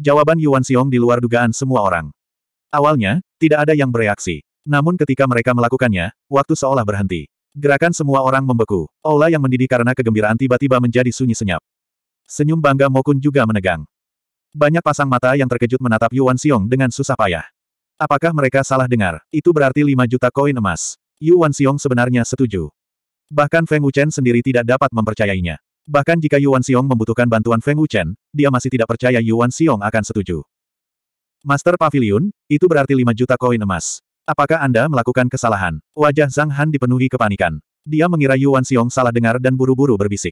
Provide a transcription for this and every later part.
Jawaban Yuan Xiong di luar dugaan semua orang. Awalnya, tidak ada yang bereaksi. Namun ketika mereka melakukannya, waktu seolah berhenti. Gerakan semua orang membeku. Aula yang mendidih karena kegembiraan tiba-tiba menjadi sunyi senyap. Senyum bangga Mokun juga menegang. Banyak pasang mata yang terkejut menatap Yuan Xiong dengan susah payah. Apakah mereka salah dengar? Itu berarti 5 juta koin emas. Yuan Xiong sebenarnya setuju. Bahkan Feng Wuchen sendiri tidak dapat mempercayainya. Bahkan jika Yuan Xiong membutuhkan bantuan Feng Wuchen, dia masih tidak percaya Yuan Xiong akan setuju. Master Pavilion, itu berarti 5 juta koin emas. Apakah Anda melakukan kesalahan? Wajah Zhang Han dipenuhi kepanikan. Dia mengira Yuan Xiong salah dengar dan buru-buru berbisik.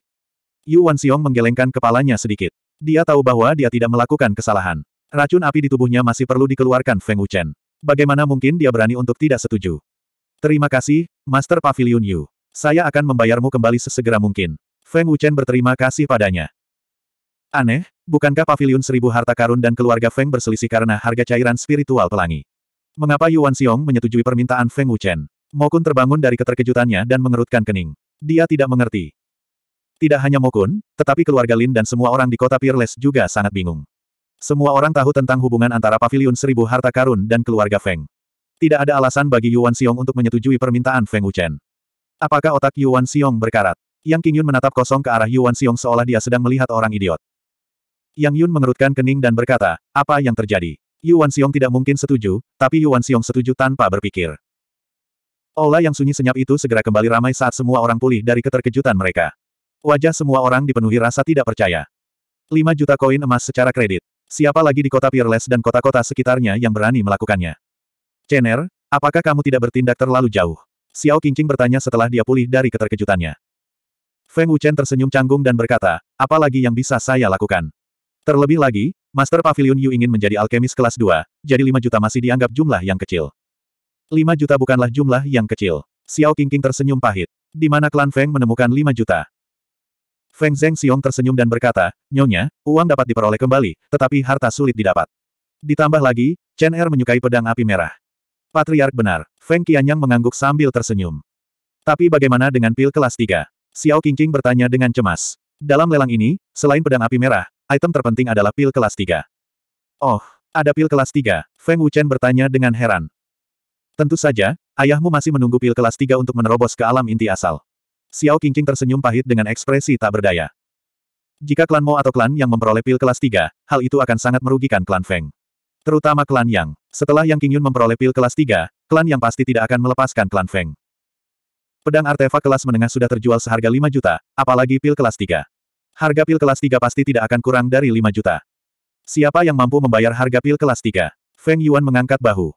Yuan Xiong menggelengkan kepalanya sedikit. Dia tahu bahwa dia tidak melakukan kesalahan. Racun api di tubuhnya masih perlu dikeluarkan Feng Wuchen. Bagaimana mungkin dia berani untuk tidak setuju? Terima kasih, Master Pavilion Yu. Saya akan membayarmu kembali sesegera mungkin. Feng Wuchen berterima kasih padanya. Aneh, bukankah pavilion seribu harta karun dan keluarga Feng berselisih karena harga cairan spiritual pelangi? Mengapa Yuan Xiong menyetujui permintaan Feng Wuchen? Mokun terbangun dari keterkejutannya dan mengerutkan kening. Dia tidak mengerti. Tidak hanya Mokun, tetapi keluarga Lin dan semua orang di kota Peerless juga sangat bingung. Semua orang tahu tentang hubungan antara pavilion seribu harta karun dan keluarga Feng. Tidak ada alasan bagi Yuan Xiong untuk menyetujui permintaan Feng Wuchen. Apakah otak Yuan Xiong berkarat? Yang Qingyun menatap kosong ke arah Yuan Xiong seolah dia sedang melihat orang idiot. Yang Yun mengerutkan kening dan berkata, apa yang terjadi? Yuan Xiong tidak mungkin setuju, tapi Yuan Xiong setuju tanpa berpikir. Aula yang sunyi senyap itu segera kembali ramai saat semua orang pulih dari keterkejutan mereka. Wajah semua orang dipenuhi rasa tidak percaya. 5 juta koin emas secara kredit. Siapa lagi di kota Peerless dan kota-kota sekitarnya yang berani melakukannya? Chen'er, apakah kamu tidak bertindak terlalu jauh? Xiao Qingqing bertanya setelah dia pulih dari keterkejutannya. Feng Wuchen tersenyum canggung dan berkata, "Apa lagi yang bisa saya lakukan. Terlebih lagi, Master Pavilion Yu ingin menjadi alkemis kelas 2, jadi 5 juta masih dianggap jumlah yang kecil. 5 juta bukanlah jumlah yang kecil. Xiao Qingqing tersenyum pahit. Di mana klan Feng menemukan 5 juta? Feng Zheng Xiong tersenyum dan berkata, Nyonya, uang dapat diperoleh kembali, tetapi harta sulit didapat. Ditambah lagi, Chen Er menyukai pedang api merah. Patriark benar, Feng Qianyang mengangguk sambil tersenyum. Tapi bagaimana dengan pil kelas 3? Xiao Qingqing bertanya dengan cemas. Dalam lelang ini, selain pedang api merah, item terpenting adalah pil kelas 3. Oh, ada pil kelas 3, Feng Wuchen bertanya dengan heran. Tentu saja, ayahmu masih menunggu pil kelas 3 untuk menerobos ke alam inti asal. Xiao Qingqing tersenyum pahit dengan ekspresi tak berdaya. Jika klan Mo atau klan yang memperoleh pil kelas 3, hal itu akan sangat merugikan klan Feng. Terutama klan Yang. Setelah Yang Qingyun memperoleh pil kelas 3, klan Yang pasti tidak akan melepaskan klan Feng pedang artefak kelas menengah sudah terjual seharga 5 juta, apalagi pil kelas 3. Harga pil kelas 3 pasti tidak akan kurang dari 5 juta. Siapa yang mampu membayar harga pil kelas 3? Feng Yuan mengangkat bahu.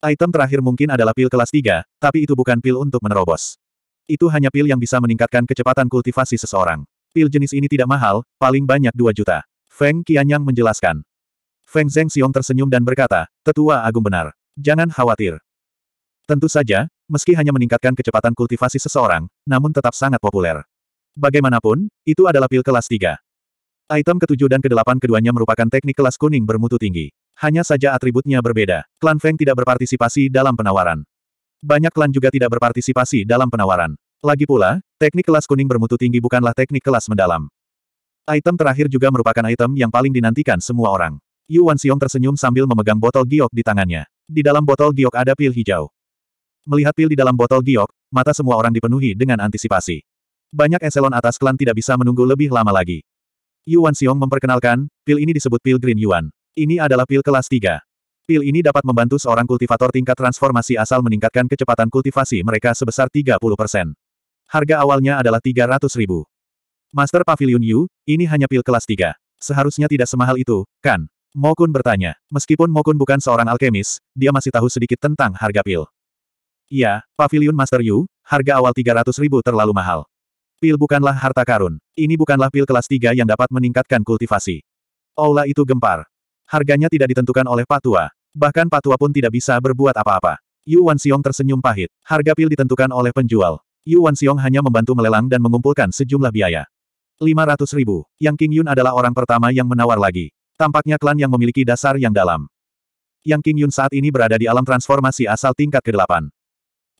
Item terakhir mungkin adalah pil kelas 3, tapi itu bukan pil untuk menerobos. Itu hanya pil yang bisa meningkatkan kecepatan kultivasi seseorang. Pil jenis ini tidak mahal, paling banyak 2 juta. Feng Qianyang menjelaskan. Feng Zheng Xiong tersenyum dan berkata, Tetua Agung benar. Jangan khawatir. Tentu saja, meski hanya meningkatkan kecepatan kultivasi seseorang, namun tetap sangat populer. Bagaimanapun, itu adalah pil kelas 3. Item ketujuh dan kedelapan keduanya merupakan teknik kelas kuning bermutu tinggi. Hanya saja atributnya berbeda. Klan Feng tidak berpartisipasi dalam penawaran. Banyak klan juga tidak berpartisipasi dalam penawaran. Lagi pula, teknik kelas kuning bermutu tinggi bukanlah teknik kelas mendalam. Item terakhir juga merupakan item yang paling dinantikan semua orang. Yuan Xiong tersenyum sambil memegang botol giok di tangannya. Di dalam botol giok ada pil hijau. Melihat pil di dalam botol giok, mata semua orang dipenuhi dengan antisipasi. Banyak eselon atas klan tidak bisa menunggu lebih lama lagi. Yuan Xiong memperkenalkan, pil ini disebut pil Green Yuan. Ini adalah pil kelas 3. Pil ini dapat membantu seorang kultivator tingkat transformasi asal meningkatkan kecepatan kultivasi mereka sebesar 30%. Harga awalnya adalah 300 ribu. Master Pavilion Yu, ini hanya pil kelas 3. Seharusnya tidak semahal itu, kan? Mokun bertanya. Meskipun Mokun bukan seorang alkemis, dia masih tahu sedikit tentang harga pil. Iya, Pavilion Master Yu, harga awal 300 ribu terlalu mahal. Pil bukanlah harta karun. Ini bukanlah pil kelas 3 yang dapat meningkatkan kultivasi. Aula itu gempar. Harganya tidak ditentukan oleh Patua. Bahkan Patua pun tidak bisa berbuat apa-apa. Yu Xiong tersenyum pahit. Harga pil ditentukan oleh penjual. Yu Xiong hanya membantu melelang dan mengumpulkan sejumlah biaya. 500 ribu. Yang King Yun adalah orang pertama yang menawar lagi. Tampaknya klan yang memiliki dasar yang dalam. Yang King Yun saat ini berada di alam transformasi asal tingkat ke-8.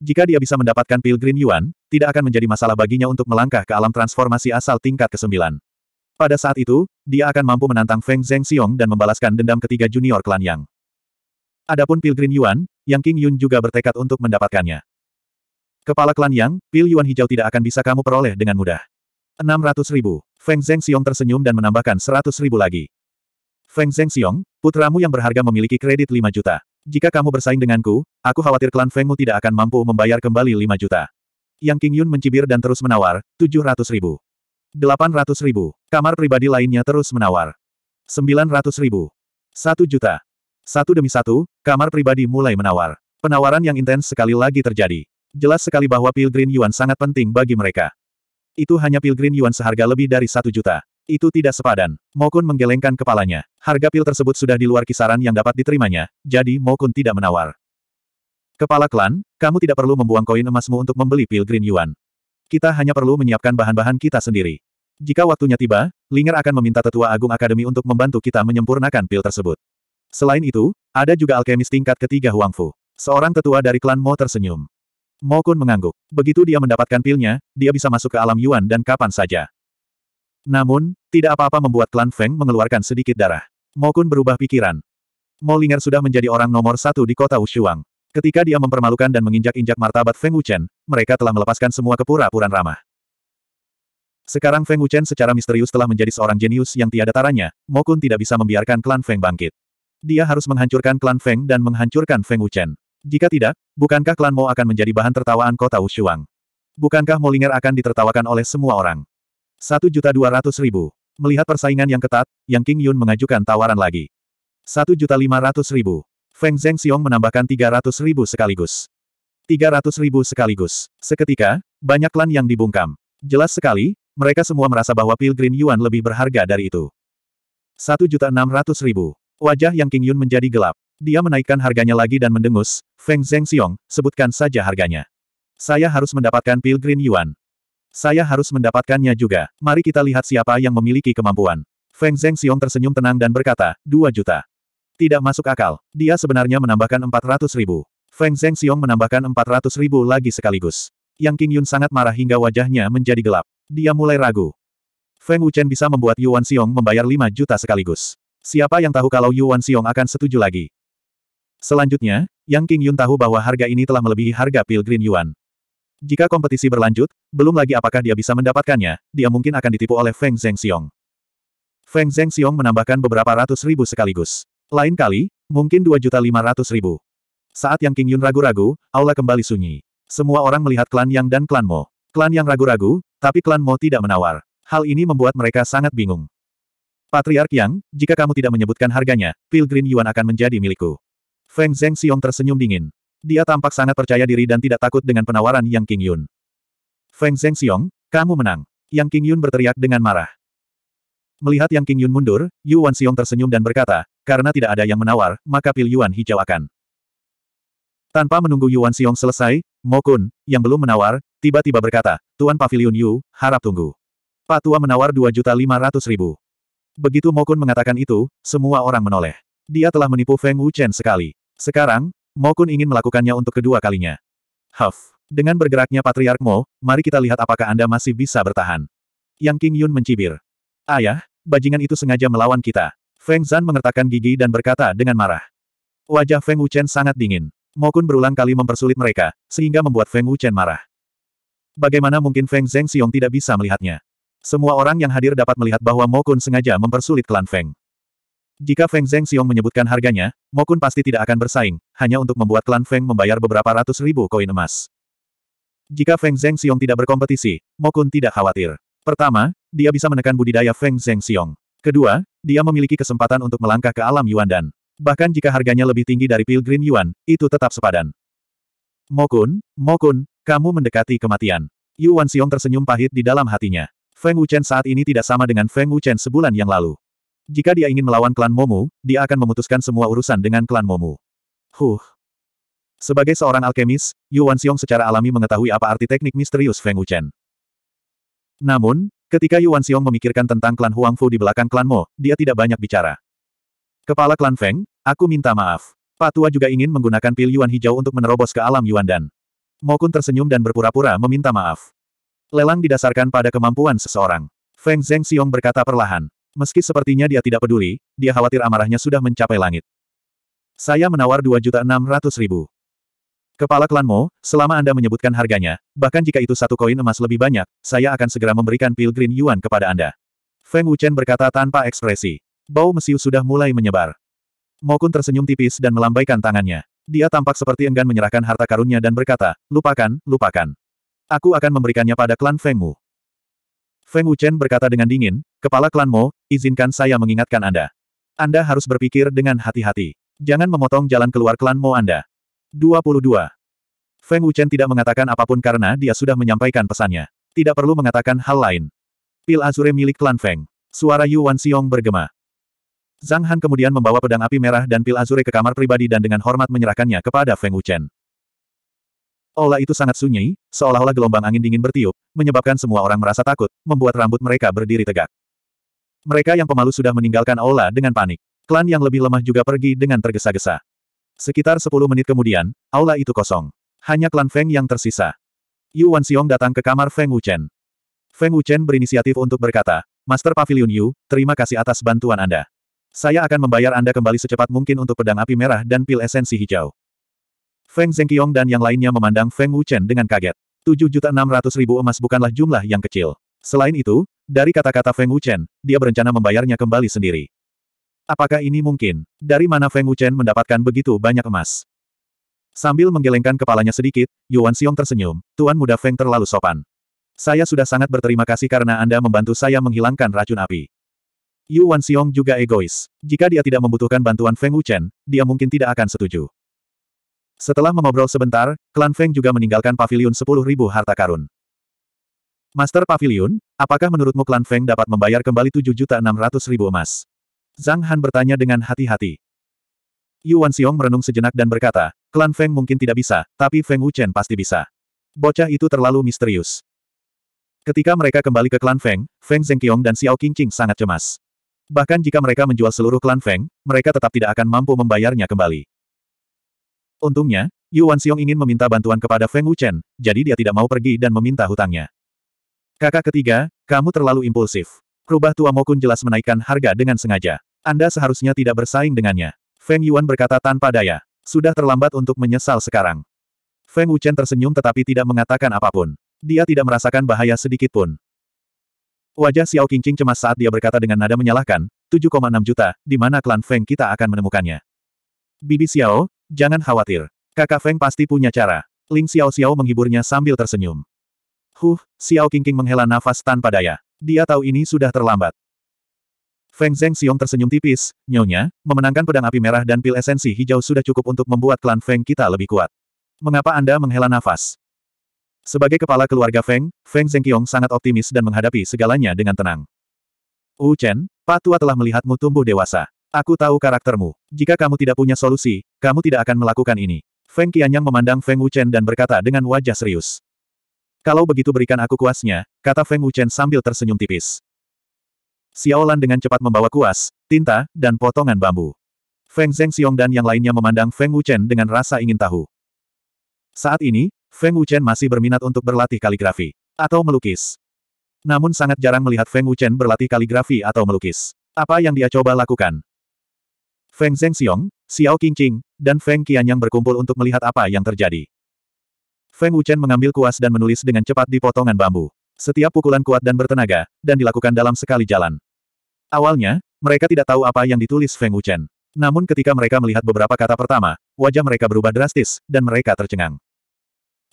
Jika dia bisa mendapatkan pil Green Yuan, tidak akan menjadi masalah baginya untuk melangkah ke alam transformasi asal tingkat ke-9. Pada saat itu, dia akan mampu menantang Feng Zheng Xiong dan membalaskan dendam ketiga junior klan Yang. Adapun pil Green Yuan, Yang King Yun juga bertekad untuk mendapatkannya. Kepala klan Yang, pil Yuan hijau tidak akan bisa kamu peroleh dengan mudah. 600 ribu. Feng Xiong tersenyum dan menambahkan 100 ribu lagi. Feng Zheng Xiong, putramu yang berharga memiliki kredit 5 juta. Jika kamu bersaing denganku, aku khawatir klan Fengmu tidak akan mampu membayar kembali 5 juta. Yang King Yun mencibir dan terus menawar, 700 ribu. 800 ribu. Kamar pribadi lainnya terus menawar. 900 ribu. 1 juta. Satu demi satu, kamar pribadi mulai menawar. Penawaran yang intens sekali lagi terjadi. Jelas sekali bahwa Pilgrim Yuan sangat penting bagi mereka. Itu hanya Pilgrim Yuan seharga lebih dari satu juta. Itu tidak sepadan. Mokun menggelengkan kepalanya. Harga pil tersebut sudah di luar kisaran yang dapat diterimanya, jadi Mokun tidak menawar. Kepala klan, kamu tidak perlu membuang koin emasmu untuk membeli pil Green Yuan. Kita hanya perlu menyiapkan bahan-bahan kita sendiri. Jika waktunya tiba, Linger akan meminta Tetua Agung Akademi untuk membantu kita menyempurnakan pil tersebut. Selain itu, ada juga alkemis tingkat ketiga Huang Fu. Seorang tetua dari klan Mo tersenyum. Mo Kun mengangguk. Begitu dia mendapatkan pilnya, dia bisa masuk ke alam Yuan dan kapan saja. Namun, tidak apa-apa membuat klan Feng mengeluarkan sedikit darah. Mokun berubah pikiran. Molinger sudah menjadi orang nomor satu di kota Wushuang. Ketika dia mempermalukan dan menginjak-injak martabat Feng Wuchen, mereka telah melepaskan semua kepura-puraan ramah. Sekarang Feng Wuchen secara misterius telah menjadi seorang jenius yang tiada taranya, Mokun tidak bisa membiarkan klan Feng bangkit. Dia harus menghancurkan klan Feng dan menghancurkan Feng Wuchen. Jika tidak, bukankah klan Mo akan menjadi bahan tertawaan kota Wushuang? Bukankah Molinger akan ditertawakan oleh semua orang? Satu juta dua ratus ribu. Melihat persaingan yang ketat, Yang King Yun mengajukan tawaran lagi. Satu juta lima ratus ribu. Feng Zheng Xiong menambahkan tiga ratus ribu sekaligus. Tiga ratus ribu sekaligus. Seketika, banyak klan yang dibungkam. Jelas sekali, mereka semua merasa bahwa Pil Green Yuan lebih berharga dari itu. Satu juta enam ratus ribu. Wajah Yang King Yun menjadi gelap. Dia menaikkan harganya lagi dan mendengus, Feng Zheng Xiong, sebutkan saja harganya. Saya harus mendapatkan Pil Green Yuan. Saya harus mendapatkannya juga. Mari kita lihat siapa yang memiliki kemampuan. Feng Zeng Xiong tersenyum tenang dan berkata, 2 juta. Tidak masuk akal. Dia sebenarnya menambahkan 400 ribu. Feng Zeng Xiong menambahkan 400 ribu lagi sekaligus. Yang King Yun sangat marah hingga wajahnya menjadi gelap. Dia mulai ragu. Feng Wuchen bisa membuat Yuan Xiong membayar 5 juta sekaligus. Siapa yang tahu kalau Yuan Xiong akan setuju lagi? Selanjutnya, Yang King Yun tahu bahwa harga ini telah melebihi harga Pilgrim Yuan. Jika kompetisi berlanjut, belum lagi apakah dia bisa mendapatkannya, dia mungkin akan ditipu oleh Feng Xiong. Feng Xiong menambahkan beberapa ratus ribu sekaligus. Lain kali, mungkin dua juta lima ratus ribu. Saat yang King Yun ragu-ragu, aula kembali sunyi. Semua orang melihat klan Yang dan klan Mo. Klan Yang ragu-ragu, tapi klan Mo tidak menawar. Hal ini membuat mereka sangat bingung. Patriark Yang, jika kamu tidak menyebutkan harganya, Pilgrim Yuan akan menjadi milikku. Feng Xiong tersenyum dingin. Dia tampak sangat percaya diri dan tidak takut dengan penawaran Yang King Yun. Feng Zeng Xiong, kamu menang. Yang King Yun berteriak dengan marah. Melihat Yang King Yun mundur, Yu Wan Xiong tersenyum dan berkata, karena tidak ada yang menawar, maka pil Yuan hijau akan. Tanpa menunggu Yuan Xiong selesai, Mo Kun, yang belum menawar, tiba-tiba berkata, Tuan Pavilion Yu, harap tunggu. Pak Tua menawar 2.500.000. Begitu Mo Kun mengatakan itu, semua orang menoleh. Dia telah menipu Feng Wuchen sekali. Sekarang, Mokun ingin melakukannya untuk kedua kalinya. Huff. Dengan bergeraknya Patriark Mo, mari kita lihat apakah Anda masih bisa bertahan. Yang King Yun mencibir. Ayah, bajingan itu sengaja melawan kita. Feng Zan mengertakkan gigi dan berkata dengan marah. Wajah Feng Wuchen sangat dingin. Mokun berulang kali mempersulit mereka, sehingga membuat Feng Wuchen marah. Bagaimana mungkin Feng Zheng Xiong tidak bisa melihatnya? Semua orang yang hadir dapat melihat bahwa Mokun sengaja mempersulit klan Feng. Jika Feng Zeng Xiong menyebutkan harganya, Mokun pasti tidak akan bersaing, hanya untuk membuat klan Feng membayar beberapa ratus ribu koin emas. Jika Feng Zeng Xiong tidak berkompetisi, Mokun tidak khawatir. Pertama, dia bisa menekan budidaya Feng Zeng Xiong. Kedua, dia memiliki kesempatan untuk melangkah ke alam Yuan Dan. Bahkan jika harganya lebih tinggi dari pil Green Yuan, itu tetap sepadan. Mokun, Mokun, kamu mendekati kematian. Yuan Xiong tersenyum pahit di dalam hatinya. Feng Wuchen saat ini tidak sama dengan Feng Wuchen sebulan yang lalu. Jika dia ingin melawan klan Momu, dia akan memutuskan semua urusan dengan klan Momu. Huh. Sebagai seorang alkemis, Yuan Xiong secara alami mengetahui apa arti teknik misterius Feng Wuchen. Namun, ketika Yuan Xiong memikirkan tentang klan Huang Fu di belakang klan Mo, dia tidak banyak bicara. Kepala klan Feng, aku minta maaf. Pak Tua juga ingin menggunakan pil Yuan hijau untuk menerobos ke alam Yuan Dan. Mo Kun tersenyum dan berpura-pura meminta maaf. Lelang didasarkan pada kemampuan seseorang. Feng Zheng Xiong berkata perlahan. Meski sepertinya dia tidak peduli, dia khawatir amarahnya sudah mencapai langit. Saya menawar 2.600.000. Kepala klan Mo, selama Anda menyebutkan harganya, bahkan jika itu satu koin emas lebih banyak, saya akan segera memberikan pil Green Yuan kepada Anda. Feng Wuchen berkata tanpa ekspresi. Bau mesiu sudah mulai menyebar. Mo Kun tersenyum tipis dan melambaikan tangannya. Dia tampak seperti enggan menyerahkan harta karunnya dan berkata, lupakan, lupakan. Aku akan memberikannya pada klan Feng Wu. Feng Wuchen berkata dengan dingin, Kepala klan Mo, izinkan saya mengingatkan Anda. Anda harus berpikir dengan hati-hati. Jangan memotong jalan keluar klan Mo Anda. 22. Feng Wuchen tidak mengatakan apapun karena dia sudah menyampaikan pesannya. Tidak perlu mengatakan hal lain. Pil Azure milik klan Feng. Suara Yuan Xiong bergema. Zhang Han kemudian membawa pedang api merah dan pil Azure ke kamar pribadi dan dengan hormat menyerahkannya kepada Feng Wuchen. Ola itu sangat sunyi, seolah-olah gelombang angin dingin bertiup, menyebabkan semua orang merasa takut, membuat rambut mereka berdiri tegak. Mereka yang pemalu sudah meninggalkan aula dengan panik. Klan yang lebih lemah juga pergi dengan tergesa-gesa. Sekitar 10 menit kemudian, aula itu kosong. Hanya klan Feng yang tersisa. Yu Xiong datang ke kamar Feng Wuchen. Feng Wuchen berinisiatif untuk berkata, Master Pavilion Yu, terima kasih atas bantuan Anda. Saya akan membayar Anda kembali secepat mungkin untuk pedang api merah dan pil esensi hijau. Feng Zhengqiong dan yang lainnya memandang Feng Wuchen dengan kaget. 7.600.000 emas bukanlah jumlah yang kecil. Selain itu, dari kata-kata Feng Wuchen, dia berencana membayarnya kembali sendiri. Apakah ini mungkin? Dari mana Feng Wuchen mendapatkan begitu banyak emas? Sambil menggelengkan kepalanya sedikit, Yuan Xiong tersenyum, Tuan Muda Feng terlalu sopan. Saya sudah sangat berterima kasih karena Anda membantu saya menghilangkan racun api. Yuan Xiong juga egois. Jika dia tidak membutuhkan bantuan Feng Wuchen, dia mungkin tidak akan setuju. Setelah mengobrol sebentar, klan Feng juga meninggalkan pavilion 10.000 harta karun. Master Pavilion, apakah menurutmu klan Feng dapat membayar kembali 7.600.000 emas? Zhang Han bertanya dengan hati-hati. Yuan Xiong merenung sejenak dan berkata, klan Feng mungkin tidak bisa, tapi Feng Wuchen pasti bisa. Bocah itu terlalu misterius. Ketika mereka kembali ke klan Feng, Feng Zhengqiong dan Xiao Qingqing sangat cemas. Bahkan jika mereka menjual seluruh klan Feng, mereka tetap tidak akan mampu membayarnya kembali. Untungnya, Yuan Xiong ingin meminta bantuan kepada Feng Wuchen, jadi dia tidak mau pergi dan meminta hutangnya. Kakak ketiga, kamu terlalu impulsif. Rubah tua Mokun jelas menaikkan harga dengan sengaja. Anda seharusnya tidak bersaing dengannya. Feng Yuan berkata tanpa daya. Sudah terlambat untuk menyesal sekarang. Feng Wuchen tersenyum tetapi tidak mengatakan apapun. Dia tidak merasakan bahaya sedikit pun. Wajah Xiao Qingqing cemas saat dia berkata dengan nada menyalahkan, 7,6 juta, di mana klan Feng kita akan menemukannya. Bibi Xiao, Jangan khawatir. Kakak Feng pasti punya cara. Ling Xiao Xiao menghiburnya sambil tersenyum. Huh, Xiao King King menghela nafas tanpa daya. Dia tahu ini sudah terlambat. Feng Zeng Xiong tersenyum tipis, nyonya, memenangkan pedang api merah dan pil esensi hijau sudah cukup untuk membuat klan Feng kita lebih kuat. Mengapa Anda menghela nafas? Sebagai kepala keluarga Feng, Feng Xiong sangat optimis dan menghadapi segalanya dengan tenang. Wu Chen, Pak Tua telah melihatmu tumbuh dewasa. Aku tahu karaktermu. Jika kamu tidak punya solusi, kamu tidak akan melakukan ini. Feng Qianyang memandang Feng Wuchen dan berkata dengan wajah serius. Kalau begitu berikan aku kuasnya, kata Feng Wuchen sambil tersenyum tipis. Xiaolan dengan cepat membawa kuas, tinta, dan potongan bambu. Feng Zhengxiong dan yang lainnya memandang Feng Wuchen dengan rasa ingin tahu. Saat ini, Feng Wuchen masih berminat untuk berlatih kaligrafi atau melukis. Namun sangat jarang melihat Feng Wuchen berlatih kaligrafi atau melukis. Apa yang dia coba lakukan? Feng Zhengxiong, Xiao Qingqing, dan Feng Qianyang berkumpul untuk melihat apa yang terjadi. Feng Wuchen mengambil kuas dan menulis dengan cepat di potongan bambu. Setiap pukulan kuat dan bertenaga, dan dilakukan dalam sekali jalan. Awalnya, mereka tidak tahu apa yang ditulis Feng Wuchen. Namun ketika mereka melihat beberapa kata pertama, wajah mereka berubah drastis, dan mereka tercengang.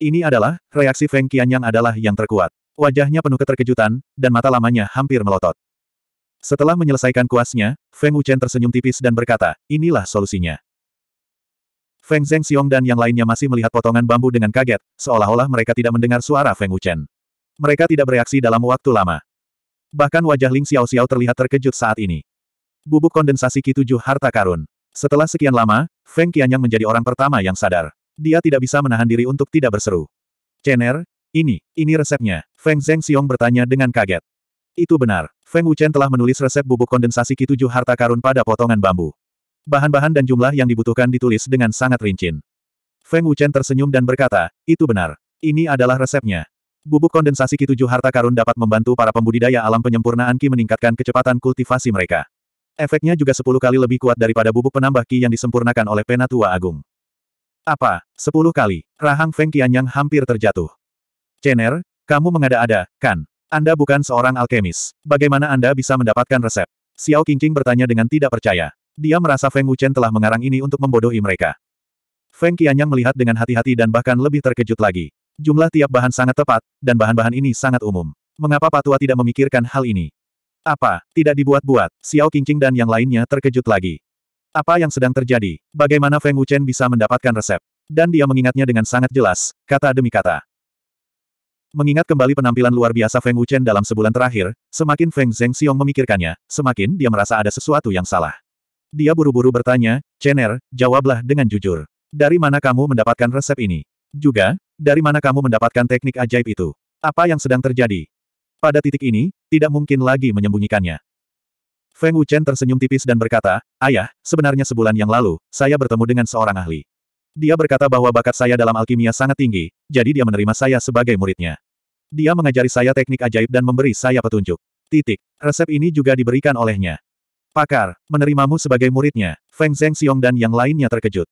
Ini adalah, reaksi Feng Qianyang adalah yang terkuat. Wajahnya penuh keterkejutan, dan mata lamanya hampir melotot. Setelah menyelesaikan kuasnya, Feng Wuchen tersenyum tipis dan berkata, inilah solusinya. Feng Zeng Xiong dan yang lainnya masih melihat potongan bambu dengan kaget, seolah-olah mereka tidak mendengar suara Feng Wuchen. Mereka tidak bereaksi dalam waktu lama. Bahkan wajah Ling Xiao Xiao terlihat terkejut saat ini. Bubuk kondensasi ki tujuh harta karun. Setelah sekian lama, Feng Qianyang menjadi orang pertama yang sadar. Dia tidak bisa menahan diri untuk tidak berseru. Chen'er, ini, ini resepnya. Feng Zeng Xiong bertanya dengan kaget. Itu benar. Feng Wuchen telah menulis resep bubuk kondensasi ki tujuh harta karun pada potongan bambu. Bahan-bahan dan jumlah yang dibutuhkan ditulis dengan sangat rinci. Feng Wuchen tersenyum dan berkata, itu benar. Ini adalah resepnya. Bubuk kondensasi ki tujuh harta karun dapat membantu para pembudidaya alam penyempurnaan Ki meningkatkan kecepatan kultivasi mereka. Efeknya juga sepuluh kali lebih kuat daripada bubuk penambah Ki yang disempurnakan oleh Penatua Agung. Apa? Sepuluh kali. Rahang Feng Qianyang hampir terjatuh. Chen'er, kamu mengada-ada, kan? Anda bukan seorang alkemis. Bagaimana Anda bisa mendapatkan resep? Xiao Qingqing bertanya dengan tidak percaya. Dia merasa Feng Wuchen telah mengarang ini untuk membodohi mereka. Feng Qianyang melihat dengan hati-hati dan bahkan lebih terkejut lagi. Jumlah tiap bahan sangat tepat, dan bahan-bahan ini sangat umum. Mengapa Patua tidak memikirkan hal ini? Apa, tidak dibuat-buat, Xiao Qingqing dan yang lainnya terkejut lagi. Apa yang sedang terjadi? Bagaimana Feng Wuchen bisa mendapatkan resep? Dan dia mengingatnya dengan sangat jelas, kata demi kata. Mengingat kembali penampilan luar biasa Feng Wuchen dalam sebulan terakhir, semakin Feng Zheng Xiong memikirkannya, semakin dia merasa ada sesuatu yang salah. Dia buru-buru bertanya, Chen Er, jawablah dengan jujur. Dari mana kamu mendapatkan resep ini? Juga, dari mana kamu mendapatkan teknik ajaib itu? Apa yang sedang terjadi? Pada titik ini, tidak mungkin lagi menyembunyikannya. Feng Wuchen tersenyum tipis dan berkata, Ayah, sebenarnya sebulan yang lalu, saya bertemu dengan seorang ahli. Dia berkata bahwa bakat saya dalam alkimia sangat tinggi, jadi dia menerima saya sebagai muridnya. Dia mengajari saya teknik ajaib dan memberi saya petunjuk. Titik. Resep ini juga diberikan olehnya. Pakar, menerimamu sebagai muridnya, Feng Zheng Xiong dan yang lainnya terkejut.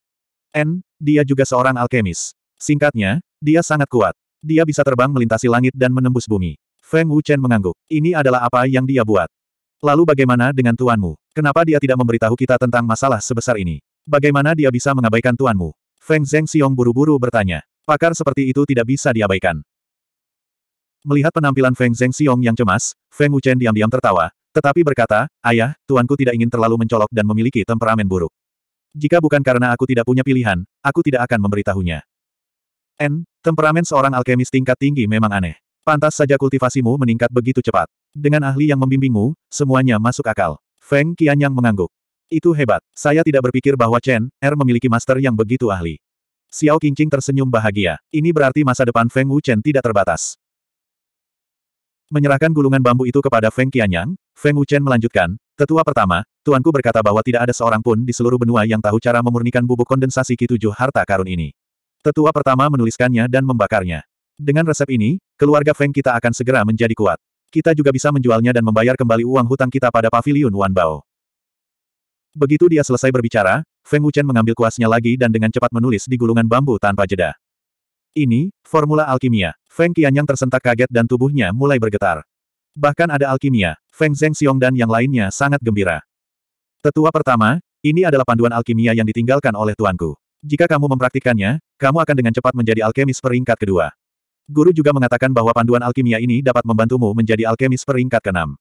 N, dia juga seorang alkemis. Singkatnya, dia sangat kuat. Dia bisa terbang melintasi langit dan menembus bumi. Feng Wuchen mengangguk. Ini adalah apa yang dia buat. Lalu bagaimana dengan tuanmu? Kenapa dia tidak memberitahu kita tentang masalah sebesar ini? Bagaimana dia bisa mengabaikan tuanmu? Feng Zheng Xiong buru-buru bertanya. Pakar seperti itu tidak bisa diabaikan. Melihat penampilan Feng Zheng Xiong yang cemas, Feng Wuchen diam-diam tertawa, tetapi berkata, Ayah, tuanku tidak ingin terlalu mencolok dan memiliki temperamen buruk. Jika bukan karena aku tidak punya pilihan, aku tidak akan memberitahunya. N, temperamen seorang alkemis tingkat tinggi memang aneh. Pantas saja kultivasimu meningkat begitu cepat. Dengan ahli yang membimbingmu, semuanya masuk akal. Feng Qianyang mengangguk. Itu hebat. Saya tidak berpikir bahwa Chen Er memiliki master yang begitu ahli. Xiao Qingqing tersenyum bahagia. Ini berarti masa depan Feng Wu Chen tidak terbatas. Menyerahkan gulungan bambu itu kepada Feng Qianyang, Feng Wu Chen melanjutkan, Tetua pertama, tuanku berkata bahwa tidak ada seorang pun di seluruh benua yang tahu cara memurnikan bubuk kondensasi ki tujuh harta karun ini. Tetua pertama menuliskannya dan membakarnya. Dengan resep ini, keluarga Feng kita akan segera menjadi kuat. Kita juga bisa menjualnya dan membayar kembali uang hutang kita pada Paviliun Wanbao. Begitu dia selesai berbicara, Feng Wuchen mengambil kuasnya lagi dan dengan cepat menulis di gulungan bambu tanpa jeda. Ini, formula alkimia. Feng Qianyang tersentak kaget dan tubuhnya mulai bergetar. Bahkan ada alkimia, Feng Zheng Xiong dan yang lainnya sangat gembira. Tetua pertama, ini adalah panduan alkimia yang ditinggalkan oleh tuanku. Jika kamu mempraktikkannya, kamu akan dengan cepat menjadi alkemis peringkat kedua. Guru juga mengatakan bahwa panduan alkimia ini dapat membantumu menjadi alkemis peringkat keenam.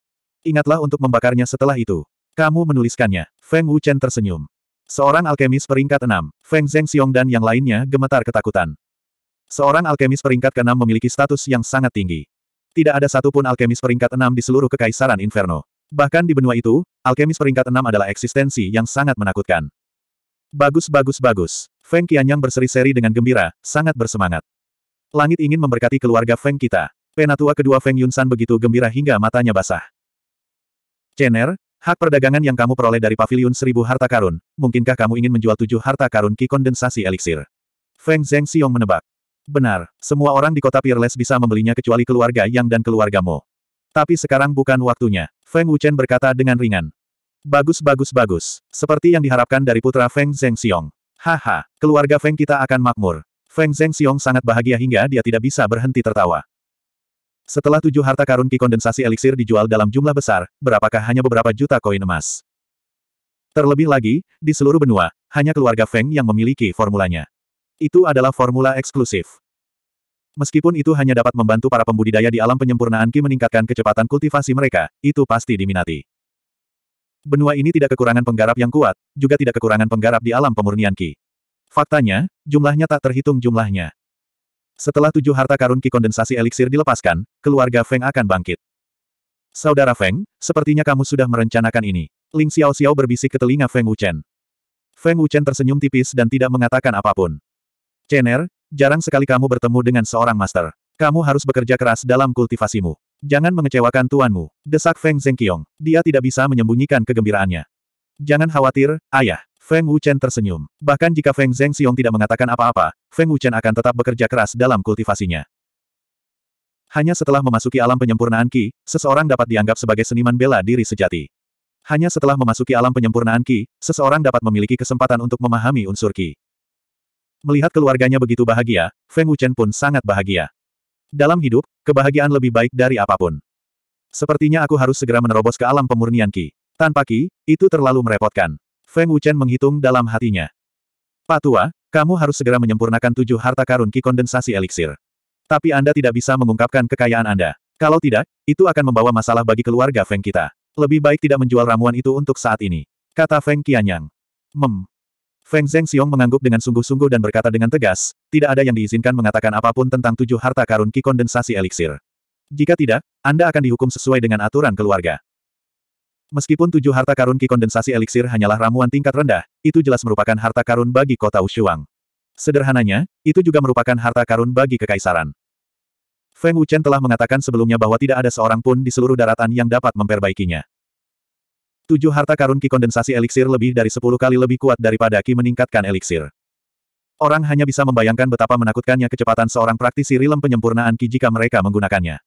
Ingatlah untuk membakarnya setelah itu. Kamu menuliskannya. Feng Wuchen tersenyum. Seorang alkemis peringkat enam, Feng Zhengxiong dan yang lainnya gemetar ketakutan. Seorang alkemis peringkat keenam memiliki status yang sangat tinggi. Tidak ada satupun alkemis peringkat enam di seluruh kekaisaran Inferno. Bahkan di benua itu, alkemis peringkat enam adalah eksistensi yang sangat menakutkan. Bagus bagus bagus. Feng Qianyang berseri-seri dengan gembira, sangat bersemangat. Langit ingin memberkati keluarga Feng kita. Penatua kedua Feng Yunsan begitu gembira hingga matanya basah. Chen'er. Hak perdagangan yang kamu peroleh dari paviliun seribu harta karun, mungkinkah kamu ingin menjual tujuh harta karun ki kondensasi eliksir? Feng Zheng Xiong menebak. Benar, semua orang di kota Peerless bisa membelinya kecuali keluarga Yang dan keluargamu. Tapi sekarang bukan waktunya, Feng Wuchen berkata dengan ringan. Bagus bagus bagus, seperti yang diharapkan dari putra Feng Zheng Xiong. Haha, keluarga Feng kita akan makmur. Feng Zheng Xiong sangat bahagia hingga dia tidak bisa berhenti tertawa. Setelah tujuh harta karun ki kondensasi eliksir dijual dalam jumlah besar, berapakah hanya beberapa juta koin emas? Terlebih lagi, di seluruh benua, hanya keluarga Feng yang memiliki formulanya. Itu adalah formula eksklusif. Meskipun itu hanya dapat membantu para pembudidaya di alam penyempurnaan Ki meningkatkan kecepatan kultivasi mereka, itu pasti diminati. Benua ini tidak kekurangan penggarap yang kuat, juga tidak kekurangan penggarap di alam pemurnian Ki. Faktanya, jumlahnya tak terhitung jumlahnya. Setelah tujuh harta karun ki kondensasi eliksir dilepaskan, keluarga Feng akan bangkit. Saudara Feng, sepertinya kamu sudah merencanakan ini. Ling Xiao Xiao berbisik ke telinga Feng Wuchen. Feng Wuchen tersenyum tipis dan tidak mengatakan apapun. Er, jarang sekali kamu bertemu dengan seorang master. Kamu harus bekerja keras dalam kultivasimu. Jangan mengecewakan tuanmu, desak Feng Zhengqiong. Dia tidak bisa menyembunyikan kegembiraannya. Jangan khawatir, ayah. Feng Wuchen tersenyum. Bahkan jika Feng Zheng Xiong tidak mengatakan apa-apa, Feng Wuchen akan tetap bekerja keras dalam kultivasinya. Hanya setelah memasuki alam penyempurnaan Qi, seseorang dapat dianggap sebagai seniman bela diri sejati. Hanya setelah memasuki alam penyempurnaan Qi, seseorang dapat memiliki kesempatan untuk memahami unsur Qi. Melihat keluarganya begitu bahagia, Feng Wuchen pun sangat bahagia. Dalam hidup, kebahagiaan lebih baik dari apapun. Sepertinya aku harus segera menerobos ke alam pemurnian Qi. Tanpa Qi, itu terlalu merepotkan. Feng Wuchen menghitung dalam hatinya. Pak Tua, kamu harus segera menyempurnakan tujuh harta karun ki kondensasi eliksir. Tapi Anda tidak bisa mengungkapkan kekayaan Anda. Kalau tidak, itu akan membawa masalah bagi keluarga Feng kita. Lebih baik tidak menjual ramuan itu untuk saat ini. Kata Feng Qianyang. Mem. Feng Zeng Xiong mengangguk dengan sungguh-sungguh dan berkata dengan tegas, tidak ada yang diizinkan mengatakan apapun tentang tujuh harta karun ki kondensasi eliksir. Jika tidak, Anda akan dihukum sesuai dengan aturan keluarga. Meskipun tujuh harta karun ki kondensasi eliksir hanyalah ramuan tingkat rendah, itu jelas merupakan harta karun bagi kota Ushuang. Sederhananya, itu juga merupakan harta karun bagi kekaisaran. Feng Wuchen telah mengatakan sebelumnya bahwa tidak ada seorang pun di seluruh daratan yang dapat memperbaikinya. Tujuh harta karun ki kondensasi eliksir lebih dari sepuluh kali lebih kuat daripada ki meningkatkan eliksir. Orang hanya bisa membayangkan betapa menakutkannya kecepatan seorang praktisi rilem penyempurnaan ki jika mereka menggunakannya.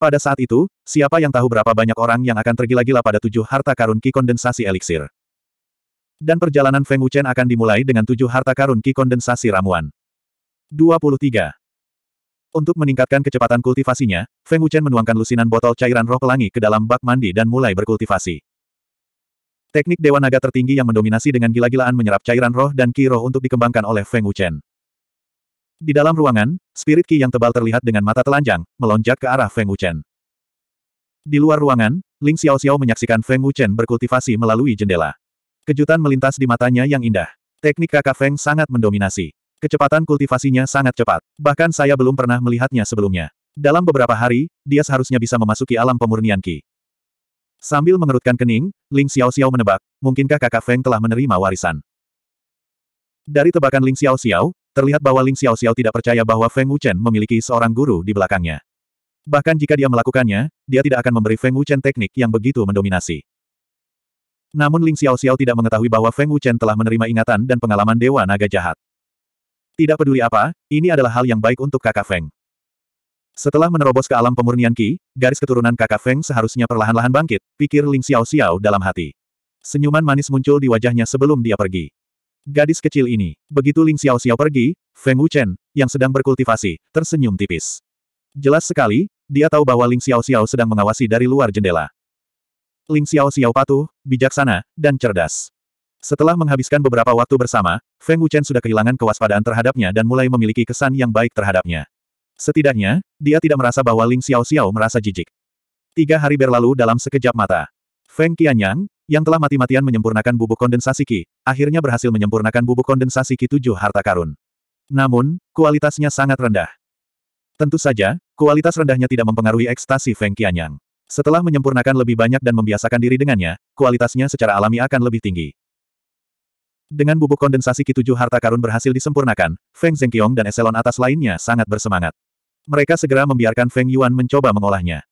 Pada saat itu, siapa yang tahu berapa banyak orang yang akan tergila-gila pada tujuh harta karun Ki kondensasi eliksir. Dan perjalanan Feng Wuchen akan dimulai dengan tujuh harta karun Ki kondensasi ramuan. 23. Untuk meningkatkan kecepatan kultivasinya, Feng Wuchen menuangkan lusinan botol cairan roh pelangi ke dalam bak mandi dan mulai berkultivasi. Teknik Dewa Naga tertinggi yang mendominasi dengan gila-gilaan menyerap cairan roh dan ki roh untuk dikembangkan oleh Feng Wuchen. Di dalam ruangan, spirit ki yang tebal terlihat dengan mata telanjang, melonjak ke arah Feng Wuchen. Di luar ruangan, Ling Xiao Xiao menyaksikan Feng Wuchen berkultivasi melalui jendela. Kejutan melintas di matanya yang indah. Teknik kakak Feng sangat mendominasi. Kecepatan kultivasinya sangat cepat. Bahkan saya belum pernah melihatnya sebelumnya. Dalam beberapa hari, dia seharusnya bisa memasuki alam pemurnian Ki. Sambil mengerutkan kening, Ling Xiao Xiao menebak, mungkinkah kakak Feng telah menerima warisan. Dari tebakan Ling Xiao Xiao. Terlihat bahwa Ling Xiao Xiao tidak percaya bahwa Feng Wuchen memiliki seorang guru di belakangnya. Bahkan jika dia melakukannya, dia tidak akan memberi Feng Wuchen teknik yang begitu mendominasi. Namun Ling Xiao Xiao tidak mengetahui bahwa Feng Wuchen telah menerima ingatan dan pengalaman Dewa Naga Jahat. Tidak peduli apa, ini adalah hal yang baik untuk kakak Feng. Setelah menerobos ke alam pemurnian Qi, garis keturunan kakak Feng seharusnya perlahan-lahan bangkit, pikir Ling Xiao Xiao dalam hati. Senyuman manis muncul di wajahnya sebelum dia pergi. Gadis kecil ini, begitu Ling Xiao Xiao pergi, Feng Wuchen, yang sedang berkultivasi, tersenyum tipis. Jelas sekali, dia tahu bahwa Ling Xiao Xiao sedang mengawasi dari luar jendela. Ling Xiao Xiao patuh, bijaksana, dan cerdas. Setelah menghabiskan beberapa waktu bersama, Feng Wuchen sudah kehilangan kewaspadaan terhadapnya dan mulai memiliki kesan yang baik terhadapnya. Setidaknya, dia tidak merasa bahwa Ling Xiao Xiao merasa jijik. Tiga hari berlalu dalam sekejap mata. Feng Qianyang, yang telah mati-matian menyempurnakan bubuk kondensasi Ki, akhirnya berhasil menyempurnakan bubuk kondensasi Ki tujuh harta karun. Namun, kualitasnya sangat rendah. Tentu saja, kualitas rendahnya tidak mempengaruhi ekstasi Feng Qianyang. Setelah menyempurnakan lebih banyak dan membiasakan diri dengannya, kualitasnya secara alami akan lebih tinggi. Dengan bubuk kondensasi Ki tujuh harta karun berhasil disempurnakan, Feng Zhengqiong dan eselon atas lainnya sangat bersemangat. Mereka segera membiarkan Feng Yuan mencoba mengolahnya.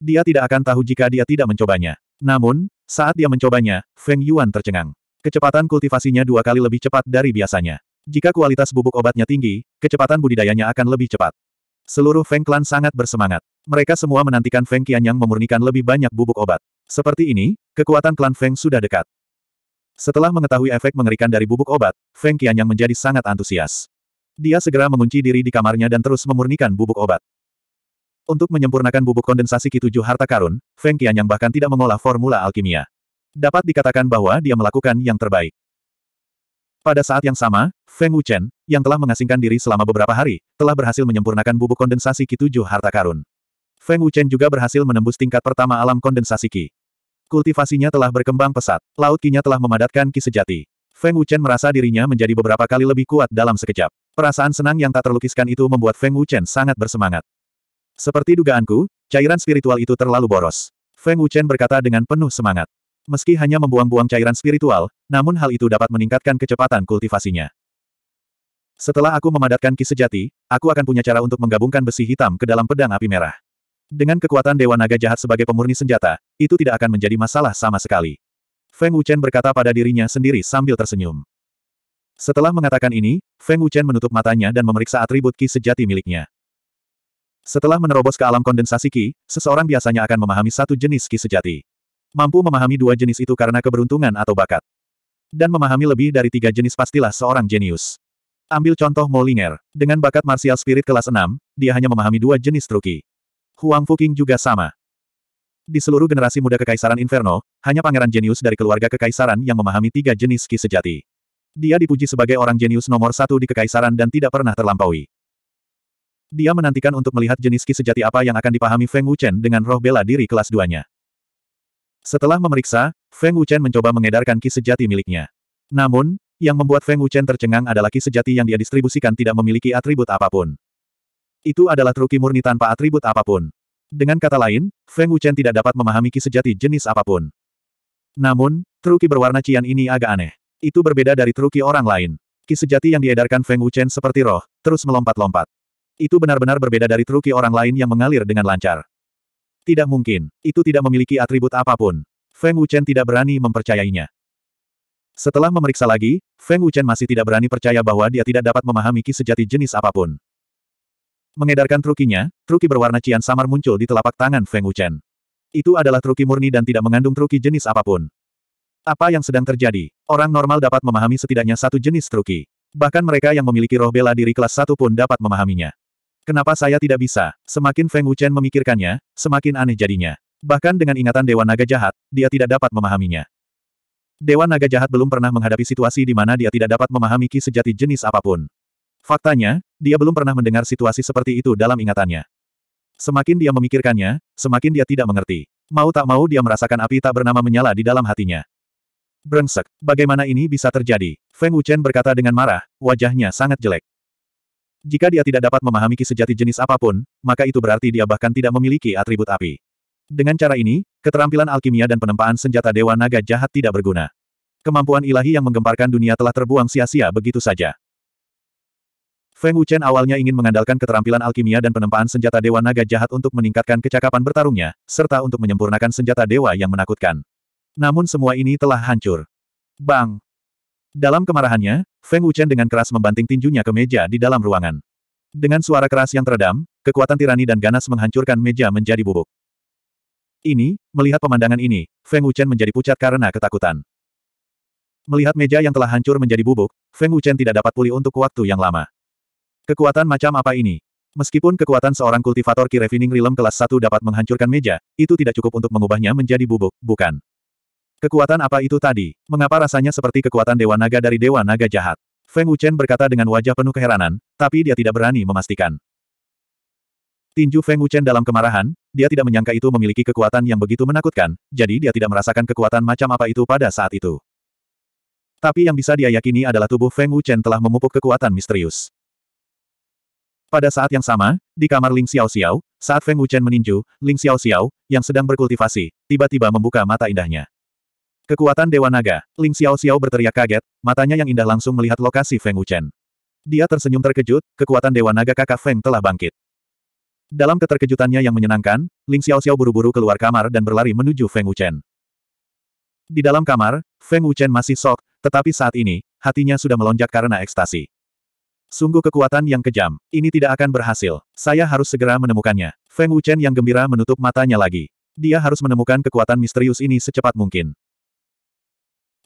Dia tidak akan tahu jika dia tidak mencobanya. Namun, saat dia mencobanya, Feng Yuan tercengang. Kecepatan kultivasinya dua kali lebih cepat dari biasanya. Jika kualitas bubuk obatnya tinggi, kecepatan budidayanya akan lebih cepat. Seluruh Feng Clan sangat bersemangat. Mereka semua menantikan Feng yang memurnikan lebih banyak bubuk obat. Seperti ini, kekuatan klan Feng sudah dekat. Setelah mengetahui efek mengerikan dari bubuk obat, Feng yang menjadi sangat antusias. Dia segera mengunci diri di kamarnya dan terus memurnikan bubuk obat. Untuk menyempurnakan bubuk kondensasi Ki-7 harta karun, Feng Qianyang bahkan tidak mengolah formula alkimia. Dapat dikatakan bahwa dia melakukan yang terbaik. Pada saat yang sama, Feng Wuchen, yang telah mengasingkan diri selama beberapa hari, telah berhasil menyempurnakan bubuk kondensasi Ki-7 harta karun. Feng Wuchen juga berhasil menembus tingkat pertama alam kondensasi Ki. Kultivasinya telah berkembang pesat, laut Ki-nya telah memadatkan Ki sejati. Feng Wuchen merasa dirinya menjadi beberapa kali lebih kuat dalam sekejap. Perasaan senang yang tak terlukiskan itu membuat Feng Wuchen sangat bersemangat. Seperti dugaanku, cairan spiritual itu terlalu boros. Feng Wuchen berkata dengan penuh semangat. Meski hanya membuang-buang cairan spiritual, namun hal itu dapat meningkatkan kecepatan kultivasinya. Setelah aku memadatkan ki sejati, aku akan punya cara untuk menggabungkan besi hitam ke dalam pedang api merah. Dengan kekuatan Dewa Naga Jahat sebagai pemurni senjata, itu tidak akan menjadi masalah sama sekali. Feng Wuchen berkata pada dirinya sendiri sambil tersenyum. Setelah mengatakan ini, Feng Wuchen menutup matanya dan memeriksa atribut ki sejati miliknya. Setelah menerobos ke alam kondensasi Ki, seseorang biasanya akan memahami satu jenis Ki sejati. Mampu memahami dua jenis itu karena keberuntungan atau bakat. Dan memahami lebih dari tiga jenis pastilah seorang jenius. Ambil contoh Molinger. Dengan bakat martial spirit kelas 6, dia hanya memahami dua jenis truki. Huang Fuking juga sama. Di seluruh generasi muda Kekaisaran Inferno, hanya pangeran jenius dari keluarga Kekaisaran yang memahami tiga jenis Ki sejati. Dia dipuji sebagai orang jenius nomor satu di Kekaisaran dan tidak pernah terlampaui. Dia menantikan untuk melihat jenis ki sejati apa yang akan dipahami Feng Wuchen dengan roh bela diri kelas duanya. Setelah memeriksa, Feng Wuchen mencoba mengedarkan ki sejati miliknya. Namun, yang membuat Feng Wuchen tercengang adalah ki sejati yang dia distribusikan tidak memiliki atribut apapun. Itu adalah truki murni tanpa atribut apapun. Dengan kata lain, Feng Wuchen tidak dapat memahami ki sejati jenis apapun. Namun, truki berwarna cian ini agak aneh. Itu berbeda dari truki orang lain. Ki sejati yang diedarkan Feng Wuchen seperti roh, terus melompat-lompat. Itu benar-benar berbeda dari truki orang lain yang mengalir dengan lancar. Tidak mungkin, itu tidak memiliki atribut apapun. Feng Wuchen tidak berani mempercayainya. Setelah memeriksa lagi, Feng Wuchen masih tidak berani percaya bahwa dia tidak dapat memahami ki sejati jenis apapun. Mengedarkan trukinya, truki berwarna cian samar muncul di telapak tangan Feng Wuchen. Itu adalah truki murni dan tidak mengandung truki jenis apapun. Apa yang sedang terjadi? Orang normal dapat memahami setidaknya satu jenis truki. Bahkan mereka yang memiliki roh bela diri kelas satu pun dapat memahaminya. Kenapa saya tidak bisa? Semakin Feng Wuchen memikirkannya, semakin aneh jadinya. Bahkan dengan ingatan Dewa Naga Jahat, dia tidak dapat memahaminya. Dewa Naga Jahat belum pernah menghadapi situasi di mana dia tidak dapat memahami ki sejati jenis apapun. Faktanya, dia belum pernah mendengar situasi seperti itu dalam ingatannya. Semakin dia memikirkannya, semakin dia tidak mengerti. Mau tak mau dia merasakan api tak bernama menyala di dalam hatinya. Brengsek, bagaimana ini bisa terjadi? Feng Wuchen berkata dengan marah, wajahnya sangat jelek. Jika dia tidak dapat memahami ki sejati jenis apapun, maka itu berarti dia bahkan tidak memiliki atribut api. Dengan cara ini, keterampilan alkimia dan penempaan senjata Dewa Naga jahat tidak berguna. Kemampuan ilahi yang menggemparkan dunia telah terbuang sia-sia begitu saja. Feng Wuchen awalnya ingin mengandalkan keterampilan alkimia dan penempaan senjata Dewa Naga jahat untuk meningkatkan kecakapan bertarungnya, serta untuk menyempurnakan senjata Dewa yang menakutkan. Namun semua ini telah hancur. Bang! Dalam kemarahannya, Feng Wuchen dengan keras membanting tinjunya ke meja di dalam ruangan. Dengan suara keras yang teredam, kekuatan tirani dan ganas menghancurkan meja menjadi bubuk. Ini, melihat pemandangan ini, Feng Wuchen menjadi pucat karena ketakutan. Melihat meja yang telah hancur menjadi bubuk, Feng Wuchen tidak dapat pulih untuk waktu yang lama. Kekuatan macam apa ini? Meskipun kekuatan seorang kultivator Ki Refining Realm kelas 1 dapat menghancurkan meja, itu tidak cukup untuk mengubahnya menjadi bubuk, bukan? Kekuatan apa itu tadi? Mengapa rasanya seperti kekuatan Dewa Naga dari Dewa Naga jahat? Feng Wuchen berkata dengan wajah penuh keheranan, tapi dia tidak berani memastikan. Tinju Feng Wuchen dalam kemarahan, dia tidak menyangka itu memiliki kekuatan yang begitu menakutkan, jadi dia tidak merasakan kekuatan macam apa itu pada saat itu. Tapi yang bisa dia yakini adalah tubuh Feng Wuchen telah memupuk kekuatan misterius. Pada saat yang sama, di kamar Ling Xiao Xiao, saat Feng Wuchen meninju, Ling Xiao Xiao, yang sedang berkultivasi, tiba-tiba membuka mata indahnya. Kekuatan Dewa Naga, Ling Xiao Xiao berteriak kaget, matanya yang indah langsung melihat lokasi Feng Wuchen. Dia tersenyum terkejut, kekuatan Dewa Naga kakak Feng telah bangkit. Dalam keterkejutannya yang menyenangkan, Ling Xiao Xiao buru-buru keluar kamar dan berlari menuju Feng Wuchen. Di dalam kamar, Feng Wuchen masih sok, tetapi saat ini, hatinya sudah melonjak karena ekstasi. Sungguh kekuatan yang kejam, ini tidak akan berhasil. Saya harus segera menemukannya. Feng Wuchen yang gembira menutup matanya lagi. Dia harus menemukan kekuatan misterius ini secepat mungkin.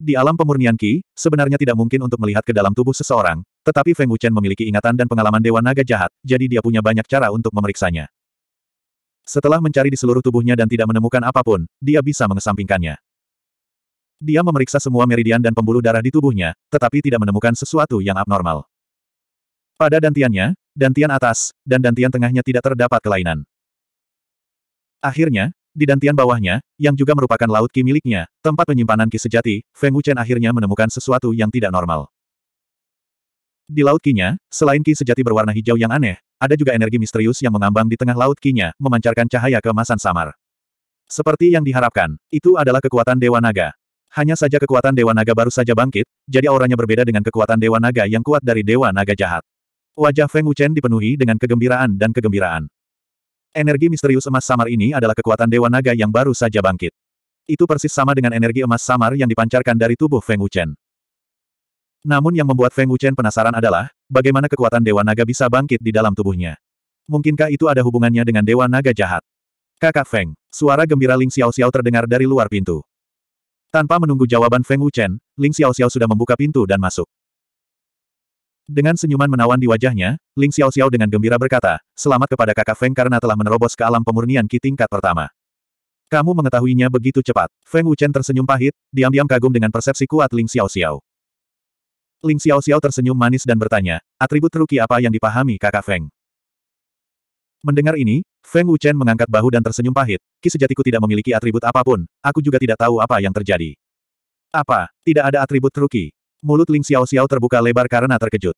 Di alam pemurnian Ki, sebenarnya tidak mungkin untuk melihat ke dalam tubuh seseorang, tetapi Feng Wuchen memiliki ingatan dan pengalaman Dewa Naga Jahat, jadi dia punya banyak cara untuk memeriksanya. Setelah mencari di seluruh tubuhnya dan tidak menemukan apapun, dia bisa mengesampingkannya. Dia memeriksa semua meridian dan pembuluh darah di tubuhnya, tetapi tidak menemukan sesuatu yang abnormal. Pada dantiannya, dantian atas, dan dantian tengahnya tidak terdapat kelainan. Akhirnya, di dantian bawahnya, yang juga merupakan laut Ki miliknya, tempat penyimpanan Ki sejati, Feng Wuchen akhirnya menemukan sesuatu yang tidak normal. Di laut Kinya, selain Ki sejati berwarna hijau yang aneh, ada juga energi misterius yang mengambang di tengah laut Kinya, memancarkan cahaya kemasan samar. Seperti yang diharapkan, itu adalah kekuatan Dewa Naga. Hanya saja kekuatan Dewa Naga baru saja bangkit, jadi auranya berbeda dengan kekuatan Dewa Naga yang kuat dari Dewa Naga jahat. Wajah Feng Wuchen dipenuhi dengan kegembiraan dan kegembiraan. Energi misterius emas samar ini adalah kekuatan Dewa Naga yang baru saja bangkit. Itu persis sama dengan energi emas samar yang dipancarkan dari tubuh Feng Wuchen. Namun yang membuat Feng Wuchen penasaran adalah, bagaimana kekuatan Dewa Naga bisa bangkit di dalam tubuhnya. Mungkinkah itu ada hubungannya dengan Dewa Naga jahat? Kakak Feng, suara gembira Ling Xiao Xiao terdengar dari luar pintu. Tanpa menunggu jawaban Feng Wuchen, Ling Xiao Xiao sudah membuka pintu dan masuk. Dengan senyuman menawan di wajahnya, Ling Xiao Xiao dengan gembira berkata, selamat kepada kakak Feng karena telah menerobos ke alam pemurnian Ki tingkat pertama. Kamu mengetahuinya begitu cepat. Feng Wuchen tersenyum pahit, diam-diam kagum dengan persepsi kuat Ling Xiao Xiao. Ling Xiao Xiao tersenyum manis dan bertanya, atribut ruki apa yang dipahami kakak Feng? Mendengar ini, Feng Wuchen mengangkat bahu dan tersenyum pahit, ki sejatiku tidak memiliki atribut apapun, aku juga tidak tahu apa yang terjadi. Apa, tidak ada atribut ruki? Mulut Ling Xiao Xiao terbuka lebar karena terkejut.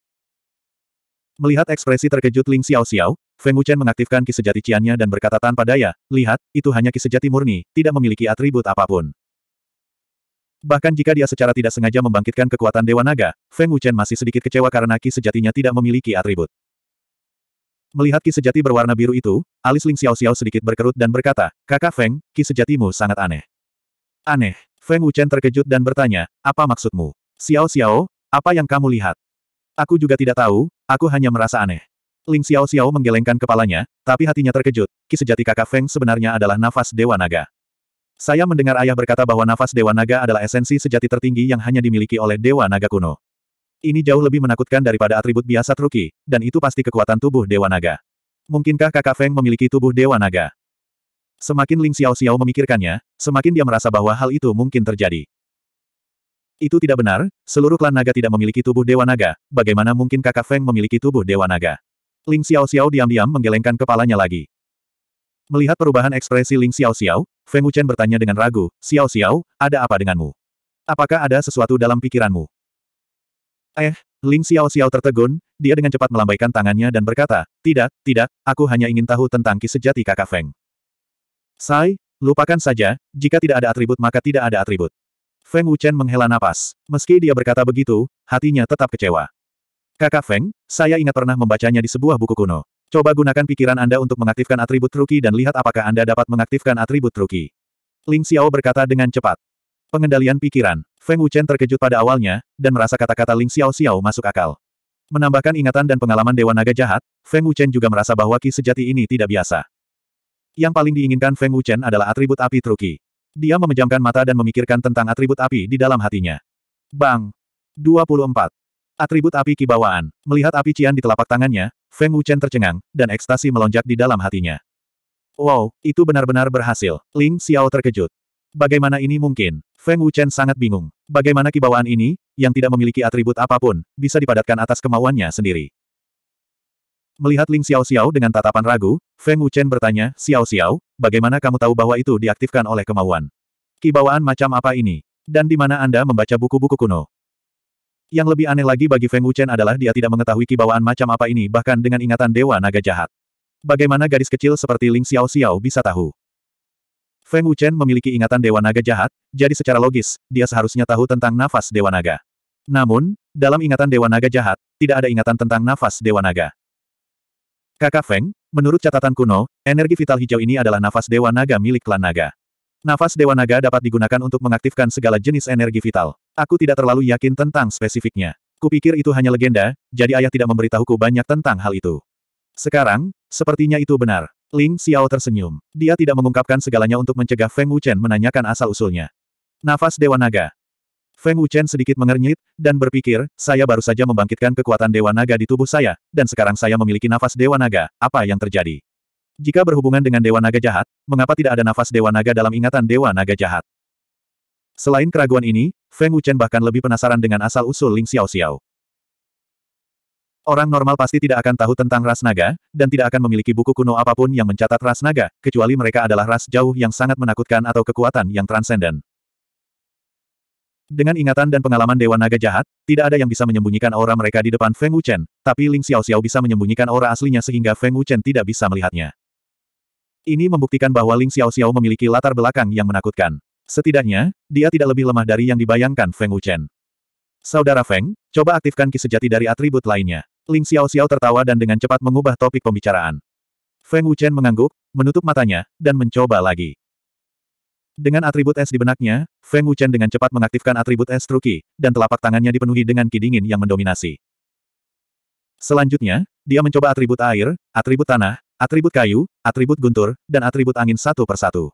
Melihat ekspresi terkejut Ling Xiao Xiao, Feng Wuchen mengaktifkan ki sejati ciannya dan berkata tanpa daya, lihat, itu hanya ki sejati murni, tidak memiliki atribut apapun. Bahkan jika dia secara tidak sengaja membangkitkan kekuatan Dewa Naga, Feng Wuchen masih sedikit kecewa karena ki sejatinya tidak memiliki atribut. Melihat ki sejati berwarna biru itu, alis Ling Xiao Xiao sedikit berkerut dan berkata, kakak Feng, ki sejatimu sangat aneh. Aneh, Feng Wuchen terkejut dan bertanya, apa maksudmu? Xiao Xiao, apa yang kamu lihat? Aku juga tidak tahu, aku hanya merasa aneh. Ling Xiao Xiao menggelengkan kepalanya, tapi hatinya terkejut, ki sejati kakak Feng sebenarnya adalah nafas Dewa Naga. Saya mendengar ayah berkata bahwa nafas Dewa Naga adalah esensi sejati tertinggi yang hanya dimiliki oleh Dewa Naga kuno. Ini jauh lebih menakutkan daripada atribut biasa Truki, dan itu pasti kekuatan tubuh Dewa Naga. Mungkinkah kakak Feng memiliki tubuh Dewa Naga? Semakin Ling Xiao Xiao memikirkannya, semakin dia merasa bahwa hal itu mungkin terjadi. Itu tidak benar, seluruh klan naga tidak memiliki tubuh dewa naga, bagaimana mungkin kakak Feng memiliki tubuh dewa naga? Ling Xiao Xiao diam-diam menggelengkan kepalanya lagi. Melihat perubahan ekspresi Ling Xiao Xiao, Feng Wuchen bertanya dengan ragu, Xiao Xiao, ada apa denganmu? Apakah ada sesuatu dalam pikiranmu? Eh, Ling Xiao Xiao tertegun, dia dengan cepat melambaikan tangannya dan berkata, Tidak, tidak, aku hanya ingin tahu tentang Ki sejati kakak Feng. Sai, lupakan saja, jika tidak ada atribut maka tidak ada atribut. Feng Wuchen menghela napas. Meski dia berkata begitu, hatinya tetap kecewa. Kakak Feng, saya ingat pernah membacanya di sebuah buku kuno. Coba gunakan pikiran Anda untuk mengaktifkan atribut Ruki dan lihat apakah Anda dapat mengaktifkan atribut Ruki. Ling Xiao berkata dengan cepat. Pengendalian pikiran. Feng Wuchen terkejut pada awalnya, dan merasa kata-kata Ling Xiao Xiao masuk akal. Menambahkan ingatan dan pengalaman Dewa Naga Jahat, Feng Wuchen juga merasa bahwa Ki sejati ini tidak biasa. Yang paling diinginkan Feng Wuchen adalah atribut api Truki. Dia memejamkan mata dan memikirkan tentang atribut api di dalam hatinya. Bang! 24. Atribut api kibawaan. Melihat api cian di telapak tangannya, Feng Wuchen tercengang, dan ekstasi melonjak di dalam hatinya. Wow, itu benar-benar berhasil. Ling Xiao terkejut. Bagaimana ini mungkin? Feng Wuchen sangat bingung. Bagaimana kibawaan ini, yang tidak memiliki atribut apapun, bisa dipadatkan atas kemauannya sendiri. Melihat Ling Xiao Xiao dengan tatapan ragu, Feng Wuchen bertanya, Xiao Xiao, bagaimana kamu tahu bahwa itu diaktifkan oleh kemauan? Kibawaan macam apa ini? Dan di mana Anda membaca buku-buku kuno? Yang lebih aneh lagi bagi Feng Wuchen adalah dia tidak mengetahui kibawaan macam apa ini bahkan dengan ingatan Dewa Naga Jahat. Bagaimana gadis kecil seperti Ling Xiao Xiao bisa tahu? Feng Wuchen memiliki ingatan Dewa Naga Jahat, jadi secara logis, dia seharusnya tahu tentang nafas Dewa Naga. Namun, dalam ingatan Dewa Naga Jahat, tidak ada ingatan tentang nafas Dewa Naga. Kakak Feng, menurut catatan kuno, energi vital hijau ini adalah nafas Dewa Naga milik klan Naga. Nafas Dewa Naga dapat digunakan untuk mengaktifkan segala jenis energi vital. Aku tidak terlalu yakin tentang spesifiknya. Kupikir itu hanya legenda, jadi ayah tidak memberitahuku banyak tentang hal itu. Sekarang, sepertinya itu benar. Ling Xiao tersenyum. Dia tidak mengungkapkan segalanya untuk mencegah Feng Wuchen menanyakan asal-usulnya. Nafas Dewa Naga. Feng Wuchen sedikit mengernyit, dan berpikir, saya baru saja membangkitkan kekuatan Dewa Naga di tubuh saya, dan sekarang saya memiliki nafas Dewa Naga, apa yang terjadi? Jika berhubungan dengan Dewa Naga jahat, mengapa tidak ada nafas Dewa Naga dalam ingatan Dewa Naga jahat? Selain keraguan ini, Feng Wuchen bahkan lebih penasaran dengan asal-usul Ling Xiao Xiao. Orang normal pasti tidak akan tahu tentang ras naga, dan tidak akan memiliki buku kuno apapun yang mencatat ras naga, kecuali mereka adalah ras jauh yang sangat menakutkan atau kekuatan yang transenden. Dengan ingatan dan pengalaman Dewa Naga Jahat, tidak ada yang bisa menyembunyikan aura mereka di depan Feng Wuchen, tapi Ling Xiao Xiao bisa menyembunyikan aura aslinya sehingga Feng Wuchen tidak bisa melihatnya. Ini membuktikan bahwa Ling Xiao Xiao memiliki latar belakang yang menakutkan. Setidaknya, dia tidak lebih lemah dari yang dibayangkan Feng Wuchen. Saudara Feng, coba aktifkan ki sejati dari atribut lainnya. Ling Xiao Xiao tertawa dan dengan cepat mengubah topik pembicaraan. Feng Wuchen mengangguk, menutup matanya, dan mencoba lagi. Dengan atribut es di benaknya, Feng Wuchen dengan cepat mengaktifkan atribut es Truki, dan telapak tangannya dipenuhi dengan ki dingin yang mendominasi. Selanjutnya, dia mencoba atribut air, atribut tanah, atribut kayu, atribut guntur, dan atribut angin satu persatu.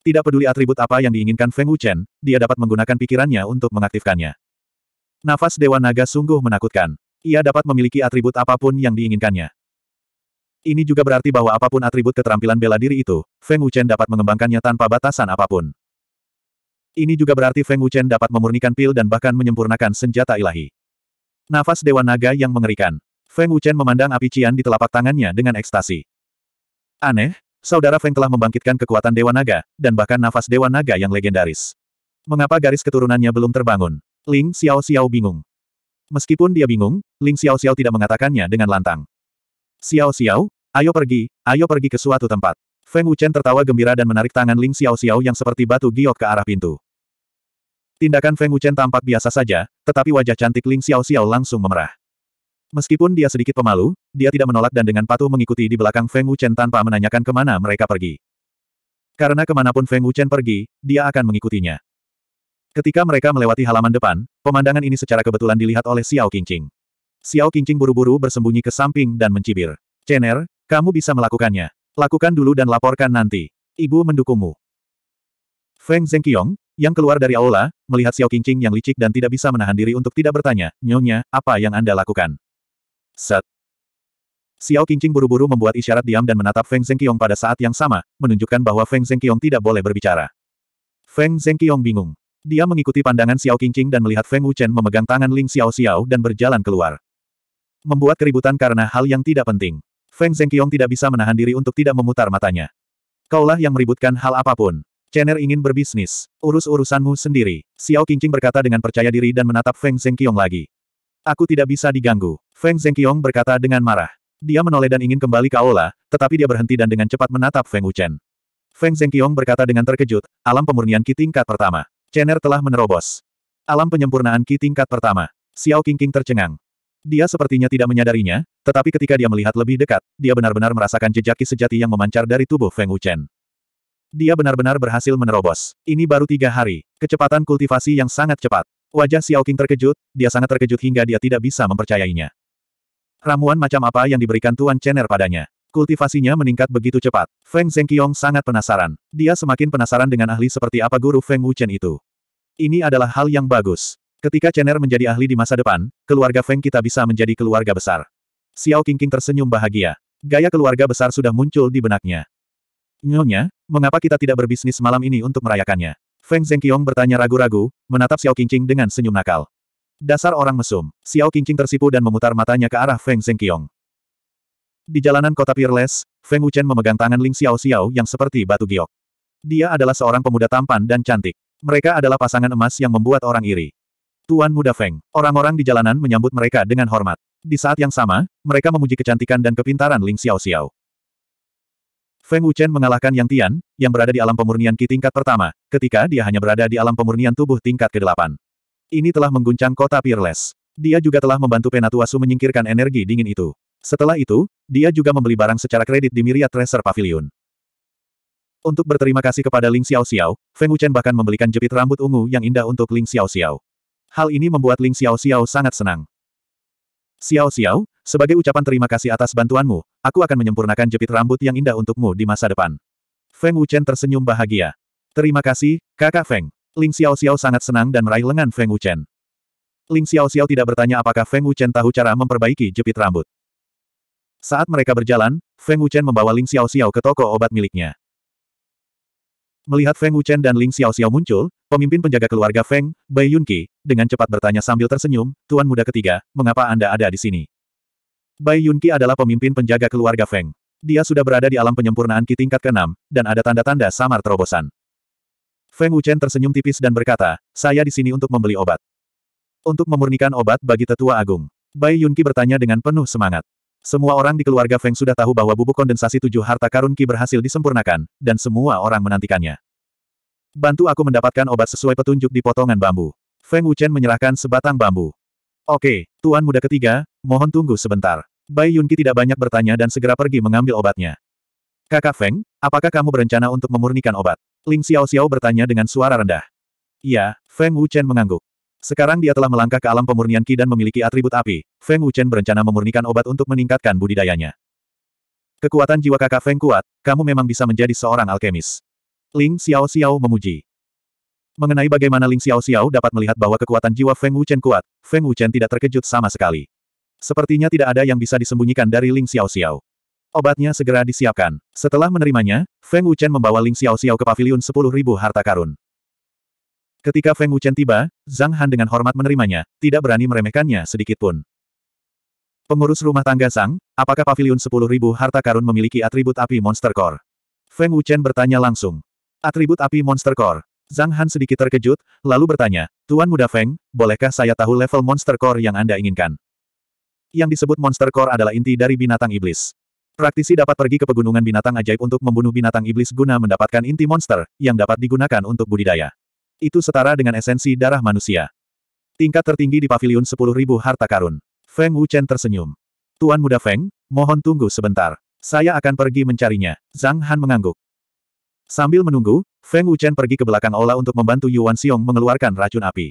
Tidak peduli atribut apa yang diinginkan Feng Wuchen, dia dapat menggunakan pikirannya untuk mengaktifkannya. Nafas Dewa Naga sungguh menakutkan. Ia dapat memiliki atribut apapun yang diinginkannya. Ini juga berarti bahwa apapun atribut keterampilan bela diri itu, Feng Wuchen dapat mengembangkannya tanpa batasan apapun. Ini juga berarti Feng Wuchen dapat memurnikan pil dan bahkan menyempurnakan senjata ilahi. Nafas Dewa Naga yang mengerikan. Feng Wuchen memandang api cian di telapak tangannya dengan ekstasi. Aneh, saudara Feng telah membangkitkan kekuatan Dewa Naga, dan bahkan nafas Dewa Naga yang legendaris. Mengapa garis keturunannya belum terbangun? Ling Xiao Xiao bingung. Meskipun dia bingung, Ling Xiao Xiao tidak mengatakannya dengan lantang. Xiao Xiao, ayo pergi, ayo pergi ke suatu tempat. Feng Wuchen tertawa gembira dan menarik tangan Ling Xiao Xiao yang seperti batu giok ke arah pintu. Tindakan Feng Wuchen tampak biasa saja, tetapi wajah cantik Ling Xiao Xiao langsung memerah. Meskipun dia sedikit pemalu, dia tidak menolak dan dengan patuh mengikuti di belakang Feng Wuchen tanpa menanyakan kemana mereka pergi. Karena kemanapun Feng Wuchen pergi, dia akan mengikutinya. Ketika mereka melewati halaman depan, pemandangan ini secara kebetulan dilihat oleh Xiao Qingqing. Xiao Qingqing buru-buru bersembunyi ke samping dan mencibir. Chen'er, kamu bisa melakukannya. Lakukan dulu dan laporkan nanti. Ibu mendukungmu. Feng Zhengqiong, yang keluar dari aula, melihat Xiao Qingqing yang licik dan tidak bisa menahan diri untuk tidak bertanya, Nyonya, apa yang Anda lakukan? Set. Xiao Qingqing buru-buru membuat isyarat diam dan menatap Feng Zhengqiong pada saat yang sama, menunjukkan bahwa Feng Zhengqiong tidak boleh berbicara. Feng Zhengqiong bingung. Dia mengikuti pandangan Xiao Qingqing dan melihat Feng Wuchen memegang tangan Ling Xiao Xiao dan berjalan keluar. Membuat keributan karena hal yang tidak penting. Feng Zhengqiong tidak bisa menahan diri untuk tidak memutar matanya. Kaulah yang meributkan hal apapun. Chener ingin berbisnis. Urus urusanmu sendiri. Xiao Qingqing berkata dengan percaya diri dan menatap Feng Zhengqiong lagi. Aku tidak bisa diganggu. Feng Zhengqiong berkata dengan marah. Dia menoleh dan ingin kembali ke aula, tetapi dia berhenti dan dengan cepat menatap Feng Wuchen. Feng Zhengqiong berkata dengan terkejut, alam pemurnian Ki tingkat pertama. Chener telah menerobos. Alam penyempurnaan Ki tingkat pertama. Xiao Qingqing tercengang. Dia sepertinya tidak menyadarinya, tetapi ketika dia melihat lebih dekat, dia benar-benar merasakan jejak ki sejati yang memancar dari tubuh Feng Wuchen. Dia benar-benar berhasil menerobos. Ini baru tiga hari. Kecepatan kultivasi yang sangat cepat. Wajah Xiao Qing terkejut, dia sangat terkejut hingga dia tidak bisa mempercayainya. Ramuan macam apa yang diberikan Tuan Chener padanya? Kultivasinya meningkat begitu cepat. Feng Zhengqiong sangat penasaran. Dia semakin penasaran dengan ahli seperti apa guru Feng Wuchen itu. Ini adalah hal yang bagus. Ketika Chener menjadi ahli di masa depan, keluarga Feng kita bisa menjadi keluarga besar. Xiao Qingqing tersenyum bahagia. Gaya keluarga besar sudah muncul di benaknya. Nyonya, mengapa kita tidak berbisnis malam ini untuk merayakannya? Feng Zhengqiong bertanya ragu-ragu, menatap Xiao Qingqing dengan senyum nakal. Dasar orang mesum, Xiao Qingqing tersipu dan memutar matanya ke arah Feng Zhengqiong. Di jalanan kota Peerless, Feng Wuchen memegang tangan Ling Xiao Xiao yang seperti batu giok. Dia adalah seorang pemuda tampan dan cantik. Mereka adalah pasangan emas yang membuat orang iri. Tuan Muda Feng, orang-orang di jalanan menyambut mereka dengan hormat. Di saat yang sama, mereka memuji kecantikan dan kepintaran Ling Xiao Xiao. Feng Wuchen mengalahkan Yang Tian, yang berada di alam pemurnian Qi tingkat pertama, ketika dia hanya berada di alam pemurnian tubuh tingkat ke-8. Ini telah mengguncang kota Peerless. Dia juga telah membantu Penatua Su menyingkirkan energi dingin itu. Setelah itu, dia juga membeli barang secara kredit di Myriad Treasure Pavilion. Untuk berterima kasih kepada Ling Xiao Xiao, Feng Wuchen bahkan membelikan jepit rambut ungu yang indah untuk Ling Xiao Xiao. Hal ini membuat Ling Xiao Xiao sangat senang. Xiao Xiao, sebagai ucapan terima kasih atas bantuanmu, aku akan menyempurnakan jepit rambut yang indah untukmu di masa depan. Feng Wuchen tersenyum bahagia. Terima kasih, kakak Feng. Ling Xiao Xiao sangat senang dan meraih lengan Feng Wuchen. Ling Xiao Xiao tidak bertanya apakah Feng Wuchen tahu cara memperbaiki jepit rambut. Saat mereka berjalan, Feng Wuchen membawa Ling Xiao Xiao ke toko obat miliknya. Melihat Feng Wuchen dan Ling Xiao Xiao muncul, pemimpin penjaga keluarga Feng, Bai Yunqi, dengan cepat bertanya sambil tersenyum, Tuan Muda Ketiga, mengapa Anda ada di sini? Bai Yunqi adalah pemimpin penjaga keluarga Feng. Dia sudah berada di alam penyempurnaan Ki tingkat ke-6, dan ada tanda-tanda samar terobosan. Feng Wuchen tersenyum tipis dan berkata, saya di sini untuk membeli obat. Untuk memurnikan obat bagi tetua agung. Bai Yunqi bertanya dengan penuh semangat. Semua orang di keluarga Feng sudah tahu bahwa bubuk kondensasi tujuh harta karun Ki berhasil disempurnakan, dan semua orang menantikannya. Bantu aku mendapatkan obat sesuai petunjuk di potongan bambu. Feng Wuchen menyerahkan sebatang bambu. Oke, Tuan Muda ketiga, mohon tunggu sebentar. Bai Yunqi tidak banyak bertanya dan segera pergi mengambil obatnya. Kakak Feng, apakah kamu berencana untuk memurnikan obat? Ling Xiao Xiao bertanya dengan suara rendah. Ya, Feng Wuchen mengangguk. Sekarang dia telah melangkah ke alam pemurnian Ki dan memiliki atribut api, Feng Wuchen berencana memurnikan obat untuk meningkatkan budidayanya. Kekuatan jiwa kakak Feng kuat, kamu memang bisa menjadi seorang alkemis. Ling Xiao Xiao memuji. Mengenai bagaimana Ling Xiao Xiao dapat melihat bahwa kekuatan jiwa Feng Wuchen kuat, Feng Wuchen tidak terkejut sama sekali. Sepertinya tidak ada yang bisa disembunyikan dari Ling Xiao Xiao. Obatnya segera disiapkan. Setelah menerimanya, Feng Wuchen membawa Ling Xiao Xiao ke paviliun 10.000 harta karun. Ketika Feng Wuchen tiba, Zhang Han dengan hormat menerimanya, tidak berani meremehkannya sedikitpun. Pengurus rumah tangga Zhang, apakah pavilion 10.000 harta karun memiliki atribut api monster core? Feng Wuchen bertanya langsung. Atribut api monster core. Zhang Han sedikit terkejut, lalu bertanya, Tuan Muda Feng, bolehkah saya tahu level monster core yang Anda inginkan? Yang disebut monster core adalah inti dari binatang iblis. Praktisi dapat pergi ke pegunungan binatang ajaib untuk membunuh binatang iblis guna mendapatkan inti monster, yang dapat digunakan untuk budidaya. Itu setara dengan esensi darah manusia. Tingkat tertinggi di pavilion 10.000 harta karun. Feng Wuchen tersenyum. Tuan muda Feng, mohon tunggu sebentar. Saya akan pergi mencarinya. Zhang Han mengangguk. Sambil menunggu, Feng Wuchen pergi ke belakang Ola untuk membantu Yuan Xiong mengeluarkan racun api.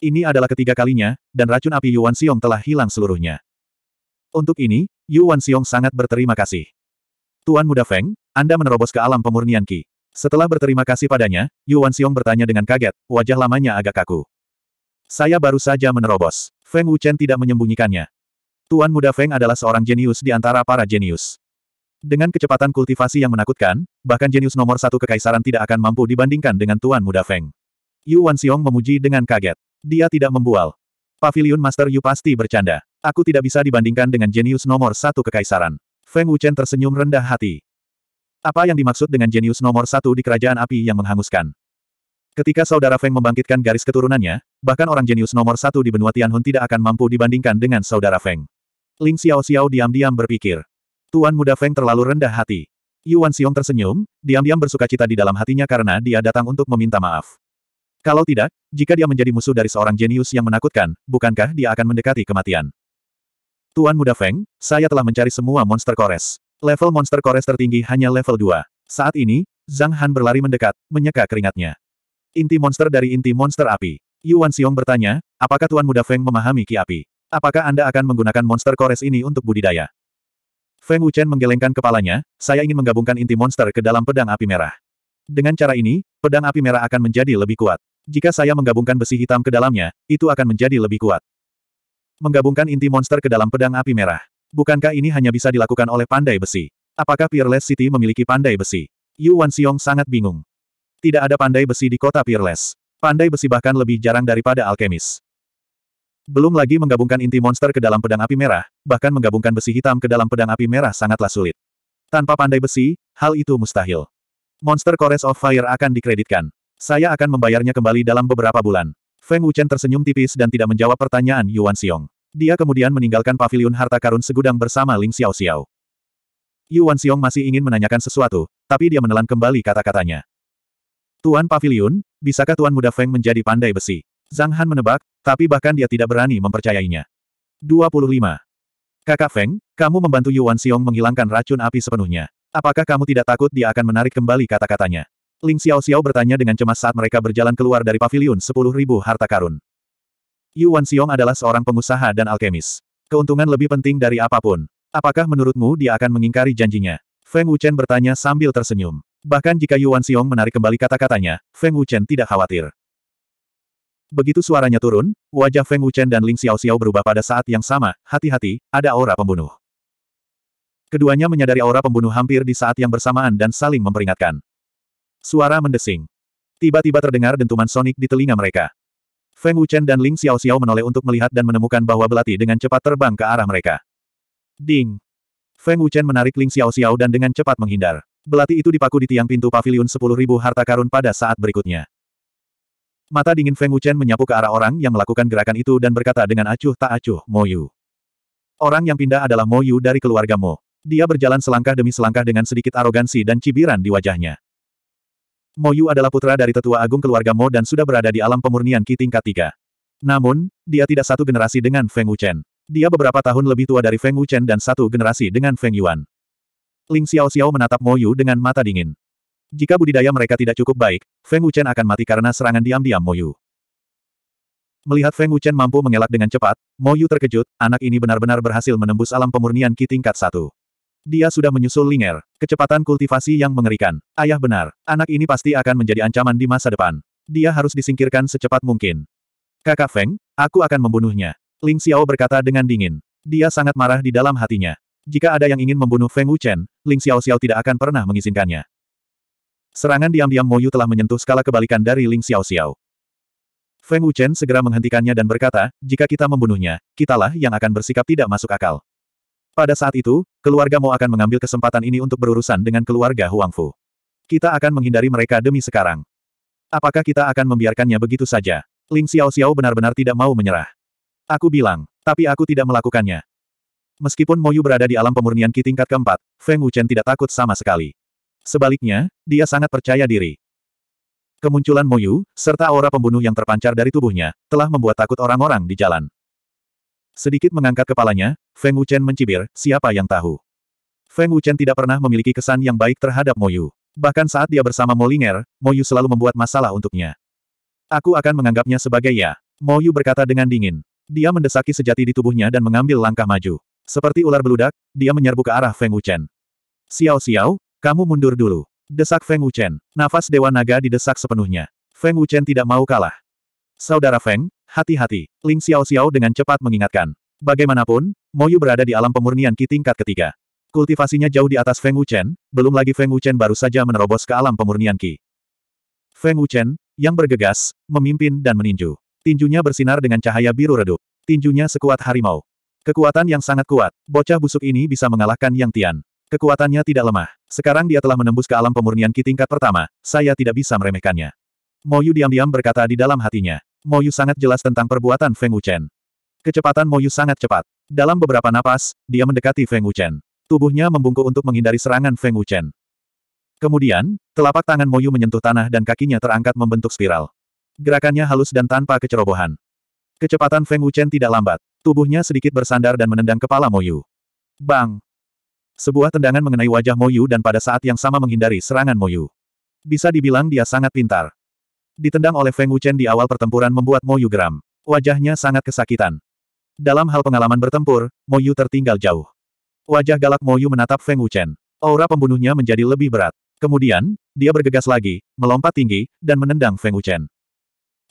Ini adalah ketiga kalinya, dan racun api Yuan Xiong telah hilang seluruhnya. Untuk ini, Yuan Xiong sangat berterima kasih. Tuan Muda Feng, Anda menerobos ke alam pemurnian Ki. Setelah berterima kasih padanya, Yuan Xiong bertanya dengan kaget, wajah lamanya agak kaku. Saya baru saja menerobos. Feng Wuchen tidak menyembunyikannya. Tuan muda Feng adalah seorang jenius di antara para jenius. Dengan kecepatan kultivasi yang menakutkan, bahkan jenius nomor satu kekaisaran tidak akan mampu dibandingkan dengan Tuan muda Feng. Yu Xiong memuji dengan kaget. Dia tidak membual. Pavilion Master Yu pasti bercanda. Aku tidak bisa dibandingkan dengan jenius nomor satu kekaisaran. Feng Wuchen tersenyum rendah hati. Apa yang dimaksud dengan jenius nomor satu di kerajaan api yang menghanguskan? Ketika saudara Feng membangkitkan garis keturunannya, bahkan orang jenius nomor satu di benua Tianhun tidak akan mampu dibandingkan dengan saudara Feng. Ling Xiao Xiao diam-diam berpikir. Tuan muda Feng terlalu rendah hati. Yuan Xiong tersenyum, diam-diam bersuka cita di dalam hatinya karena dia datang untuk meminta maaf. Kalau tidak, jika dia menjadi musuh dari seorang jenius yang menakutkan, bukankah dia akan mendekati kematian? Tuan Muda Feng, saya telah mencari semua monster kores. Level monster kores tertinggi hanya level 2. Saat ini, Zhang Han berlari mendekat, menyeka keringatnya. Inti monster dari inti monster api. Yuan Xiong bertanya, apakah Tuan Muda Feng memahami ki api? Apakah Anda akan menggunakan monster kores ini untuk budidaya? Feng Wuchen menggelengkan kepalanya, saya ingin menggabungkan inti monster ke dalam pedang api merah. Dengan cara ini, pedang api merah akan menjadi lebih kuat. Jika saya menggabungkan besi hitam ke dalamnya, itu akan menjadi lebih kuat. Menggabungkan inti monster ke dalam pedang api merah. Bukankah ini hanya bisa dilakukan oleh pandai besi? Apakah Peerless City memiliki pandai besi? Yu Xiong sangat bingung. Tidak ada pandai besi di kota Peerless. Pandai besi bahkan lebih jarang daripada alkemis. Belum lagi menggabungkan inti monster ke dalam pedang api merah, bahkan menggabungkan besi hitam ke dalam pedang api merah sangatlah sulit. Tanpa pandai besi, hal itu mustahil. Monster Chorus of Fire akan dikreditkan. Saya akan membayarnya kembali dalam beberapa bulan. Feng Wuchen tersenyum tipis dan tidak menjawab pertanyaan Yuan Xiong. Dia kemudian meninggalkan pavilion harta karun segudang bersama Ling Xiao Xiao. Yuan Xiong masih ingin menanyakan sesuatu, tapi dia menelan kembali kata-katanya. Tuan pavilion, bisakah Tuan Muda Feng menjadi pandai besi? Zhang Han menebak, tapi bahkan dia tidak berani mempercayainya. 25. Kakak Feng, kamu membantu Yuan Xiong menghilangkan racun api sepenuhnya. Apakah kamu tidak takut dia akan menarik kembali kata-katanya? Ling Xiao Xiao bertanya dengan cemas saat mereka berjalan keluar dari pavilion 10.000 harta karun. Yuan Xiong adalah seorang pengusaha dan alkemis. Keuntungan lebih penting dari apapun. Apakah menurutmu dia akan mengingkari janjinya? Feng Wuchen bertanya sambil tersenyum. Bahkan jika Yuan Xiong menarik kembali kata-katanya, Feng Wuchen tidak khawatir. Begitu suaranya turun, wajah Feng Wuchen dan Ling Xiao Xiao berubah pada saat yang sama, hati-hati, ada aura pembunuh. Keduanya menyadari aura pembunuh hampir di saat yang bersamaan dan saling memperingatkan. Suara mendesing. Tiba-tiba terdengar dentuman sonik di telinga mereka. Feng Wuchen dan Ling Xiao Xiao menoleh untuk melihat dan menemukan bahwa belati dengan cepat terbang ke arah mereka. Ding! Feng Wuchen menarik Ling Xiao Xiao dan dengan cepat menghindar. Belati itu dipaku di tiang pintu pavilion 10.000 harta karun pada saat berikutnya. Mata dingin Feng Wuchen menyapu ke arah orang yang melakukan gerakan itu dan berkata dengan acuh tak acuh, Mo Yu. Orang yang pindah adalah Mo Yu dari keluarga Mo. Dia berjalan selangkah demi selangkah dengan sedikit arogansi dan cibiran di wajahnya. Mo Yu adalah putra dari tetua agung keluarga Mo dan sudah berada di alam pemurnian Ki tingkat tiga. Namun, dia tidak satu generasi dengan Feng Wuchen. Dia beberapa tahun lebih tua dari Feng Wuchen dan satu generasi dengan Feng Yuan. Ling Xiao Xiao menatap Mo Yu dengan mata dingin. Jika budidaya mereka tidak cukup baik, Feng Wuchen akan mati karena serangan diam-diam Mo Yu. Melihat Feng Wuchen mampu mengelak dengan cepat, Mo Yu terkejut, anak ini benar-benar berhasil menembus alam pemurnian Ki tingkat satu. Dia sudah menyusul Linger. Kecepatan kultivasi yang mengerikan. Ayah benar, anak ini pasti akan menjadi ancaman di masa depan. Dia harus disingkirkan secepat mungkin. Kakak Feng, aku akan membunuhnya. Ling Xiao berkata dengan dingin. Dia sangat marah di dalam hatinya. Jika ada yang ingin membunuh Feng Wuchen, Ling Xiao Xiao tidak akan pernah mengizinkannya. Serangan diam-diam Moyu telah menyentuh skala kebalikan dari Ling Xiao Xiao. Feng Wuchen segera menghentikannya dan berkata, jika kita membunuhnya, kitalah yang akan bersikap tidak masuk akal. Pada saat itu, keluarga Mo akan mengambil kesempatan ini untuk berurusan dengan keluarga Huang Fu. Kita akan menghindari mereka demi sekarang. Apakah kita akan membiarkannya begitu saja? Ling Xiao Xiao benar-benar tidak mau menyerah. Aku bilang, tapi aku tidak melakukannya. Meskipun Mo Yu berada di alam pemurnian Ki tingkat keempat, Feng Wuchen tidak takut sama sekali. Sebaliknya, dia sangat percaya diri. Kemunculan Mo Yu, serta aura pembunuh yang terpancar dari tubuhnya, telah membuat takut orang-orang di jalan. Sedikit mengangkat kepalanya, Feng Wuchen mencibir, siapa yang tahu. Feng Wuchen tidak pernah memiliki kesan yang baik terhadap Moyu. Bahkan saat dia bersama Molinger, Moyu selalu membuat masalah untuknya. Aku akan menganggapnya sebagai ya. Moyu berkata dengan dingin. Dia mendesaki sejati di tubuhnya dan mengambil langkah maju. Seperti ular beludak, dia menyerbu ke arah Feng Wuchen. Xiao Xiao, kamu mundur dulu. Desak Feng Wuchen. Nafas Dewa Naga didesak sepenuhnya. Feng Wuchen tidak mau kalah. Saudara Feng, Hati-hati, Ling Xiao-Xiao dengan cepat mengingatkan. Bagaimanapun, Moyu berada di alam pemurnian Qi tingkat ketiga. Kultivasinya jauh di atas Feng Wuchen, belum lagi Feng Wuchen baru saja menerobos ke alam pemurnian Qi. Feng Wuchen, yang bergegas, memimpin dan meninju. Tinjunya bersinar dengan cahaya biru redup. Tinjunya sekuat harimau. Kekuatan yang sangat kuat, bocah busuk ini bisa mengalahkan Yang Tian. Kekuatannya tidak lemah. Sekarang dia telah menembus ke alam pemurnian Ki tingkat pertama, saya tidak bisa meremehkannya. Moyu diam-diam berkata di dalam hatinya. Moyu sangat jelas tentang perbuatan Feng Wuchen. Kecepatan Moyu sangat cepat. Dalam beberapa napas, dia mendekati Feng Wuchen. Tubuhnya membungkuk untuk menghindari serangan Feng Wuchen. Kemudian, telapak tangan Moyu menyentuh tanah dan kakinya terangkat membentuk spiral. Gerakannya halus dan tanpa kecerobohan. Kecepatan Feng Wuchen tidak lambat. Tubuhnya sedikit bersandar dan menendang kepala Moyu. Bang! Sebuah tendangan mengenai wajah Moyu dan pada saat yang sama menghindari serangan Moyu. Bisa dibilang dia sangat pintar. Ditendang oleh Feng Wuchen di awal pertempuran membuat Mo Yu geram. Wajahnya sangat kesakitan. Dalam hal pengalaman bertempur, Mo Yu tertinggal jauh. Wajah galak Mo Yu menatap Feng Wuchen. Aura pembunuhnya menjadi lebih berat. Kemudian, dia bergegas lagi, melompat tinggi, dan menendang Feng Wuchen.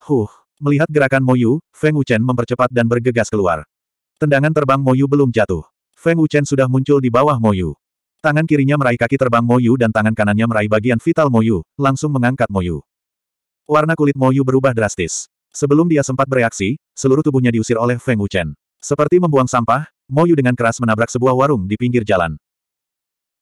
Huh, melihat gerakan Mo Yu, Feng Wuchen mempercepat dan bergegas keluar. Tendangan terbang Mo Yu belum jatuh. Feng Wuchen sudah muncul di bawah Mo Yu. Tangan kirinya meraih kaki terbang Mo Yu dan tangan kanannya meraih bagian vital Mo Yu, langsung mengangkat Mo Yu. Warna kulit Moyu berubah drastis. Sebelum dia sempat bereaksi, seluruh tubuhnya diusir oleh Feng Wuchen. Seperti membuang sampah, Moyu dengan keras menabrak sebuah warung di pinggir jalan.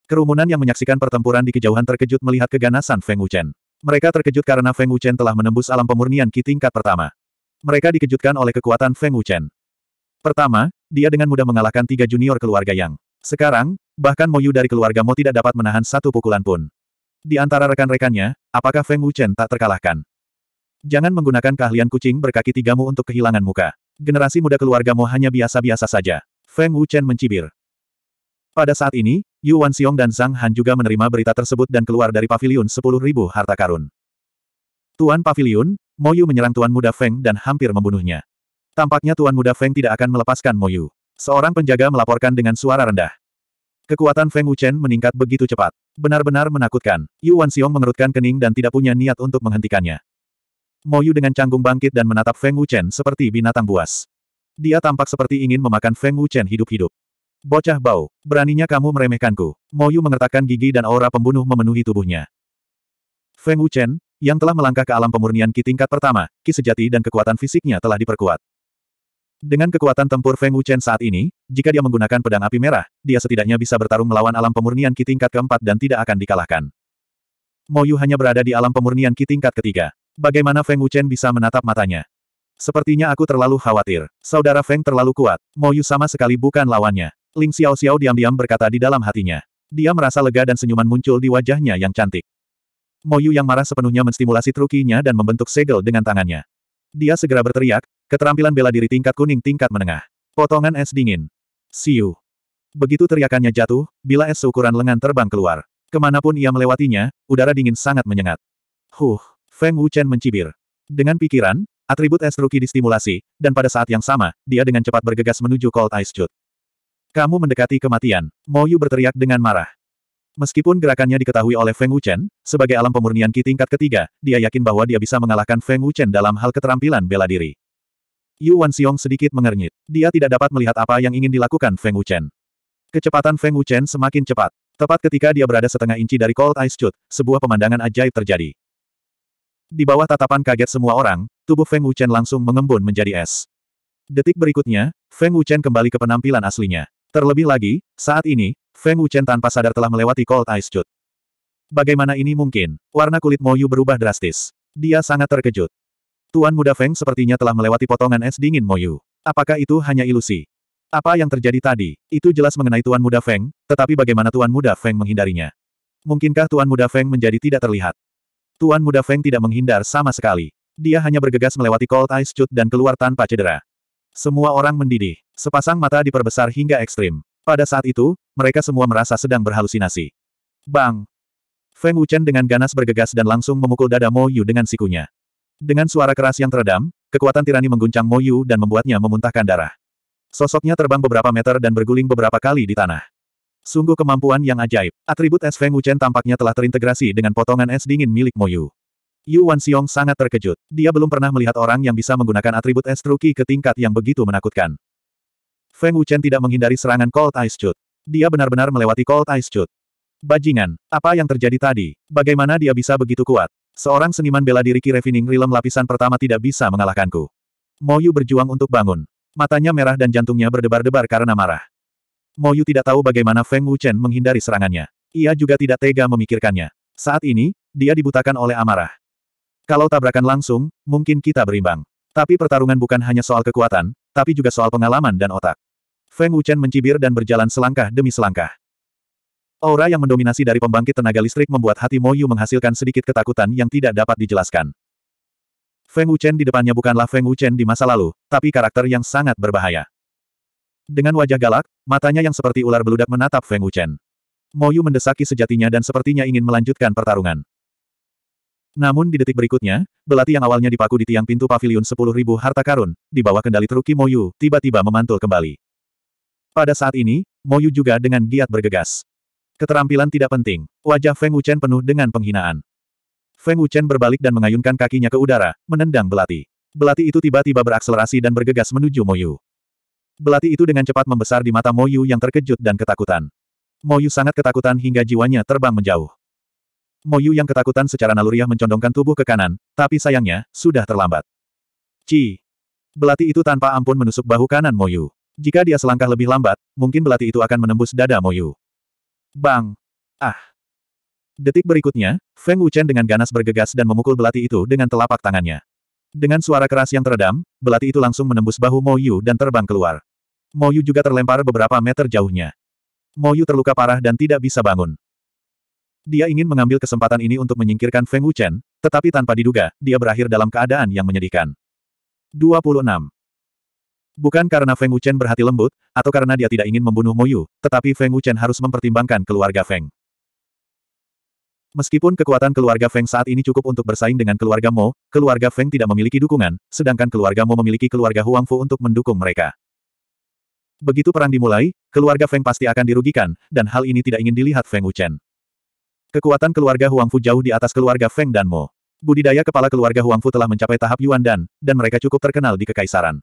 Kerumunan yang menyaksikan pertempuran di kejauhan terkejut melihat keganasan Feng Wuchen. Mereka terkejut karena Feng Wuchen telah menembus alam pemurnian Qi tingkat pertama. Mereka dikejutkan oleh kekuatan Feng Wuchen. Pertama, dia dengan mudah mengalahkan tiga junior keluarga Yang. Sekarang, bahkan Moyu dari keluarga Mo tidak dapat menahan satu pukulan pun. Di antara rekan-rekannya, apakah Feng Wuchen tak terkalahkan? Jangan menggunakan keahlian kucing berkaki tigamu untuk kehilangan muka. Generasi muda keluargamu hanya biasa-biasa saja. Feng Wuchen mencibir. Pada saat ini, Yu Wanxiong dan Zhang Han juga menerima berita tersebut dan keluar dari pavilion 10.000 harta karun. Tuan Pavilion, Moyu menyerang Tuan Muda Feng dan hampir membunuhnya. Tampaknya Tuan Muda Feng tidak akan melepaskan Moyu. Seorang penjaga melaporkan dengan suara rendah. Kekuatan Feng Wuchen meningkat begitu cepat. Benar-benar menakutkan. Yu Wanxiong mengerutkan kening dan tidak punya niat untuk menghentikannya. Moyu dengan canggung bangkit dan menatap Feng Wu Chen seperti binatang buas. Dia tampak seperti ingin memakan Feng Wu Chen hidup-hidup. Bocah bau, beraninya kamu meremehkanku. Moyu mengertakkan gigi dan aura pembunuh memenuhi tubuhnya. Feng Wu Chen yang telah melangkah ke alam pemurnian Ki tingkat pertama, Ki sejati dan kekuatan fisiknya telah diperkuat. Dengan kekuatan tempur Feng Wu Chen saat ini, jika dia menggunakan pedang api merah, dia setidaknya bisa bertarung melawan alam pemurnian Ki tingkat keempat dan tidak akan dikalahkan. Moyu hanya berada di alam pemurnian Ki tingkat ketiga. Bagaimana Feng Wuchen bisa menatap matanya? Sepertinya aku terlalu khawatir. Saudara Feng terlalu kuat. Mo Yu sama sekali bukan lawannya. Ling Xiao Xiao diam-diam berkata di dalam hatinya. Dia merasa lega dan senyuman muncul di wajahnya yang cantik. Mo Yu yang marah sepenuhnya menstimulasi trukinya dan membentuk segel dengan tangannya. Dia segera berteriak, keterampilan bela diri tingkat kuning tingkat menengah. Potongan es dingin. Siu. Begitu teriakannya jatuh, bila es seukuran lengan terbang keluar. Kemanapun ia melewatinya, udara dingin sangat menyengat. Huh. Feng Wuchen mencibir. Dengan pikiran, atribut es Ruki distimulasi, dan pada saat yang sama, dia dengan cepat bergegas menuju Cold Ice Chute. Kamu mendekati kematian, Mo Yu berteriak dengan marah. Meskipun gerakannya diketahui oleh Feng Wuchen, sebagai alam pemurnian Qi tingkat ketiga, dia yakin bahwa dia bisa mengalahkan Feng Wuchen dalam hal keterampilan bela diri. Yu Xiong sedikit mengernyit. Dia tidak dapat melihat apa yang ingin dilakukan Feng Wuchen. Kecepatan Feng Wuchen semakin cepat. Tepat ketika dia berada setengah inci dari Cold Ice Chute, sebuah pemandangan ajaib terjadi. Di bawah tatapan kaget semua orang, tubuh Feng Wuchen langsung mengembun menjadi es. Detik berikutnya, Feng Wuchen kembali ke penampilan aslinya. Terlebih lagi, saat ini, Feng Wuchen tanpa sadar telah melewati Cold Ice Chute. Bagaimana ini mungkin? Warna kulit Moyu berubah drastis. Dia sangat terkejut. Tuan muda Feng sepertinya telah melewati potongan es dingin Moyu. Apakah itu hanya ilusi? Apa yang terjadi tadi? Itu jelas mengenai Tuan Muda Feng, tetapi bagaimana Tuan Muda Feng menghindarinya? Mungkinkah Tuan Muda Feng menjadi tidak terlihat? Tuan Muda Feng tidak menghindar sama sekali. Dia hanya bergegas melewati Cold Ice Chute dan keluar tanpa cedera. Semua orang mendidih. Sepasang mata diperbesar hingga ekstrim. Pada saat itu, mereka semua merasa sedang berhalusinasi. Bang! Feng Wuchen dengan ganas bergegas dan langsung memukul dada Mo Yu dengan sikunya. Dengan suara keras yang teredam, kekuatan tirani mengguncang Mo Yu dan membuatnya memuntahkan darah. Sosoknya terbang beberapa meter dan berguling beberapa kali di tanah. Sungguh kemampuan yang ajaib. Atribut es Feng Wuchen tampaknya telah terintegrasi dengan potongan es dingin milik Mo Yu Xiong sangat terkejut. Dia belum pernah melihat orang yang bisa menggunakan atribut es truki ke tingkat yang begitu menakutkan. Feng Wuchen tidak menghindari serangan Cold Ice Chute. Dia benar-benar melewati Cold Ice Chute. Bajingan, apa yang terjadi tadi? Bagaimana dia bisa begitu kuat? Seorang seniman bela diri Kirevining Rilem lapisan pertama tidak bisa mengalahkanku. Mo Yu berjuang untuk bangun. Matanya merah dan jantungnya berdebar-debar karena marah. Mo Yu tidak tahu bagaimana Feng Wuchen menghindari serangannya. Ia juga tidak tega memikirkannya. Saat ini, dia dibutakan oleh amarah. Kalau tabrakan langsung, mungkin kita berimbang. Tapi pertarungan bukan hanya soal kekuatan, tapi juga soal pengalaman dan otak. Feng Wuchen mencibir dan berjalan selangkah demi selangkah. Aura yang mendominasi dari pembangkit tenaga listrik membuat hati Mo Yu menghasilkan sedikit ketakutan yang tidak dapat dijelaskan. Feng Wuchen di depannya bukanlah Feng Wuchen di masa lalu, tapi karakter yang sangat berbahaya. Dengan wajah galak, matanya yang seperti ular beludak menatap Feng Wuchen. Moyu mendesaki sejatinya dan sepertinya ingin melanjutkan pertarungan. Namun di detik berikutnya, belati yang awalnya dipaku di tiang pintu pavilion 10.000 harta karun, di bawah kendali Truki Moyu, tiba-tiba memantul kembali. Pada saat ini, Moyu juga dengan giat bergegas. Keterampilan tidak penting, wajah Feng Wuchen penuh dengan penghinaan. Feng Wuchen berbalik dan mengayunkan kakinya ke udara, menendang belati. Belati itu tiba-tiba berakselerasi dan bergegas menuju Moyu. Belati itu dengan cepat membesar di mata Moyu yang terkejut dan ketakutan. Moyu sangat ketakutan hingga jiwanya terbang menjauh. Moyu yang ketakutan secara naluriah mencondongkan tubuh ke kanan, tapi sayangnya, sudah terlambat. Ci! Belati itu tanpa ampun menusuk bahu kanan Moyu. Jika dia selangkah lebih lambat, mungkin belati itu akan menembus dada Moyu. Bang! Ah! Detik berikutnya, Feng Wuchen dengan ganas bergegas dan memukul belati itu dengan telapak tangannya. Dengan suara keras yang teredam, belati itu langsung menembus bahu Mo Yu dan terbang keluar. Mo Yu juga terlempar beberapa meter jauhnya. Mo Yu terluka parah dan tidak bisa bangun. Dia ingin mengambil kesempatan ini untuk menyingkirkan Feng Wuchen, tetapi tanpa diduga, dia berakhir dalam keadaan yang menyedihkan. 26. Bukan karena Feng Wuchen berhati lembut, atau karena dia tidak ingin membunuh Mo Yu, tetapi Feng Wuchen harus mempertimbangkan keluarga Feng. Meskipun kekuatan keluarga Feng saat ini cukup untuk bersaing dengan keluarga Mo, keluarga Feng tidak memiliki dukungan, sedangkan keluarga Mo memiliki keluarga Huangfu untuk mendukung mereka. Begitu perang dimulai, keluarga Feng pasti akan dirugikan, dan hal ini tidak ingin dilihat Feng Wuchen. Kekuatan keluarga Huangfu jauh di atas keluarga Feng dan Mo. Budidaya kepala keluarga Huangfu telah mencapai tahap Yuan Dan, dan mereka cukup terkenal di kekaisaran.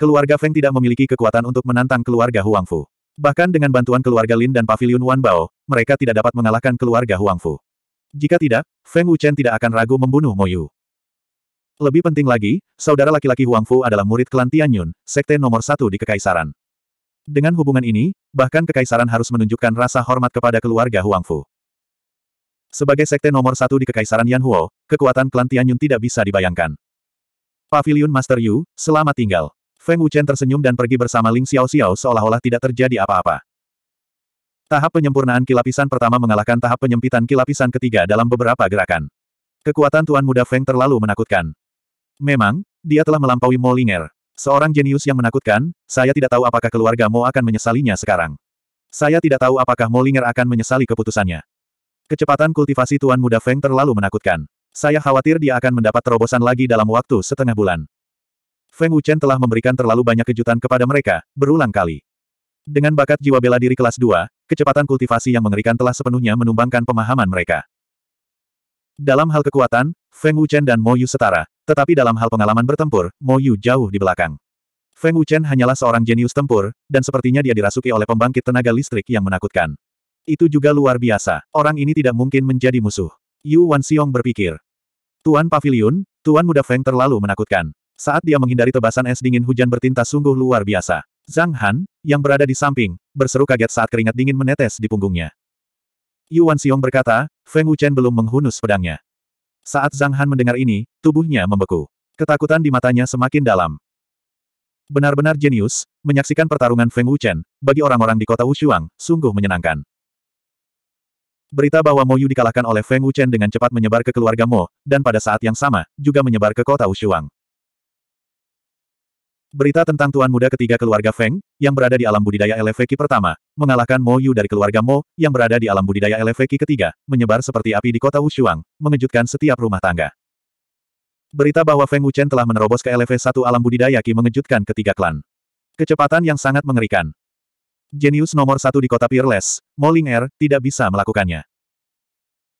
Keluarga Feng tidak memiliki kekuatan untuk menantang keluarga Huangfu. Bahkan dengan bantuan keluarga Lin dan Pavilion Wan Bao, mereka tidak dapat mengalahkan keluarga Huang Fu. Jika tidak, Feng Wuchen tidak akan ragu membunuh Moyu. Lebih penting lagi, saudara laki-laki Huang Fu adalah murid klan Tianyun, sekte nomor satu di Kekaisaran. Dengan hubungan ini, bahkan Kekaisaran harus menunjukkan rasa hormat kepada keluarga Huang Fu. Sebagai sekte nomor satu di Kekaisaran Yan Huo, kekuatan klan Tianyun tidak bisa dibayangkan. Pavilion Master Yu, selamat tinggal. Feng Wuchen tersenyum dan pergi bersama Ling Xiao Xiao seolah-olah tidak terjadi apa-apa. Tahap penyempurnaan kilapisan pertama mengalahkan tahap penyempitan kilapisan ketiga dalam beberapa gerakan. Kekuatan Tuan Muda Feng terlalu menakutkan. Memang, dia telah melampaui Mo Linger. Seorang jenius yang menakutkan, saya tidak tahu apakah keluarga Mo akan menyesalinya sekarang. Saya tidak tahu apakah Mo Linger akan menyesali keputusannya. Kecepatan kultivasi Tuan Muda Feng terlalu menakutkan. Saya khawatir dia akan mendapat terobosan lagi dalam waktu setengah bulan. Feng Wuchen telah memberikan terlalu banyak kejutan kepada mereka, berulang kali. Dengan bakat jiwa bela diri kelas 2, kecepatan kultivasi yang mengerikan telah sepenuhnya menumbangkan pemahaman mereka. Dalam hal kekuatan, Feng Wuchen dan Mo Yu setara, tetapi dalam hal pengalaman bertempur, Mo Yu jauh di belakang. Feng Wuchen hanyalah seorang jenius tempur, dan sepertinya dia dirasuki oleh pembangkit tenaga listrik yang menakutkan. Itu juga luar biasa, orang ini tidak mungkin menjadi musuh. Yu Wan Xiong berpikir, Tuan Pavilion, Tuan Muda Feng terlalu menakutkan. Saat dia menghindari tebasan es dingin hujan bertinta sungguh luar biasa. Zhang Han, yang berada di samping, berseru kaget saat keringat dingin menetes di punggungnya. Yuan Xiong berkata, Feng Wuchen belum menghunus pedangnya. Saat Zhang Han mendengar ini, tubuhnya membeku. Ketakutan di matanya semakin dalam. Benar-benar jenius, menyaksikan pertarungan Feng Wuchen, bagi orang-orang di kota Wushuang, sungguh menyenangkan. Berita bahwa Mo Yu dikalahkan oleh Feng Wuchen dengan cepat menyebar ke keluarga Mo, dan pada saat yang sama, juga menyebar ke kota Wushuang. Berita tentang Tuan Muda ketiga keluarga Feng, yang berada di alam budidaya Eleveki pertama, mengalahkan Mo Yu dari keluarga Mo, yang berada di alam budidaya Eleveki ketiga, menyebar seperti api di kota Wushuang, mengejutkan setiap rumah tangga. Berita bahwa Feng Wuchen telah menerobos ke lv satu alam budidaya Qi mengejutkan ketiga klan. Kecepatan yang sangat mengerikan. Jenius nomor satu di kota Peerless, Mo Ling Er, tidak bisa melakukannya.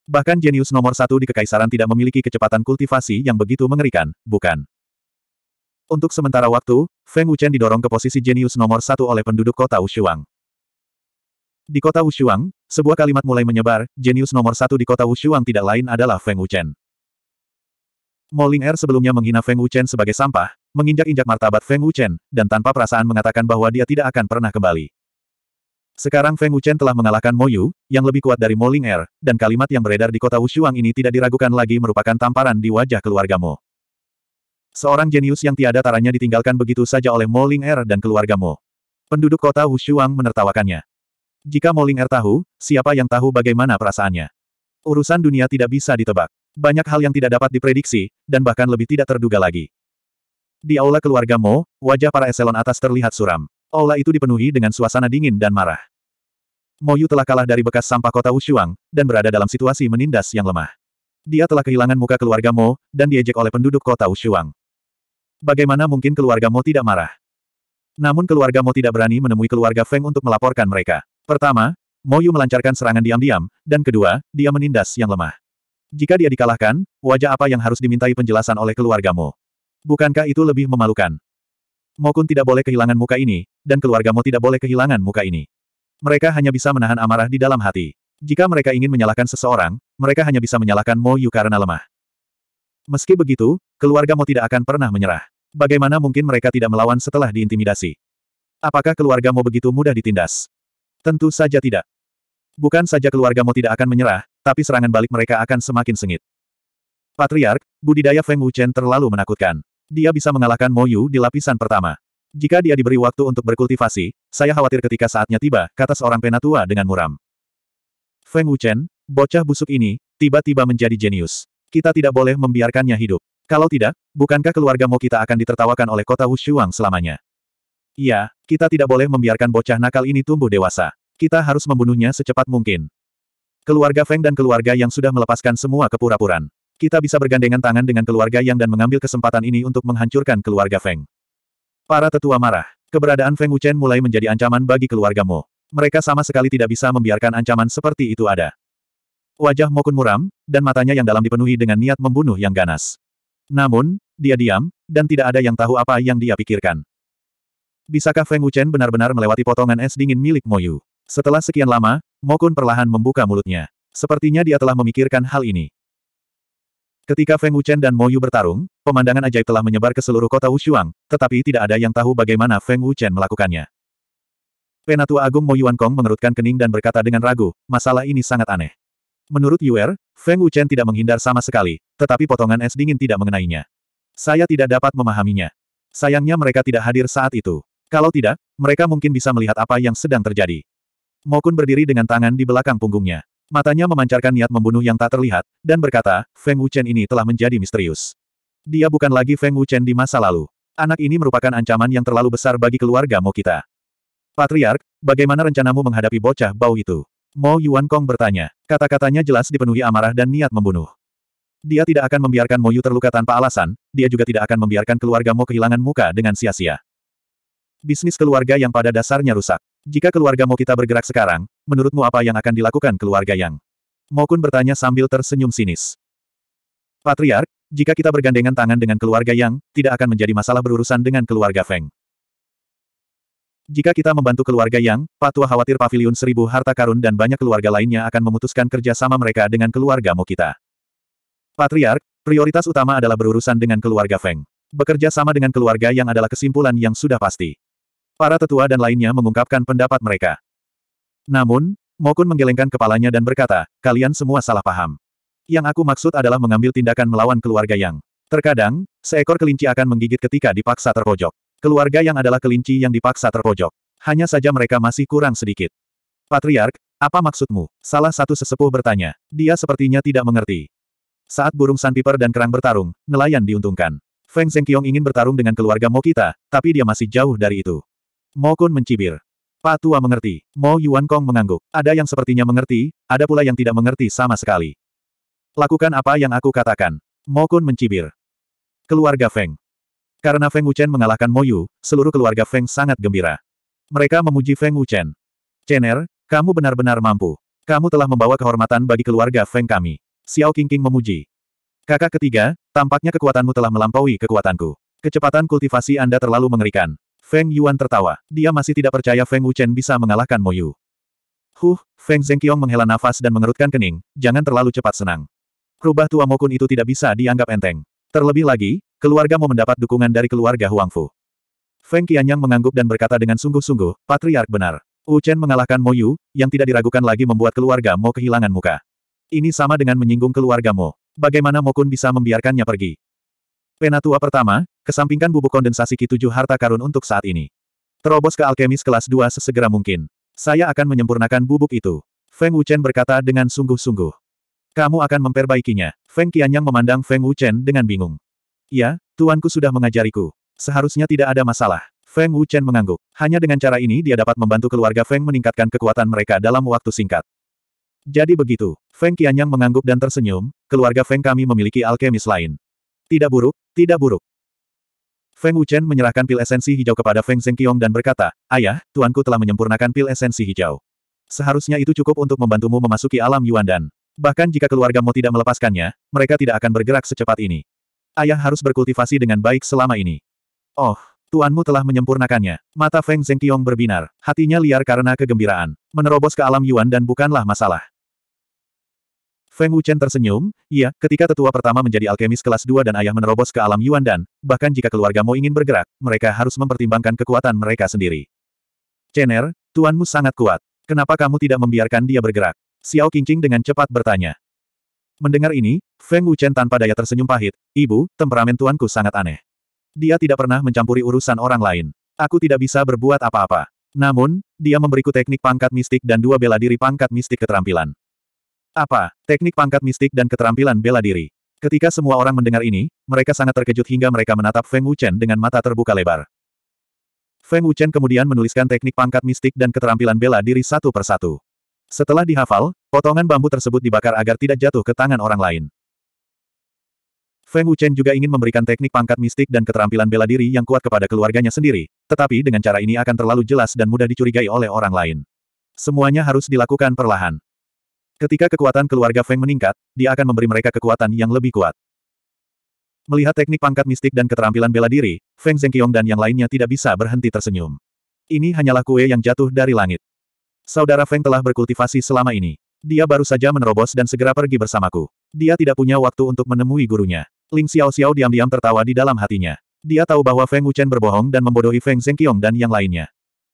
Bahkan jenius nomor satu di kekaisaran tidak memiliki kecepatan kultivasi yang begitu mengerikan, bukan? Untuk sementara waktu, Feng Wuchen didorong ke posisi jenius nomor satu oleh penduduk kota Wushuang. Di kota Wushuang, sebuah kalimat mulai menyebar, jenius nomor satu di kota Wushuang tidak lain adalah Feng Wuchen. Mo Ling Er sebelumnya menghina Feng Wuchen sebagai sampah, menginjak-injak martabat Feng Wuchen, dan tanpa perasaan mengatakan bahwa dia tidak akan pernah kembali. Sekarang Feng Wuchen telah mengalahkan Mo Yu, yang lebih kuat dari Mo Ling Er, dan kalimat yang beredar di kota Wushuang ini tidak diragukan lagi merupakan tamparan di wajah keluargamu. Mo. Seorang jenius yang tiada taranya ditinggalkan begitu saja oleh Mo Ling Er dan keluarga Mo. Penduduk kota Wushuang menertawakannya. Jika Mo Ling Er tahu, siapa yang tahu bagaimana perasaannya? Urusan dunia tidak bisa ditebak. Banyak hal yang tidak dapat diprediksi, dan bahkan lebih tidak terduga lagi. Di aula keluarga Mo, wajah para eselon atas terlihat suram. Aula itu dipenuhi dengan suasana dingin dan marah. Mo Yu telah kalah dari bekas sampah kota Wushuang, dan berada dalam situasi menindas yang lemah. Dia telah kehilangan muka keluarga Mo, dan diejek oleh penduduk kota Wushuang. Bagaimana mungkin keluarga Mo tidak marah? Namun keluarga Mo tidak berani menemui keluarga Feng untuk melaporkan mereka. Pertama, Mo Yu melancarkan serangan diam-diam, dan kedua, dia menindas yang lemah. Jika dia dikalahkan, wajah apa yang harus dimintai penjelasan oleh keluarga Mo? Bukankah itu lebih memalukan? Mo Kun tidak boleh kehilangan muka ini, dan keluarga Mo tidak boleh kehilangan muka ini. Mereka hanya bisa menahan amarah di dalam hati. Jika mereka ingin menyalahkan seseorang, mereka hanya bisa menyalahkan Mo Yu karena lemah. Meski begitu, keluarga Mo tidak akan pernah menyerah. Bagaimana mungkin mereka tidak melawan setelah diintimidasi? Apakah keluarga Mo begitu mudah ditindas? Tentu saja tidak. Bukan saja keluarga Mo tidak akan menyerah, tapi serangan balik mereka akan semakin sengit. Patriark, budidaya Feng Wuchen terlalu menakutkan. Dia bisa mengalahkan Mo Yu di lapisan pertama. Jika dia diberi waktu untuk berkultivasi, saya khawatir ketika saatnya tiba, kata seorang penatua dengan muram. Feng Wuchen, bocah busuk ini, tiba-tiba menjadi jenius. Kita tidak boleh membiarkannya hidup. Kalau tidak, bukankah keluarga Mo kita akan ditertawakan oleh kota Wushuang selamanya? Iya, kita tidak boleh membiarkan bocah nakal ini tumbuh dewasa. Kita harus membunuhnya secepat mungkin. Keluarga Feng dan keluarga yang sudah melepaskan semua kepura puraan Kita bisa bergandengan tangan dengan keluarga yang dan mengambil kesempatan ini untuk menghancurkan keluarga Feng. Para tetua marah. Keberadaan Feng Wuchen mulai menjadi ancaman bagi keluarga Mo. Mereka sama sekali tidak bisa membiarkan ancaman seperti itu ada. Wajah Mokun muram, dan matanya yang dalam dipenuhi dengan niat membunuh yang ganas. Namun, dia diam, dan tidak ada yang tahu apa yang dia pikirkan. Bisakah Feng Wuchen benar-benar melewati potongan es dingin milik Moyu? Setelah sekian lama, Mokun perlahan membuka mulutnya. Sepertinya dia telah memikirkan hal ini. Ketika Feng Wuchen dan Moyu bertarung, pemandangan ajaib telah menyebar ke seluruh kota Wushuang, tetapi tidak ada yang tahu bagaimana Feng Wuchen melakukannya. Penatua Agung Moyuan Kong mengerutkan kening dan berkata dengan ragu, masalah ini sangat aneh. Menurut Yuer, Feng Wuchen tidak menghindar sama sekali, tetapi potongan es dingin tidak mengenainya. Saya tidak dapat memahaminya. Sayangnya mereka tidak hadir saat itu. Kalau tidak, mereka mungkin bisa melihat apa yang sedang terjadi. Mokun berdiri dengan tangan di belakang punggungnya. Matanya memancarkan niat membunuh yang tak terlihat, dan berkata, Feng Wuchen ini telah menjadi misterius. Dia bukan lagi Feng Wuchen di masa lalu. Anak ini merupakan ancaman yang terlalu besar bagi keluarga Mo kita. Patriark, bagaimana rencanamu menghadapi bocah bau itu? Mo Yuan Kong bertanya. Kata-katanya jelas dipenuhi amarah dan niat membunuh. Dia tidak akan membiarkan Mo Yu terluka tanpa alasan, dia juga tidak akan membiarkan keluarga Mo kehilangan muka dengan sia-sia. Bisnis keluarga yang pada dasarnya rusak. Jika keluarga Mo kita bergerak sekarang, menurutmu apa yang akan dilakukan keluarga yang? Mo Kun bertanya sambil tersenyum sinis. Patriark, jika kita bergandengan tangan dengan keluarga Yang, tidak akan menjadi masalah berurusan dengan keluarga Feng. Jika kita membantu keluarga Yang, Patua khawatir Paviliun Seribu Harta Karun dan banyak keluarga lainnya akan memutuskan kerja sama mereka dengan keluargamu kita. Patriark, prioritas utama adalah berurusan dengan keluarga Feng. Bekerja sama dengan keluarga Yang adalah kesimpulan yang sudah pasti. Para tetua dan lainnya mengungkapkan pendapat mereka. Namun, Mokun menggelengkan kepalanya dan berkata, kalian semua salah paham. Yang aku maksud adalah mengambil tindakan melawan keluarga Yang. Terkadang, seekor kelinci akan menggigit ketika dipaksa terpojok. Keluarga yang adalah kelinci yang dipaksa terpojok. Hanya saja mereka masih kurang sedikit. Patriark, apa maksudmu? Salah satu sesepuh bertanya. Dia sepertinya tidak mengerti. Saat burung sandpiper dan kerang bertarung, nelayan diuntungkan. Feng Zhengqiong ingin bertarung dengan keluarga Mo kita, tapi dia masih jauh dari itu. Mo Kun mencibir. Pak Tua mengerti. Mo Yuan Kong mengangguk. Ada yang sepertinya mengerti, ada pula yang tidak mengerti sama sekali. Lakukan apa yang aku katakan. Mo Kun mencibir. Keluarga Feng. Karena Feng Wuchen mengalahkan Moyu, seluruh keluarga Feng sangat gembira. Mereka memuji Feng Wuchen. Chener, kamu benar-benar mampu. Kamu telah membawa kehormatan bagi keluarga Feng kami. Xiao Qingqing memuji. Kakak ketiga, tampaknya kekuatanmu telah melampaui kekuatanku. Kecepatan kultivasi Anda terlalu mengerikan. Feng Yuan tertawa. Dia masih tidak percaya Feng Wuchen bisa mengalahkan Moyu. Huh, Feng Zhengqiong menghela nafas dan mengerutkan kening, jangan terlalu cepat senang. Rubah tua Mokun itu tidak bisa dianggap enteng. Terlebih lagi, Keluarga mau mendapat dukungan dari keluarga Huangfu. Feng Qianyang mengangguk dan berkata dengan sungguh-sungguh, Patriark benar. Wu Chen mengalahkan Mo Yu, yang tidak diragukan lagi membuat keluarga Mo kehilangan muka. Ini sama dengan menyinggung keluarga Mo. Bagaimana Mo Kun bisa membiarkannya pergi? Penatua pertama, kesampingkan bubuk kondensasi Ki-7 harta karun untuk saat ini. Terobos ke alkemis kelas 2 sesegera mungkin. Saya akan menyempurnakan bubuk itu. Feng Chen berkata dengan sungguh-sungguh. Kamu akan memperbaikinya. Feng Qianyang memandang Feng Chen dengan bingung. Ya, tuanku sudah mengajariku. Seharusnya tidak ada masalah. Feng Wuchen mengangguk. Hanya dengan cara ini dia dapat membantu keluarga Feng meningkatkan kekuatan mereka dalam waktu singkat. Jadi begitu, Feng Qianyang mengangguk dan tersenyum, keluarga Feng kami memiliki alkemis lain. Tidak buruk, tidak buruk. Feng Wuchen menyerahkan pil esensi hijau kepada Feng Zhengqiong dan berkata, Ayah, tuanku telah menyempurnakan pil esensi hijau. Seharusnya itu cukup untuk membantumu memasuki alam Yuan dan Bahkan jika keluargamu tidak melepaskannya, mereka tidak akan bergerak secepat ini. Ayah harus berkultivasi dengan baik selama ini. Oh, tuanmu telah menyempurnakannya. Mata Feng Zhengqiong berbinar, hatinya liar karena kegembiraan. Menerobos ke alam Yuan dan bukanlah masalah. Feng Wuchen tersenyum, iya, ketika tetua pertama menjadi alkemis kelas 2 dan ayah menerobos ke alam Yuan dan, bahkan jika keluarga mau ingin bergerak, mereka harus mempertimbangkan kekuatan mereka sendiri. Chen'er, tuanmu sangat kuat. Kenapa kamu tidak membiarkan dia bergerak? Xiao Qingqing dengan cepat bertanya. Mendengar ini, Feng Wuchen tanpa daya tersenyum pahit, Ibu, temperamen tuanku sangat aneh. Dia tidak pernah mencampuri urusan orang lain. Aku tidak bisa berbuat apa-apa. Namun, dia memberiku teknik pangkat mistik dan dua bela diri pangkat mistik keterampilan. Apa? Teknik pangkat mistik dan keterampilan bela diri. Ketika semua orang mendengar ini, mereka sangat terkejut hingga mereka menatap Feng Wuchen dengan mata terbuka lebar. Feng Wuchen kemudian menuliskan teknik pangkat mistik dan keterampilan bela diri satu persatu. Setelah dihafal, potongan bambu tersebut dibakar agar tidak jatuh ke tangan orang lain. Feng Wuchen juga ingin memberikan teknik pangkat mistik dan keterampilan bela diri yang kuat kepada keluarganya sendiri, tetapi dengan cara ini akan terlalu jelas dan mudah dicurigai oleh orang lain. Semuanya harus dilakukan perlahan. Ketika kekuatan keluarga Feng meningkat, dia akan memberi mereka kekuatan yang lebih kuat. Melihat teknik pangkat mistik dan keterampilan bela diri, Feng Zhengqiong dan yang lainnya tidak bisa berhenti tersenyum. Ini hanyalah kue yang jatuh dari langit. Saudara Feng telah berkultivasi selama ini. Dia baru saja menerobos dan segera pergi bersamaku. Dia tidak punya waktu untuk menemui gurunya. Ling Xiao Xiao diam-diam tertawa di dalam hatinya. Dia tahu bahwa Feng Wuchen berbohong dan membodohi Feng Zhengqiong dan yang lainnya.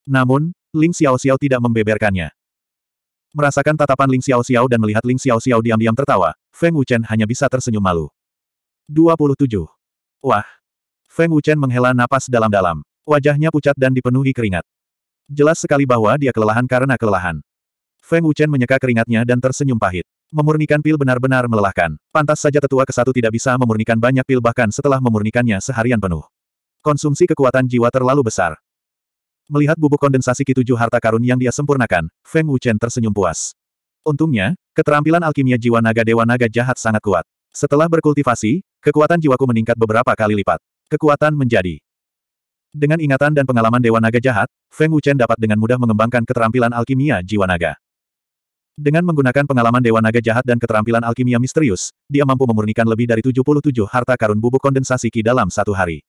Namun, Ling Xiao Xiao tidak membeberkannya. Merasakan tatapan Ling Xiao Xiao dan melihat Ling Xiao Xiao diam-diam tertawa, Feng Wuchen hanya bisa tersenyum malu. 27. Wah! Feng Wuchen menghela napas dalam-dalam. Wajahnya pucat dan dipenuhi keringat. Jelas sekali bahwa dia kelelahan karena kelelahan. Feng Wuchen menyeka keringatnya dan tersenyum pahit. Memurnikan pil benar-benar melelahkan. Pantas saja tetua ke kesatu tidak bisa memurnikan banyak pil bahkan setelah memurnikannya seharian penuh. Konsumsi kekuatan jiwa terlalu besar. Melihat bubuk kondensasi Ki-7 harta karun yang dia sempurnakan, Feng Wuchen tersenyum puas. Untungnya, keterampilan alkimia jiwa naga dewa naga jahat sangat kuat. Setelah berkultivasi, kekuatan jiwaku meningkat beberapa kali lipat. Kekuatan menjadi dengan ingatan dan pengalaman Dewa Naga Jahat, Feng Wuchen dapat dengan mudah mengembangkan keterampilan alkimia jiwa naga. Dengan menggunakan pengalaman Dewa Naga Jahat dan keterampilan alkimia misterius, dia mampu memurnikan lebih dari 77 harta karun bubuk kondensasi Ki dalam satu hari.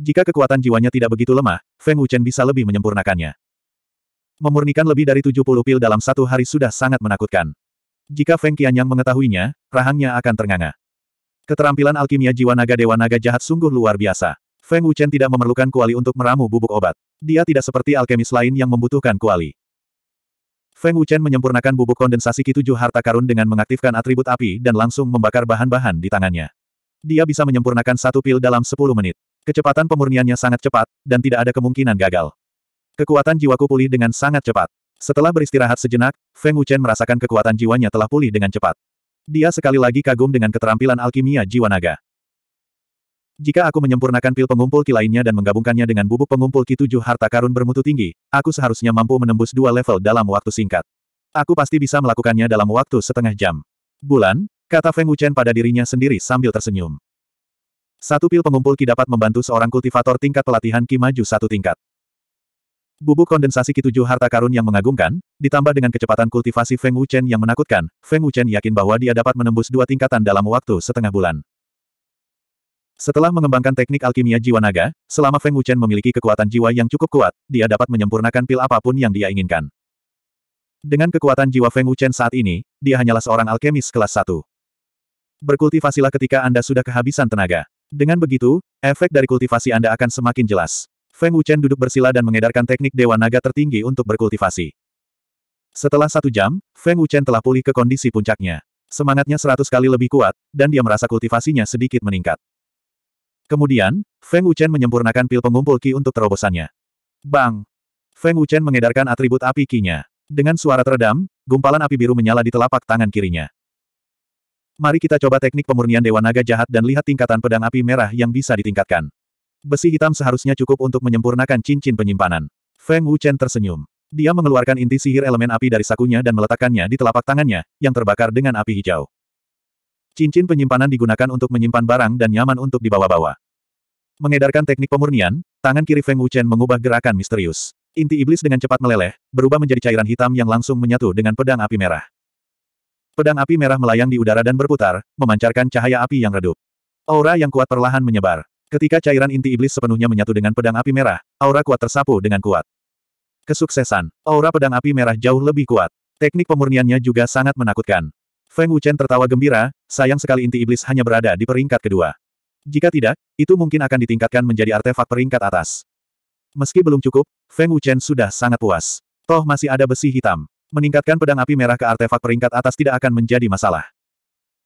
Jika kekuatan jiwanya tidak begitu lemah, Feng Wuchen bisa lebih menyempurnakannya. Memurnikan lebih dari 70 pil dalam satu hari sudah sangat menakutkan. Jika Feng Qianyang mengetahuinya, rahangnya akan ternganga. Keterampilan alkimia jiwa naga dewa naga jahat sungguh luar biasa. Feng Wuchen tidak memerlukan kuali untuk meramu bubuk obat. Dia tidak seperti alkemis lain yang membutuhkan kuali. Feng Wuchen menyempurnakan bubuk kondensasi Ki Tujuh Harta Karun dengan mengaktifkan atribut api dan langsung membakar bahan-bahan di tangannya. Dia bisa menyempurnakan satu pil dalam 10 menit. Kecepatan pemurniannya sangat cepat, dan tidak ada kemungkinan gagal. Kekuatan jiwaku pulih dengan sangat cepat. Setelah beristirahat sejenak, Feng Wuchen merasakan kekuatan jiwanya telah pulih dengan cepat. Dia sekali lagi kagum dengan keterampilan alkimia jiwa naga. Jika aku menyempurnakan pil pengumpul ki lainnya dan menggabungkannya dengan bubuk pengumpul ki tujuh harta karun bermutu tinggi, aku seharusnya mampu menembus dua level dalam waktu singkat. Aku pasti bisa melakukannya dalam waktu setengah jam. Bulan, kata Feng Wuchen pada dirinya sendiri sambil tersenyum. Satu pil pengumpul ki dapat membantu seorang kultivator tingkat pelatihan ki maju satu tingkat. Bubuk kondensasi ki tujuh harta karun yang mengagumkan, ditambah dengan kecepatan kultivasi Feng Wuchen yang menakutkan, Feng Wuchen yakin bahwa dia dapat menembus dua tingkatan dalam waktu setengah bulan. Setelah mengembangkan teknik alkimia jiwa naga, selama Feng Wuchen memiliki kekuatan jiwa yang cukup kuat, dia dapat menyempurnakan pil apapun yang dia inginkan. Dengan kekuatan jiwa Feng Wuchen saat ini, dia hanyalah seorang alkemis kelas 1. Berkultivasilah ketika Anda sudah kehabisan tenaga. Dengan begitu, efek dari kultivasi Anda akan semakin jelas. Feng Wuchen duduk bersila dan mengedarkan teknik Dewa Naga tertinggi untuk berkultivasi. Setelah satu jam, Feng Wuchen telah pulih ke kondisi puncaknya. Semangatnya seratus kali lebih kuat, dan dia merasa kultivasinya sedikit meningkat. Kemudian, Feng Wuchen menyempurnakan pil pengumpul Qi untuk terobosannya. Bang! Feng Wuchen mengedarkan atribut api Qi-nya. Dengan suara teredam, gumpalan api biru menyala di telapak tangan kirinya. Mari kita coba teknik pemurnian Dewa Naga Jahat dan lihat tingkatan pedang api merah yang bisa ditingkatkan. Besi hitam seharusnya cukup untuk menyempurnakan cincin penyimpanan. Feng Wuchen tersenyum. Dia mengeluarkan inti sihir elemen api dari sakunya dan meletakkannya di telapak tangannya, yang terbakar dengan api hijau. Cincin penyimpanan digunakan untuk menyimpan barang dan nyaman untuk dibawa-bawa. Mengedarkan teknik pemurnian, tangan kiri Feng Wuchen mengubah gerakan misterius. Inti iblis dengan cepat meleleh, berubah menjadi cairan hitam yang langsung menyatu dengan pedang api merah. Pedang api merah melayang di udara dan berputar, memancarkan cahaya api yang redup. Aura yang kuat perlahan menyebar. Ketika cairan inti iblis sepenuhnya menyatu dengan pedang api merah, aura kuat tersapu dengan kuat. Kesuksesan, aura pedang api merah jauh lebih kuat. Teknik pemurniannya juga sangat menakutkan. Feng Wuchen tertawa gembira, sayang sekali inti iblis hanya berada di peringkat kedua. Jika tidak, itu mungkin akan ditingkatkan menjadi artefak peringkat atas. Meski belum cukup, Feng Wuchen sudah sangat puas. Toh masih ada besi hitam. Meningkatkan pedang api merah ke artefak peringkat atas tidak akan menjadi masalah.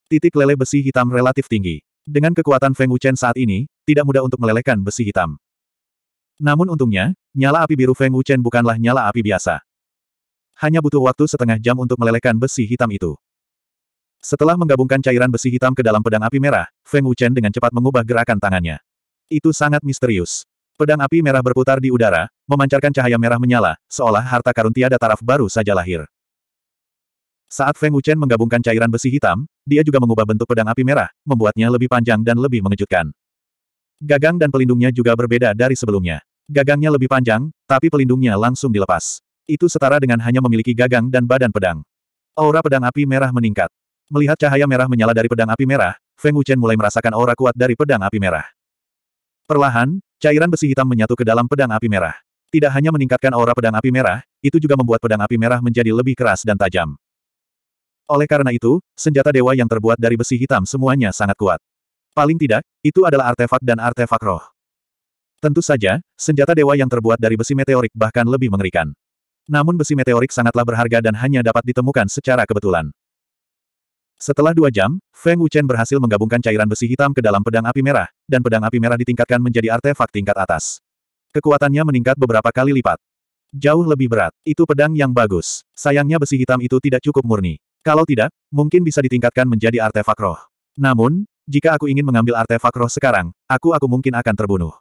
Titik lele besi hitam relatif tinggi. Dengan kekuatan Feng Wuchen saat ini, tidak mudah untuk melelehkan besi hitam. Namun untungnya, nyala api biru Feng Wuchen bukanlah nyala api biasa. Hanya butuh waktu setengah jam untuk melelehkan besi hitam itu. Setelah menggabungkan cairan besi hitam ke dalam pedang api merah, Feng Wuchen dengan cepat mengubah gerakan tangannya. Itu sangat misterius. Pedang api merah berputar di udara, memancarkan cahaya merah menyala, seolah harta karun tiada taraf baru saja lahir. Saat Feng Wuchen menggabungkan cairan besi hitam, dia juga mengubah bentuk pedang api merah, membuatnya lebih panjang dan lebih mengejutkan. Gagang dan pelindungnya juga berbeda dari sebelumnya. Gagangnya lebih panjang, tapi pelindungnya langsung dilepas. Itu setara dengan hanya memiliki gagang dan badan pedang. Aura pedang api merah meningkat. Melihat cahaya merah menyala dari pedang api merah, Feng Wuchen mulai merasakan aura kuat dari pedang api merah. Perlahan, cairan besi hitam menyatu ke dalam pedang api merah. Tidak hanya meningkatkan aura pedang api merah, itu juga membuat pedang api merah menjadi lebih keras dan tajam. Oleh karena itu, senjata dewa yang terbuat dari besi hitam semuanya sangat kuat. Paling tidak, itu adalah artefak dan artefak roh. Tentu saja, senjata dewa yang terbuat dari besi meteorik bahkan lebih mengerikan. Namun besi meteorik sangatlah berharga dan hanya dapat ditemukan secara kebetulan. Setelah dua jam, Feng Wuchen berhasil menggabungkan cairan besi hitam ke dalam pedang api merah, dan pedang api merah ditingkatkan menjadi artefak tingkat atas. Kekuatannya meningkat beberapa kali lipat. Jauh lebih berat, itu pedang yang bagus. Sayangnya besi hitam itu tidak cukup murni. Kalau tidak, mungkin bisa ditingkatkan menjadi artefak roh. Namun, jika aku ingin mengambil artefak roh sekarang, aku aku mungkin akan terbunuh.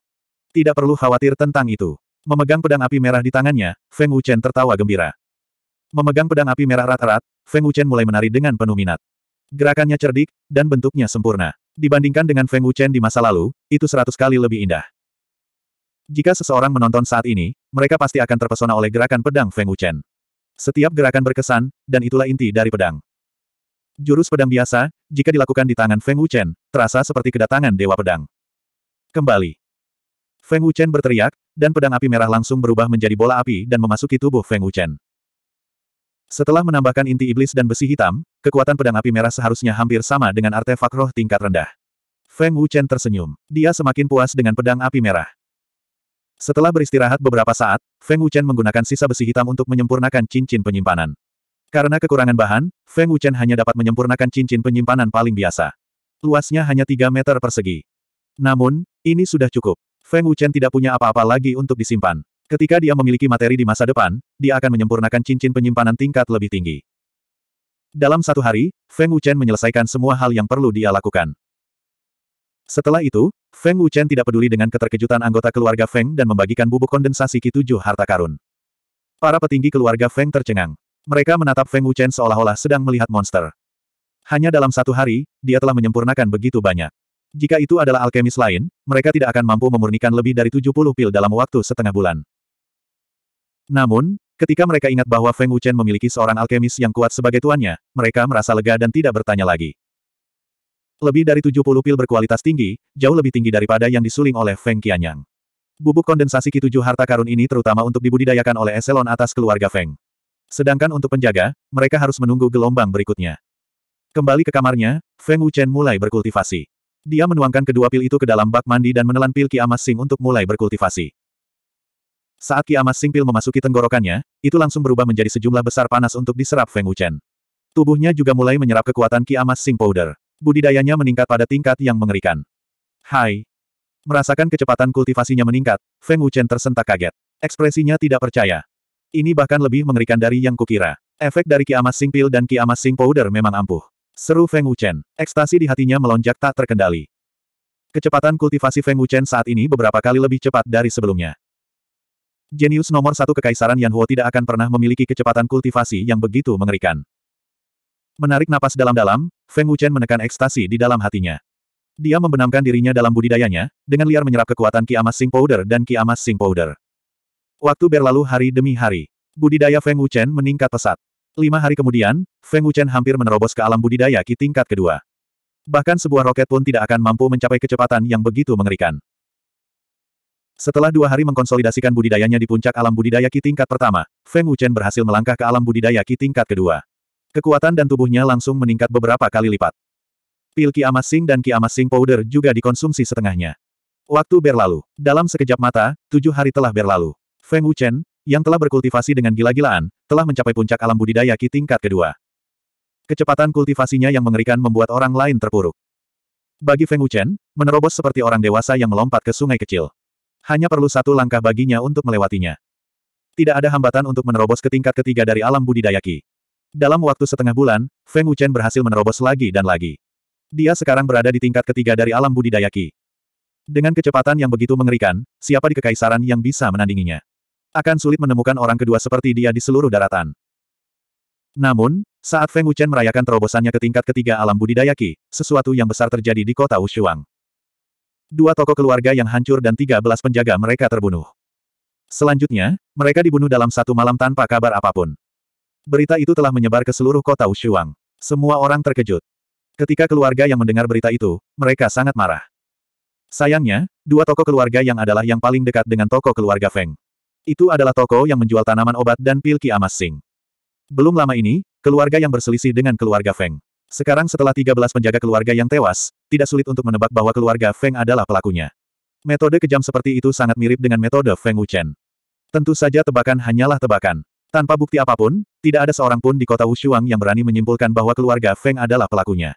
Tidak perlu khawatir tentang itu. Memegang pedang api merah di tangannya, Feng Wuchen tertawa gembira. Memegang pedang api merah rat-rat, Feng Wuchen mulai menari dengan penuh minat. Gerakannya cerdik, dan bentuknya sempurna. Dibandingkan dengan Feng Wuchen di masa lalu, itu seratus kali lebih indah. Jika seseorang menonton saat ini, mereka pasti akan terpesona oleh gerakan pedang Feng Wuchen. Setiap gerakan berkesan, dan itulah inti dari pedang. Jurus pedang biasa, jika dilakukan di tangan Feng Wuchen, terasa seperti kedatangan Dewa Pedang. Kembali. Feng Wuchen berteriak, dan pedang api merah langsung berubah menjadi bola api dan memasuki tubuh Feng Wuchen. Setelah menambahkan inti iblis dan besi hitam, kekuatan pedang api merah seharusnya hampir sama dengan artefak roh tingkat rendah. Feng Wuchen tersenyum. Dia semakin puas dengan pedang api merah. Setelah beristirahat beberapa saat, Feng Wuchen menggunakan sisa besi hitam untuk menyempurnakan cincin penyimpanan. Karena kekurangan bahan, Feng Wuchen hanya dapat menyempurnakan cincin penyimpanan paling biasa. Luasnya hanya 3 meter persegi. Namun, ini sudah cukup. Feng Wuchen tidak punya apa-apa lagi untuk disimpan. Ketika dia memiliki materi di masa depan, dia akan menyempurnakan cincin penyimpanan tingkat lebih tinggi. Dalam satu hari, Feng Wuchen menyelesaikan semua hal yang perlu dia lakukan. Setelah itu, Feng Wuchen tidak peduli dengan keterkejutan anggota keluarga Feng dan membagikan bubuk kondensasi ki tujuh harta karun. Para petinggi keluarga Feng tercengang. Mereka menatap Feng Wuchen seolah-olah sedang melihat monster. Hanya dalam satu hari, dia telah menyempurnakan begitu banyak. Jika itu adalah alkemis lain, mereka tidak akan mampu memurnikan lebih dari 70 pil dalam waktu setengah bulan. Namun, ketika mereka ingat bahwa Feng Wuchen memiliki seorang alkemis yang kuat sebagai tuannya, mereka merasa lega dan tidak bertanya lagi. Lebih dari 70 pil berkualitas tinggi, jauh lebih tinggi daripada yang disuling oleh Feng Qianyang. Bubuk kondensasi tujuh harta karun ini terutama untuk dibudidayakan oleh eselon atas keluarga Feng. Sedangkan untuk penjaga, mereka harus menunggu gelombang berikutnya. Kembali ke kamarnya, Feng Wuchen mulai berkultivasi. Dia menuangkan kedua pil itu ke dalam bak mandi dan menelan pil Ki Amas Sing untuk mulai berkultivasi. Saat ki amas singpil memasuki tenggorokannya, itu langsung berubah menjadi sejumlah besar panas untuk diserap Feng Wuchen. Tubuhnya juga mulai menyerap kekuatan ki amas sing powder. Budidayanya meningkat pada tingkat yang mengerikan. Hai. Merasakan kecepatan kultivasinya meningkat, Feng Wuchen tersentak kaget. Ekspresinya tidak percaya. Ini bahkan lebih mengerikan dari yang kukira. Efek dari ki amas singpil dan ki amas sing powder memang ampuh. Seru Feng Wuchen. Ekstasi di hatinya melonjak tak terkendali. Kecepatan kultivasi Feng Wuchen saat ini beberapa kali lebih cepat dari sebelumnya. Jenius nomor satu Kekaisaran Yanhuo tidak akan pernah memiliki kecepatan kultivasi yang begitu mengerikan. Menarik napas dalam-dalam, Feng Wuchen menekan ekstasi di dalam hatinya. Dia membenamkan dirinya dalam budidayanya, dengan liar menyerap kekuatan Ki Amas Sing Powder dan Ki Amas Sing Powder. Waktu berlalu hari demi hari. Budidaya Feng Wuchen meningkat pesat. Lima hari kemudian, Feng Wuchen hampir menerobos ke alam budidaya Ki tingkat kedua. Bahkan sebuah roket pun tidak akan mampu mencapai kecepatan yang begitu mengerikan. Setelah dua hari mengkonsolidasikan budidayanya di puncak alam budidaya Ki tingkat pertama, Feng Wuchen berhasil melangkah ke alam budidaya Ki tingkat kedua. Kekuatan dan tubuhnya langsung meningkat beberapa kali lipat. Pil Ki Amasing dan Ki Amasing Powder juga dikonsumsi setengahnya. Waktu berlalu. Dalam sekejap mata, tujuh hari telah berlalu. Feng Wuchen, yang telah berkultivasi dengan gila-gilaan, telah mencapai puncak alam budidaya Ki tingkat kedua. Kecepatan kultivasinya yang mengerikan membuat orang lain terpuruk. Bagi Feng Wuchen, menerobos seperti orang dewasa yang melompat ke sungai kecil. Hanya perlu satu langkah baginya untuk melewatinya. Tidak ada hambatan untuk menerobos ke tingkat ketiga dari alam budidaya Dalam waktu setengah bulan, Feng Wuchen berhasil menerobos lagi dan lagi. Dia sekarang berada di tingkat ketiga dari alam budidaya Dengan kecepatan yang begitu mengerikan, siapa di kekaisaran yang bisa menandinginya? Akan sulit menemukan orang kedua seperti dia di seluruh daratan. Namun, saat Feng Wuchen merayakan terobosannya ke tingkat ketiga alam budidaya sesuatu yang besar terjadi di kota Wushuang dua toko keluarga yang hancur dan tiga belas penjaga mereka terbunuh. Selanjutnya, mereka dibunuh dalam satu malam tanpa kabar apapun. Berita itu telah menyebar ke seluruh kota Ushuang. Semua orang terkejut. Ketika keluarga yang mendengar berita itu, mereka sangat marah. Sayangnya, dua toko keluarga yang adalah yang paling dekat dengan toko keluarga Feng. Itu adalah toko yang menjual tanaman obat dan pil Ki Amas Sing. Belum lama ini, keluarga yang berselisih dengan keluarga Feng. Sekarang setelah 13 penjaga keluarga yang tewas, tidak sulit untuk menebak bahwa keluarga Feng adalah pelakunya. Metode kejam seperti itu sangat mirip dengan metode Feng Wuchen. Tentu saja tebakan hanyalah tebakan. Tanpa bukti apapun, tidak ada seorang pun di kota Wushuang yang berani menyimpulkan bahwa keluarga Feng adalah pelakunya.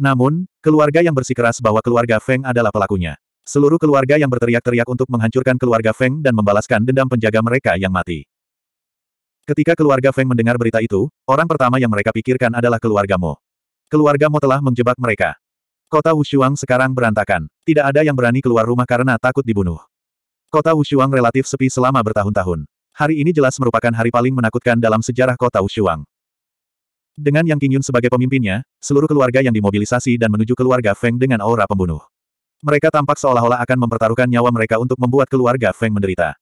Namun, keluarga yang bersikeras bahwa keluarga Feng adalah pelakunya. Seluruh keluarga yang berteriak-teriak untuk menghancurkan keluarga Feng dan membalaskan dendam penjaga mereka yang mati. Ketika keluarga Feng mendengar berita itu, orang pertama yang mereka pikirkan adalah keluarga Mo. Keluarga Mo telah menjebak mereka. Kota Wushuang sekarang berantakan. Tidak ada yang berani keluar rumah karena takut dibunuh. Kota Wushuang relatif sepi selama bertahun-tahun. Hari ini jelas merupakan hari paling menakutkan dalam sejarah kota Wushuang. Dengan Yang Qingyun sebagai pemimpinnya, seluruh keluarga yang dimobilisasi dan menuju keluarga Feng dengan aura pembunuh. Mereka tampak seolah-olah akan mempertaruhkan nyawa mereka untuk membuat keluarga Feng menderita.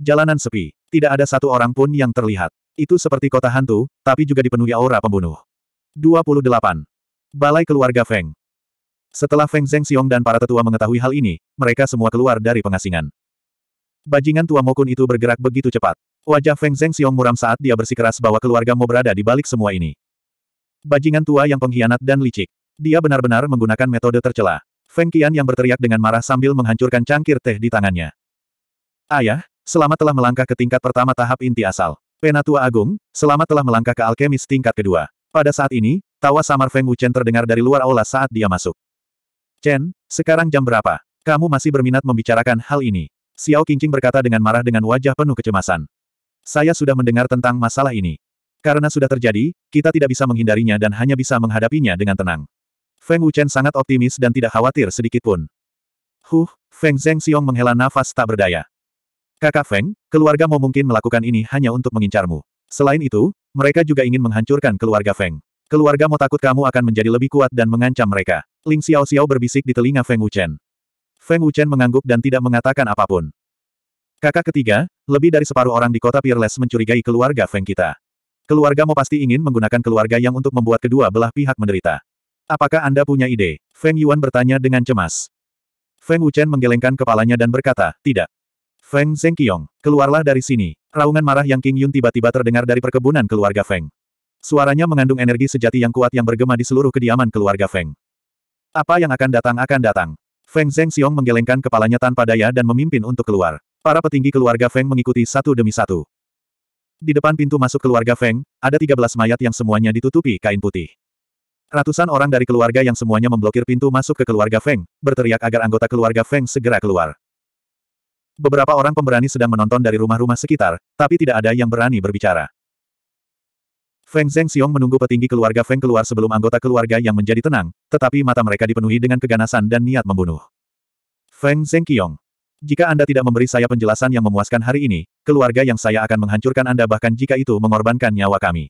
Jalanan sepi. Tidak ada satu orang pun yang terlihat. Itu seperti kota hantu, tapi juga dipenuhi aura pembunuh. 28. Balai Keluarga Feng Setelah Feng Zhengxiong dan para tetua mengetahui hal ini, mereka semua keluar dari pengasingan. Bajingan tua Mokun itu bergerak begitu cepat. Wajah Feng Zhengxiong muram saat dia bersikeras bahwa keluarga Mo berada di balik semua ini. Bajingan tua yang pengkhianat dan licik. Dia benar-benar menggunakan metode tercela. Feng Qian yang berteriak dengan marah sambil menghancurkan cangkir teh di tangannya. Ayah, selamat telah melangkah ke tingkat pertama tahap inti asal. Penatua Agung, selamat telah melangkah ke alkemis tingkat kedua. Pada saat ini, tawa samar Feng Wuchen terdengar dari luar aula saat dia masuk. Chen, sekarang jam berapa? Kamu masih berminat membicarakan hal ini. Xiao Qingqing berkata dengan marah dengan wajah penuh kecemasan. Saya sudah mendengar tentang masalah ini. Karena sudah terjadi, kita tidak bisa menghindarinya dan hanya bisa menghadapinya dengan tenang. Feng Wuchen sangat optimis dan tidak khawatir sedikitpun. Huh, Feng Zheng Xiong menghela nafas tak berdaya. Kakak Feng, keluarga mau mungkin melakukan ini hanya untuk mengincarmu. Selain itu, mereka juga ingin menghancurkan keluarga Feng. Keluarga mau takut kamu akan menjadi lebih kuat dan mengancam mereka. Ling Xiao Xiao berbisik di telinga Feng Wuchen. Feng Wuchen mengangguk dan tidak mengatakan apapun. Kakak ketiga, lebih dari separuh orang di kota Peerless mencurigai keluarga Feng kita. Keluarga mau pasti ingin menggunakan keluarga yang untuk membuat kedua belah pihak menderita. Apakah Anda punya ide? Feng Yuan bertanya dengan cemas. Feng Wuchen menggelengkan kepalanya dan berkata, tidak. Feng Zhengqiong, keluarlah dari sini. Raungan marah yang King Yun tiba-tiba terdengar dari perkebunan keluarga Feng. Suaranya mengandung energi sejati yang kuat yang bergema di seluruh kediaman keluarga Feng. Apa yang akan datang akan datang. Feng Zhengxiong menggelengkan kepalanya tanpa daya dan memimpin untuk keluar. Para petinggi keluarga Feng mengikuti satu demi satu. Di depan pintu masuk keluarga Feng, ada 13 mayat yang semuanya ditutupi kain putih. Ratusan orang dari keluarga yang semuanya memblokir pintu masuk ke keluarga Feng, berteriak agar anggota keluarga Feng segera keluar. Beberapa orang pemberani sedang menonton dari rumah-rumah sekitar, tapi tidak ada yang berani berbicara. Feng Zeng Xiong menunggu petinggi keluarga Feng keluar sebelum anggota keluarga yang menjadi tenang, tetapi mata mereka dipenuhi dengan keganasan dan niat membunuh. Feng Zeng Qiong, jika Anda tidak memberi saya penjelasan yang memuaskan hari ini, keluarga yang saya akan menghancurkan Anda bahkan jika itu mengorbankan nyawa kami.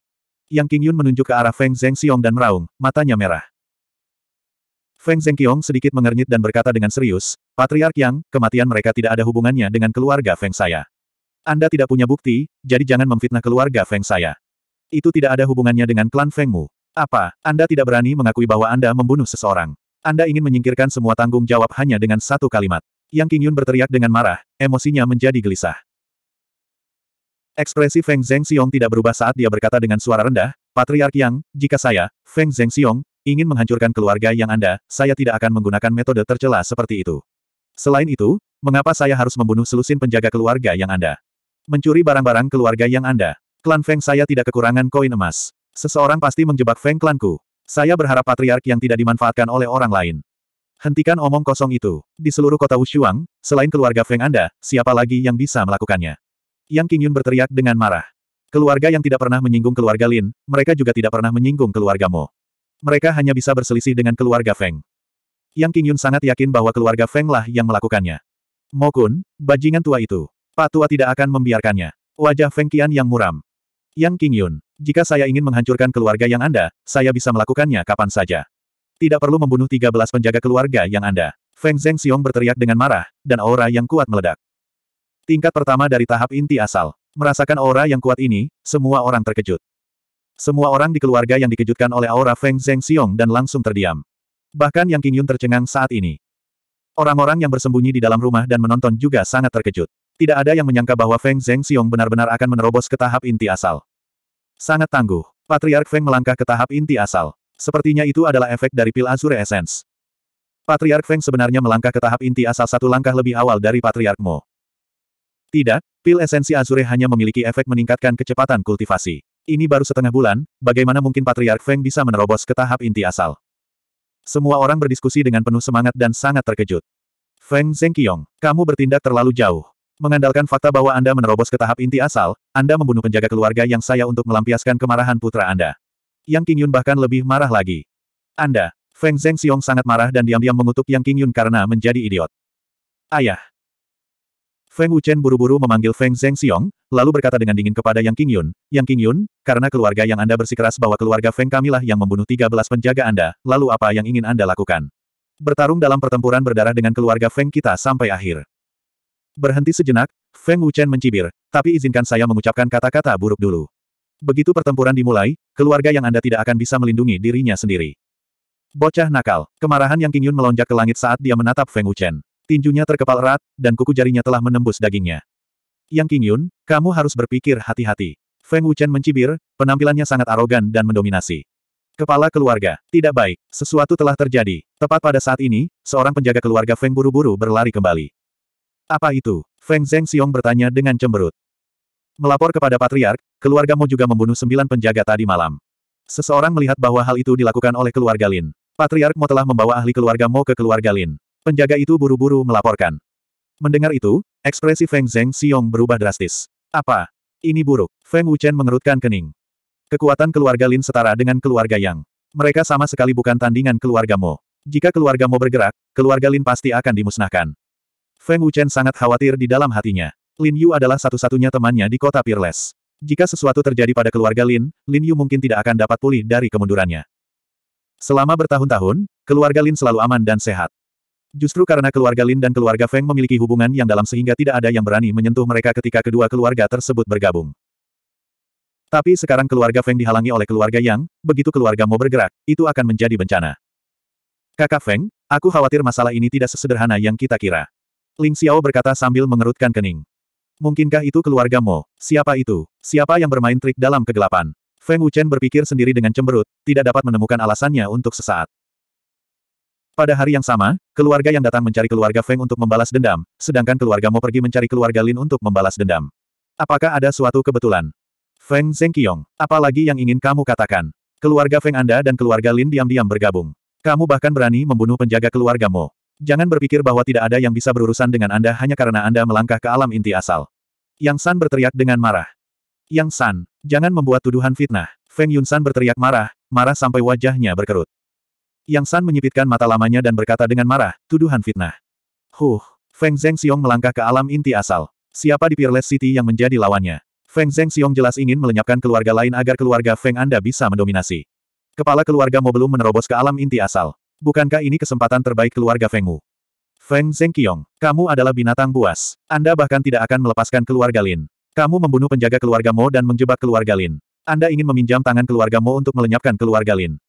Yang King Yun menunjuk ke arah Feng Zeng Xiong dan meraung, matanya merah. Feng Zhengqiong sedikit mengernyit dan berkata dengan serius, Patriark Yang, kematian mereka tidak ada hubungannya dengan keluarga Feng saya. Anda tidak punya bukti, jadi jangan memfitnah keluarga Feng saya. Itu tidak ada hubungannya dengan klan Fengmu. Apa, Anda tidak berani mengakui bahwa Anda membunuh seseorang? Anda ingin menyingkirkan semua tanggung jawab hanya dengan satu kalimat. Yang Qingyun berteriak dengan marah, emosinya menjadi gelisah. Ekspresi Feng Zhengxiong tidak berubah saat dia berkata dengan suara rendah, Patriark Yang, jika saya, Feng Zhengxiong, Ingin menghancurkan keluarga yang Anda, saya tidak akan menggunakan metode tercela seperti itu. Selain itu, mengapa saya harus membunuh selusin penjaga keluarga yang Anda? Mencuri barang-barang keluarga yang Anda. Klan Feng saya tidak kekurangan koin emas. Seseorang pasti menjebak Feng klanku. Saya berharap patriark yang tidak dimanfaatkan oleh orang lain. Hentikan omong kosong itu. Di seluruh kota Wushuang, selain keluarga Feng Anda, siapa lagi yang bisa melakukannya? Yang King Yun berteriak dengan marah. Keluarga yang tidak pernah menyinggung keluarga Lin, mereka juga tidak pernah menyinggung keluargamu. Mereka hanya bisa berselisih dengan keluarga Feng. Yang King sangat yakin bahwa keluarga Feng lah yang melakukannya. Mokun, bajingan tua itu. Pak Tua tidak akan membiarkannya. Wajah Feng Qian yang muram. Yang King jika saya ingin menghancurkan keluarga yang Anda, saya bisa melakukannya kapan saja. Tidak perlu membunuh 13 penjaga keluarga yang Anda. Feng Zheng Xiong berteriak dengan marah, dan aura yang kuat meledak. Tingkat pertama dari tahap inti asal. Merasakan aura yang kuat ini, semua orang terkejut. Semua orang di keluarga yang dikejutkan oleh aura Feng Zeng Xiong dan langsung terdiam. Bahkan Yang Yun tercengang saat ini. Orang-orang yang bersembunyi di dalam rumah dan menonton juga sangat terkejut. Tidak ada yang menyangka bahwa Feng Zeng Xiong benar-benar akan menerobos ke tahap inti asal. Sangat tangguh. Patriark Feng melangkah ke tahap inti asal. Sepertinya itu adalah efek dari pil Azure Essence. Patriark Feng sebenarnya melangkah ke tahap inti asal satu langkah lebih awal dari Patriark Mo. Tidak, pil esensi Azure hanya memiliki efek meningkatkan kecepatan kultivasi. Ini baru setengah bulan, bagaimana mungkin Patriark Feng bisa menerobos ke tahap inti asal? Semua orang berdiskusi dengan penuh semangat dan sangat terkejut. Feng Zhengqiong, kamu bertindak terlalu jauh. Mengandalkan fakta bahwa Anda menerobos ke tahap inti asal, Anda membunuh penjaga keluarga yang saya untuk melampiaskan kemarahan putra Anda. Yang Qingyun bahkan lebih marah lagi. Anda, Feng Zhengqiong sangat marah dan diam-diam mengutuk Yang Qingyun karena menjadi idiot. Ayah, Feng Wuchen buru-buru memanggil Feng Zheng Xiong, lalu berkata dengan dingin kepada Yang King Yun, Yang King Yun, karena keluarga yang Anda bersikeras bahwa keluarga Feng kamilah yang membunuh 13 penjaga Anda, lalu apa yang ingin Anda lakukan? Bertarung dalam pertempuran berdarah dengan keluarga Feng kita sampai akhir. Berhenti sejenak, Feng Wuchen mencibir, tapi izinkan saya mengucapkan kata-kata buruk dulu. Begitu pertempuran dimulai, keluarga yang Anda tidak akan bisa melindungi dirinya sendiri. Bocah nakal, kemarahan Yang King Yun melonjak ke langit saat dia menatap Feng Wuchen. Tinjunya terkepal erat, dan kuku jarinya telah menembus dagingnya. Yang Qingyun, kamu harus berpikir hati-hati. Feng Wuchen mencibir, penampilannya sangat arogan dan mendominasi. Kepala keluarga, tidak baik, sesuatu telah terjadi. Tepat pada saat ini, seorang penjaga keluarga Feng buru-buru berlari kembali. Apa itu? Feng Zeng Xiong bertanya dengan cemberut. Melapor kepada Patriark, keluargamu juga membunuh sembilan penjaga tadi malam. Seseorang melihat bahwa hal itu dilakukan oleh keluarga Lin. Patriark Mo telah membawa ahli keluarga Mo ke keluarga Lin. Penjaga itu buru-buru melaporkan. Mendengar itu, ekspresi Feng Zeng Xiong berubah drastis. Apa? Ini buruk. Feng Wuchen mengerutkan kening. Kekuatan keluarga Lin setara dengan keluarga Yang. Mereka sama sekali bukan tandingan keluarga Mo. Jika keluarga Mo bergerak, keluarga Lin pasti akan dimusnahkan. Feng Wuchen sangat khawatir di dalam hatinya. Lin Yu adalah satu-satunya temannya di kota Peerless. Jika sesuatu terjadi pada keluarga Lin, Lin Yu mungkin tidak akan dapat pulih dari kemundurannya. Selama bertahun-tahun, keluarga Lin selalu aman dan sehat. Justru karena keluarga Lin dan keluarga Feng memiliki hubungan yang dalam sehingga tidak ada yang berani menyentuh mereka ketika kedua keluarga tersebut bergabung. Tapi sekarang keluarga Feng dihalangi oleh keluarga Yang, begitu keluarga Mo bergerak, itu akan menjadi bencana. Kakak Feng, aku khawatir masalah ini tidak sesederhana yang kita kira. Ling Xiao berkata sambil mengerutkan kening. Mungkinkah itu keluarga Mo? Siapa itu? Siapa yang bermain trik dalam kegelapan? Feng Wuchen berpikir sendiri dengan cemberut, tidak dapat menemukan alasannya untuk sesaat. Pada hari yang sama, keluarga yang datang mencari keluarga Feng untuk membalas dendam, sedangkan keluarga Mo pergi mencari keluarga Lin untuk membalas dendam. Apakah ada suatu kebetulan? Feng Zhengqiong, apalagi yang ingin kamu katakan? Keluarga Feng Anda dan keluarga Lin diam-diam bergabung. Kamu bahkan berani membunuh penjaga keluarga Mo. Jangan berpikir bahwa tidak ada yang bisa berurusan dengan Anda hanya karena Anda melangkah ke alam inti asal. Yang San berteriak dengan marah. Yang San, jangan membuat tuduhan fitnah. Feng Yun San berteriak marah, marah sampai wajahnya berkerut. Yang San menyipitkan mata lamanya dan berkata dengan marah, tuduhan fitnah. Huh, Feng Zeng Xiong melangkah ke alam inti asal. Siapa di Peerless City yang menjadi lawannya? Feng Zeng Xiong jelas ingin melenyapkan keluarga lain agar keluarga Feng Anda bisa mendominasi. Kepala keluarga belum menerobos ke alam inti asal. Bukankah ini kesempatan terbaik keluarga Feng Wu? Feng Zeng Qiong, kamu adalah binatang buas. Anda bahkan tidak akan melepaskan keluarga Lin. Kamu membunuh penjaga keluarga Mo dan menjebak keluarga Lin. Anda ingin meminjam tangan keluarga Mo untuk melenyapkan keluarga Lin.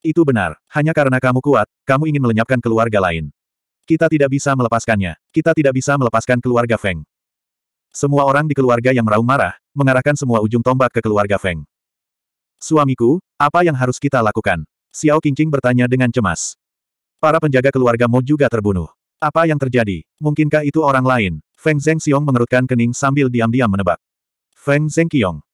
Itu benar. Hanya karena kamu kuat, kamu ingin melenyapkan keluarga lain. Kita tidak bisa melepaskannya. Kita tidak bisa melepaskan keluarga Feng. Semua orang di keluarga yang meraung marah, mengarahkan semua ujung tombak ke keluarga Feng. Suamiku, apa yang harus kita lakukan? Xiao Qingqing bertanya dengan cemas. Para penjaga keluarga Mo juga terbunuh. Apa yang terjadi? Mungkinkah itu orang lain? Feng Zheng Xiong mengerutkan kening sambil diam-diam menebak. Feng Zheng Qiong,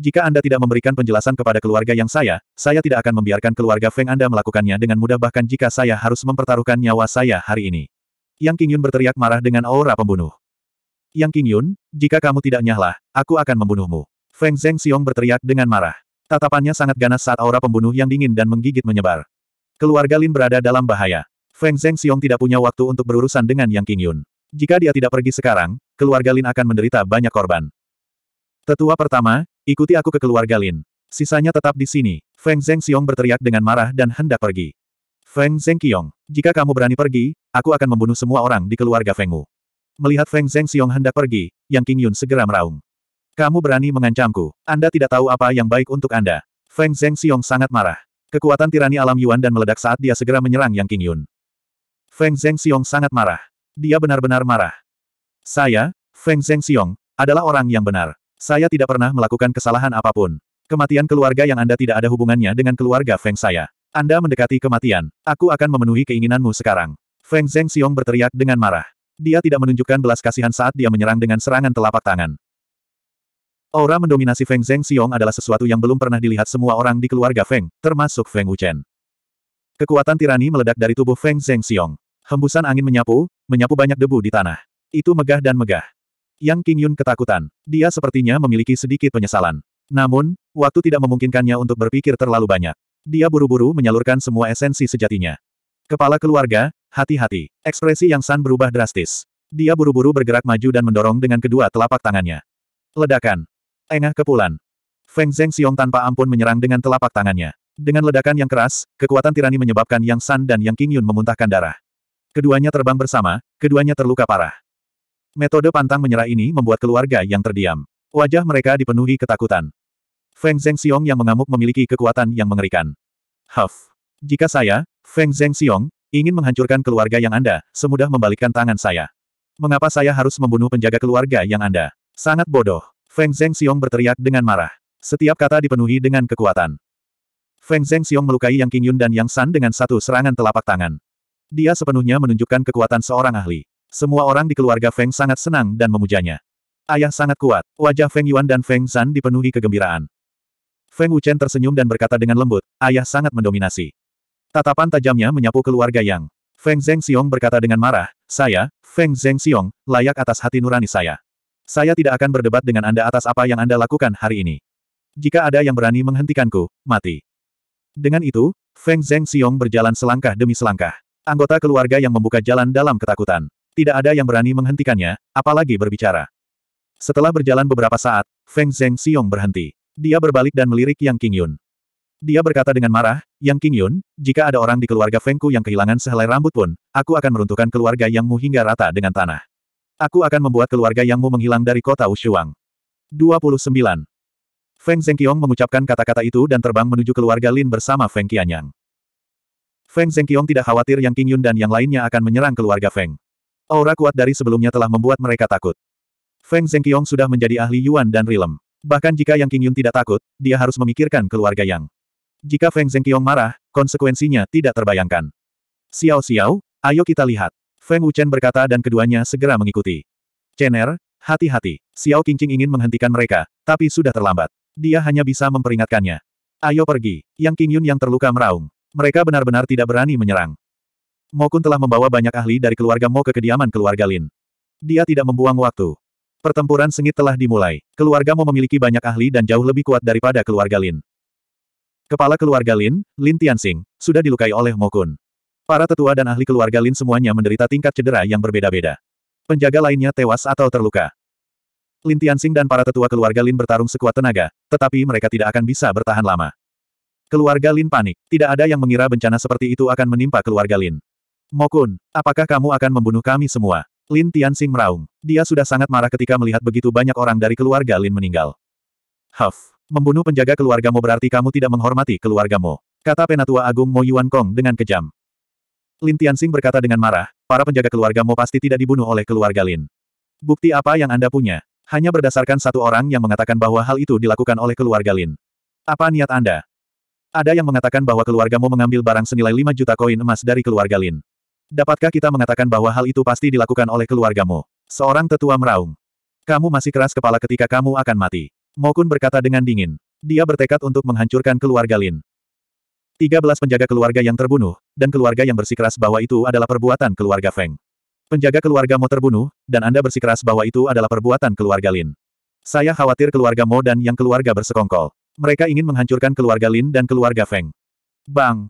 jika Anda tidak memberikan penjelasan kepada keluarga yang saya, saya tidak akan membiarkan keluarga Feng Anda melakukannya dengan mudah bahkan jika saya harus mempertaruhkan nyawa saya hari ini. Yang Qingyun berteriak marah dengan aura pembunuh. Yang Qingyun, jika kamu tidak nyahlah, aku akan membunuhmu. Feng Zeng Xiong berteriak dengan marah. Tatapannya sangat ganas saat aura pembunuh yang dingin dan menggigit menyebar. Keluarga Lin berada dalam bahaya. Feng Zeng Xiong tidak punya waktu untuk berurusan dengan Yang Qingyun. Jika dia tidak pergi sekarang, keluarga Lin akan menderita banyak korban. Tetua pertama, Ikuti aku ke keluarga Lin. Sisanya tetap di sini. Feng Zeng Xiong berteriak dengan marah dan hendak pergi. Feng Zeng Qiong, jika kamu berani pergi, aku akan membunuh semua orang di keluarga Feng Wu. Melihat Feng Zeng Xiong hendak pergi, Yang King Yun segera meraung. Kamu berani mengancamku. Anda tidak tahu apa yang baik untuk Anda. Feng Zeng Xiong sangat marah. Kekuatan tirani alam Yuan dan meledak saat dia segera menyerang Yang King Yun. Feng Zeng Xiong sangat marah. Dia benar-benar marah. Saya, Feng Zeng Xiong, adalah orang yang benar. Saya tidak pernah melakukan kesalahan apapun. Kematian keluarga yang Anda tidak ada hubungannya dengan keluarga Feng saya. Anda mendekati kematian. Aku akan memenuhi keinginanmu sekarang. Feng Zeng Xiong berteriak dengan marah. Dia tidak menunjukkan belas kasihan saat dia menyerang dengan serangan telapak tangan. Aura mendominasi Feng Zeng Xiong adalah sesuatu yang belum pernah dilihat semua orang di keluarga Feng, termasuk Feng Wuchen. Kekuatan tirani meledak dari tubuh Feng Zeng Xiong. Hembusan angin menyapu, menyapu banyak debu di tanah. Itu megah dan megah. Yang Qingyun ketakutan. Dia sepertinya memiliki sedikit penyesalan. Namun, waktu tidak memungkinkannya untuk berpikir terlalu banyak. Dia buru-buru menyalurkan semua esensi sejatinya. Kepala keluarga, hati-hati. Ekspresi Yang San berubah drastis. Dia buru-buru bergerak maju dan mendorong dengan kedua telapak tangannya. Ledakan. Engah kepulan. Feng Zeng Xiong tanpa ampun menyerang dengan telapak tangannya. Dengan ledakan yang keras, kekuatan tirani menyebabkan Yang San dan Yang Qingyun memuntahkan darah. Keduanya terbang bersama, keduanya terluka parah. Metode pantang menyerah ini membuat keluarga yang terdiam. Wajah mereka dipenuhi ketakutan. Feng Xiong yang mengamuk memiliki kekuatan yang mengerikan. Huff. Jika saya, Feng Xiong, ingin menghancurkan keluarga yang Anda, semudah membalikkan tangan saya. Mengapa saya harus membunuh penjaga keluarga yang Anda? Sangat bodoh. Feng Xiong berteriak dengan marah. Setiap kata dipenuhi dengan kekuatan. Feng Xiong melukai Yang Qingyun dan Yang San dengan satu serangan telapak tangan. Dia sepenuhnya menunjukkan kekuatan seorang ahli. Semua orang di keluarga Feng sangat senang dan memujanya. Ayah sangat kuat. Wajah Feng Yuan dan Feng Zan dipenuhi kegembiraan. Feng Wuchen tersenyum dan berkata dengan lembut, ayah sangat mendominasi. Tatapan tajamnya menyapu keluarga Yang. Feng Zeng Xiong berkata dengan marah, saya, Feng Zeng Xiong, layak atas hati nurani saya. Saya tidak akan berdebat dengan Anda atas apa yang Anda lakukan hari ini. Jika ada yang berani menghentikanku, mati. Dengan itu, Feng Zeng Xiong berjalan selangkah demi selangkah. Anggota keluarga yang membuka jalan dalam ketakutan. Tidak ada yang berani menghentikannya, apalagi berbicara. Setelah berjalan beberapa saat, Feng Zheng Xiong berhenti. Dia berbalik dan melirik Yang King Yun. Dia berkata dengan marah, Yang King Yun, jika ada orang di keluarga Fengku yang kehilangan sehelai rambut pun, aku akan meruntuhkan keluarga Yang Mu hingga rata dengan tanah. Aku akan membuat keluarga Yang Mu menghilang dari kota Ushuang. 29. Feng Zhengqiong mengucapkan kata-kata itu dan terbang menuju keluarga Lin bersama Feng Qianyang. Feng Zhengqiong tidak khawatir Yang King Yun dan yang lainnya akan menyerang keluarga Feng. Aura kuat dari sebelumnya telah membuat mereka takut. Feng Zhengqiong sudah menjadi ahli Yuan dan Rilem. Bahkan jika Yang Qingyun tidak takut, dia harus memikirkan keluarga Yang. Jika Feng Zhengqiong marah, konsekuensinya tidak terbayangkan. Xiao Xiao, ayo kita lihat. Feng Wuchen berkata dan keduanya segera mengikuti. Chen'er, hati-hati. Xiao Qingqing ingin menghentikan mereka, tapi sudah terlambat. Dia hanya bisa memperingatkannya. Ayo pergi. Yang Qingyun yang terluka meraung. Mereka benar-benar tidak berani menyerang. Mokun telah membawa banyak ahli dari keluarga Mo ke kediaman keluarga Lin. Dia tidak membuang waktu. Pertempuran sengit telah dimulai. Keluarga Mo memiliki banyak ahli dan jauh lebih kuat daripada keluarga Lin. Kepala keluarga Lin, Lin Tianxing, sudah dilukai oleh Kun. Para tetua dan ahli keluarga Lin semuanya menderita tingkat cedera yang berbeda-beda. Penjaga lainnya tewas atau terluka. Lin Tianxing dan para tetua keluarga Lin bertarung sekuat tenaga, tetapi mereka tidak akan bisa bertahan lama. Keluarga Lin panik, tidak ada yang mengira bencana seperti itu akan menimpa keluarga Lin. Mokun, apakah kamu akan membunuh kami semua? Lin Tianxing meraung. Dia sudah sangat marah ketika melihat begitu banyak orang dari keluarga Lin meninggal. Huff, membunuh penjaga keluargamu berarti kamu tidak menghormati keluargamu. Kata Penatua Agung Mo Yuan Kong dengan kejam. Lin Tianxing berkata dengan marah, para penjaga keluargamu pasti tidak dibunuh oleh keluarga Lin. Bukti apa yang Anda punya? Hanya berdasarkan satu orang yang mengatakan bahwa hal itu dilakukan oleh keluarga Lin. Apa niat Anda? Ada yang mengatakan bahwa keluargamu mengambil barang senilai 5 juta koin emas dari keluarga Lin. Dapatkah kita mengatakan bahwa hal itu pasti dilakukan oleh keluargamu? Seorang tetua meraung. Kamu masih keras kepala ketika kamu akan mati. Mokun berkata dengan dingin. Dia bertekad untuk menghancurkan keluarga Lin. 13 penjaga keluarga yang terbunuh, dan keluarga yang bersikeras bahwa itu adalah perbuatan keluarga Feng. Penjaga keluarga Mo terbunuh, dan Anda bersikeras bahwa itu adalah perbuatan keluarga Lin. Saya khawatir keluarga Mo dan yang keluarga bersekongkol. Mereka ingin menghancurkan keluarga Lin dan keluarga Feng. Bang!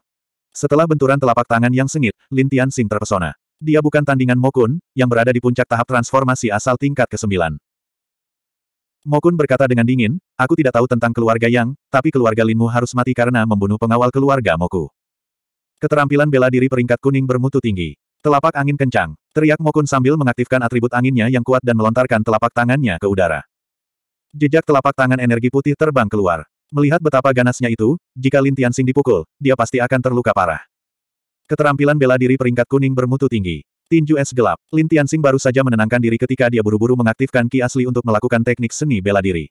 Setelah benturan telapak tangan yang sengit, Lin Tianxing terpesona. Dia bukan tandingan Mokun, yang berada di puncak tahap transformasi asal tingkat ke-9. Mokun berkata dengan dingin, aku tidak tahu tentang keluarga Yang, tapi keluarga Linmu harus mati karena membunuh pengawal keluarga Moku. Keterampilan bela diri peringkat kuning bermutu tinggi. Telapak angin kencang, teriak Mokun sambil mengaktifkan atribut anginnya yang kuat dan melontarkan telapak tangannya ke udara. Jejak telapak tangan energi putih terbang keluar. Melihat betapa ganasnya itu, jika Lin Tianxing dipukul, dia pasti akan terluka parah. Keterampilan bela diri peringkat kuning bermutu tinggi. Tinju es gelap. Lin Tianxing baru saja menenangkan diri ketika dia buru-buru mengaktifkan ki asli untuk melakukan teknik seni bela diri.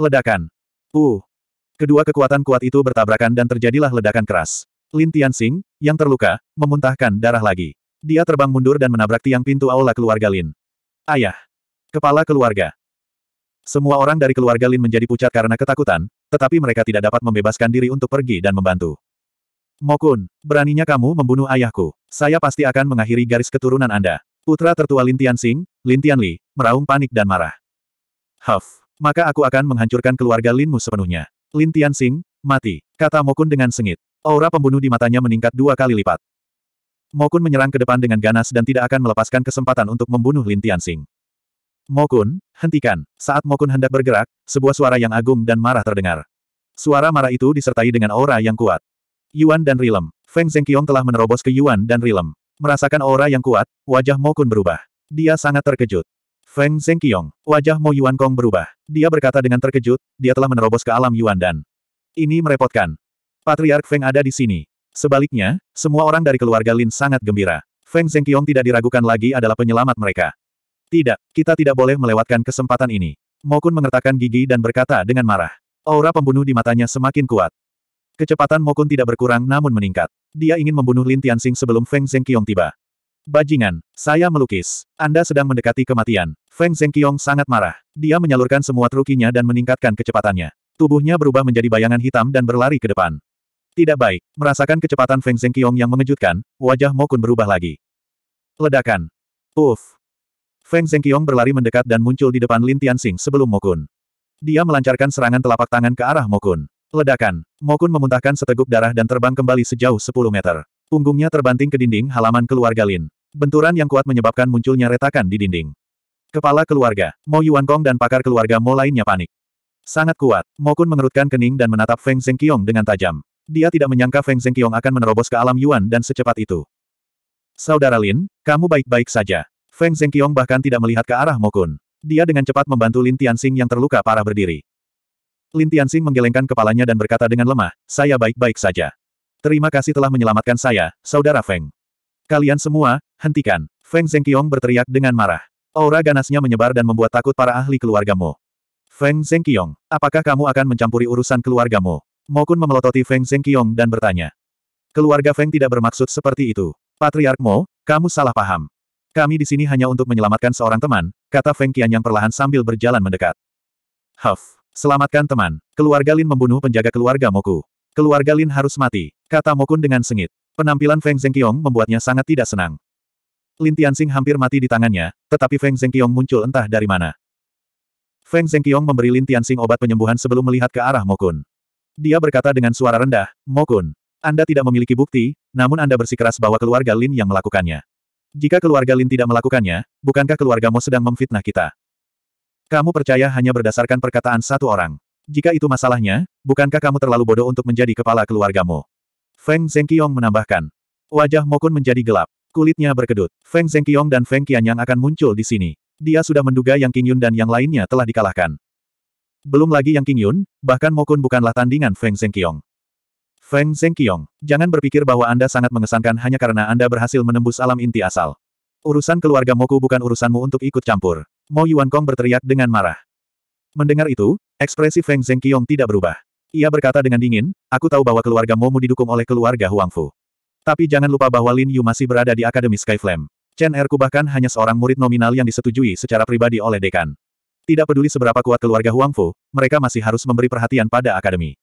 Ledakan. Uh. Kedua kekuatan kuat itu bertabrakan dan terjadilah ledakan keras. Lin Tianxing, yang terluka, memuntahkan darah lagi. Dia terbang mundur dan menabrak tiang pintu aula keluarga Lin. Ayah. Kepala keluarga. Semua orang dari keluarga Lin menjadi pucat karena ketakutan, tetapi mereka tidak dapat membebaskan diri untuk pergi dan membantu. Mokun, beraninya kamu membunuh ayahku. Saya pasti akan mengakhiri garis keturunan Anda. Putra tertua Lin Tianxing, Lin Li, meraung panik dan marah. Huff, maka aku akan menghancurkan keluarga Linmu sepenuhnya. Lin Tianxing, mati, kata Mokun dengan sengit. Aura pembunuh di matanya meningkat dua kali lipat. Mokun menyerang ke depan dengan ganas dan tidak akan melepaskan kesempatan untuk membunuh Lin Tianxing. Mokun, hentikan. Saat Mokun hendak bergerak, sebuah suara yang agung dan marah terdengar. Suara marah itu disertai dengan aura yang kuat. Yuan dan Rilem. Feng Zhengqiong telah menerobos ke Yuan dan Rilem. Merasakan aura yang kuat, wajah Mo Kun berubah. Dia sangat terkejut. Feng Zhengqiong, wajah Mo Yuan Kong berubah. Dia berkata dengan terkejut, dia telah menerobos ke alam Yuan dan. Ini merepotkan. Patriark Feng ada di sini. Sebaliknya, semua orang dari keluarga Lin sangat gembira. Feng Zhengqiong tidak diragukan lagi adalah penyelamat mereka. Tidak, kita tidak boleh melewatkan kesempatan ini. Mo Kun mengertakkan gigi dan berkata dengan marah. Aura pembunuh di matanya semakin kuat. Kecepatan Mokun tidak berkurang namun meningkat. Dia ingin membunuh Lin Tianxing sebelum Feng Zhengqiong tiba. Bajingan, saya melukis. Anda sedang mendekati kematian. Feng Zhengqiong sangat marah. Dia menyalurkan semua trukinya dan meningkatkan kecepatannya. Tubuhnya berubah menjadi bayangan hitam dan berlari ke depan. Tidak baik, merasakan kecepatan Feng Zhengqiong yang mengejutkan, wajah Mokun berubah lagi. Ledakan. Puff. Feng Zhengqiong berlari mendekat dan muncul di depan Lin Tianxing sebelum Mokun. Dia melancarkan serangan telapak tangan ke arah Mokun. Ledakan. Mokun memuntahkan seteguk darah dan terbang kembali sejauh 10 meter. Punggungnya terbanting ke dinding halaman keluarga Lin. Benturan yang kuat menyebabkan munculnya retakan di dinding. Kepala keluarga, Mo Yuan Kong dan pakar keluarga Mo lainnya panik. Sangat kuat, Mo Kun mengerutkan kening dan menatap Feng Zhengqiong dengan tajam. Dia tidak menyangka Feng Zhengqiong akan menerobos ke alam Yuan dan secepat itu. Saudara Lin, kamu baik-baik saja. Feng Zhengqiong bahkan tidak melihat ke arah Mo Kun. Dia dengan cepat membantu Lin Tianxing yang terluka parah berdiri. Lin Tianxing menggelengkan kepalanya dan berkata dengan lemah, saya baik-baik saja. Terima kasih telah menyelamatkan saya, saudara Feng. Kalian semua, hentikan. Feng Zhengqiong berteriak dengan marah. Aura ganasnya menyebar dan membuat takut para ahli keluargamu. Feng Zhengqiong, apakah kamu akan mencampuri urusan keluargamu? Mokun memelototi Feng Zhengqiong dan bertanya. Keluarga Feng tidak bermaksud seperti itu. Patriark Mo, kamu salah paham. Kami di sini hanya untuk menyelamatkan seorang teman, kata Feng Qian yang perlahan sambil berjalan mendekat. Huff. Selamatkan teman. Keluarga Lin membunuh penjaga keluarga Moku. Keluarga Lin harus mati, kata Mokun dengan sengit. Penampilan Feng Zhengqiong membuatnya sangat tidak senang. Lin Tianxing hampir mati di tangannya, tetapi Feng Zhengqiong muncul entah dari mana. Feng Zhengqiong memberi Lin Tianxing obat penyembuhan sebelum melihat ke arah Mokun. Dia berkata dengan suara rendah, Mokun, Anda tidak memiliki bukti, namun Anda bersikeras bahwa keluarga Lin yang melakukannya. Jika keluarga Lin tidak melakukannya, bukankah keluargamu sedang memfitnah kita? Kamu percaya hanya berdasarkan perkataan satu orang. Jika itu masalahnya, bukankah kamu terlalu bodoh untuk menjadi kepala keluargamu? Feng Zhengqiong menambahkan. Wajah Mokun menjadi gelap. Kulitnya berkedut. Feng Zhengqiong dan Feng Qianyang akan muncul di sini. Dia sudah menduga Yang Qingyun dan yang lainnya telah dikalahkan. Belum lagi Yang Qingyun, bahkan Mokun bukanlah tandingan Feng Zhengqiong. Feng Zhengqiong, jangan berpikir bahwa Anda sangat mengesankan hanya karena Anda berhasil menembus alam inti asal. Urusan keluarga Moku bukan urusanmu untuk ikut campur. Mo Yuan Kong berteriak dengan marah. Mendengar itu, ekspresi Feng Zhengqiong tidak berubah. Ia berkata dengan dingin, aku tahu bahwa keluarga Momu didukung oleh keluarga Huang Fu. Tapi jangan lupa bahwa Lin Yu masih berada di Akademi Skyflame. Chen Erku bahkan hanya seorang murid nominal yang disetujui secara pribadi oleh dekan. Tidak peduli seberapa kuat keluarga Huang Fu, mereka masih harus memberi perhatian pada akademi.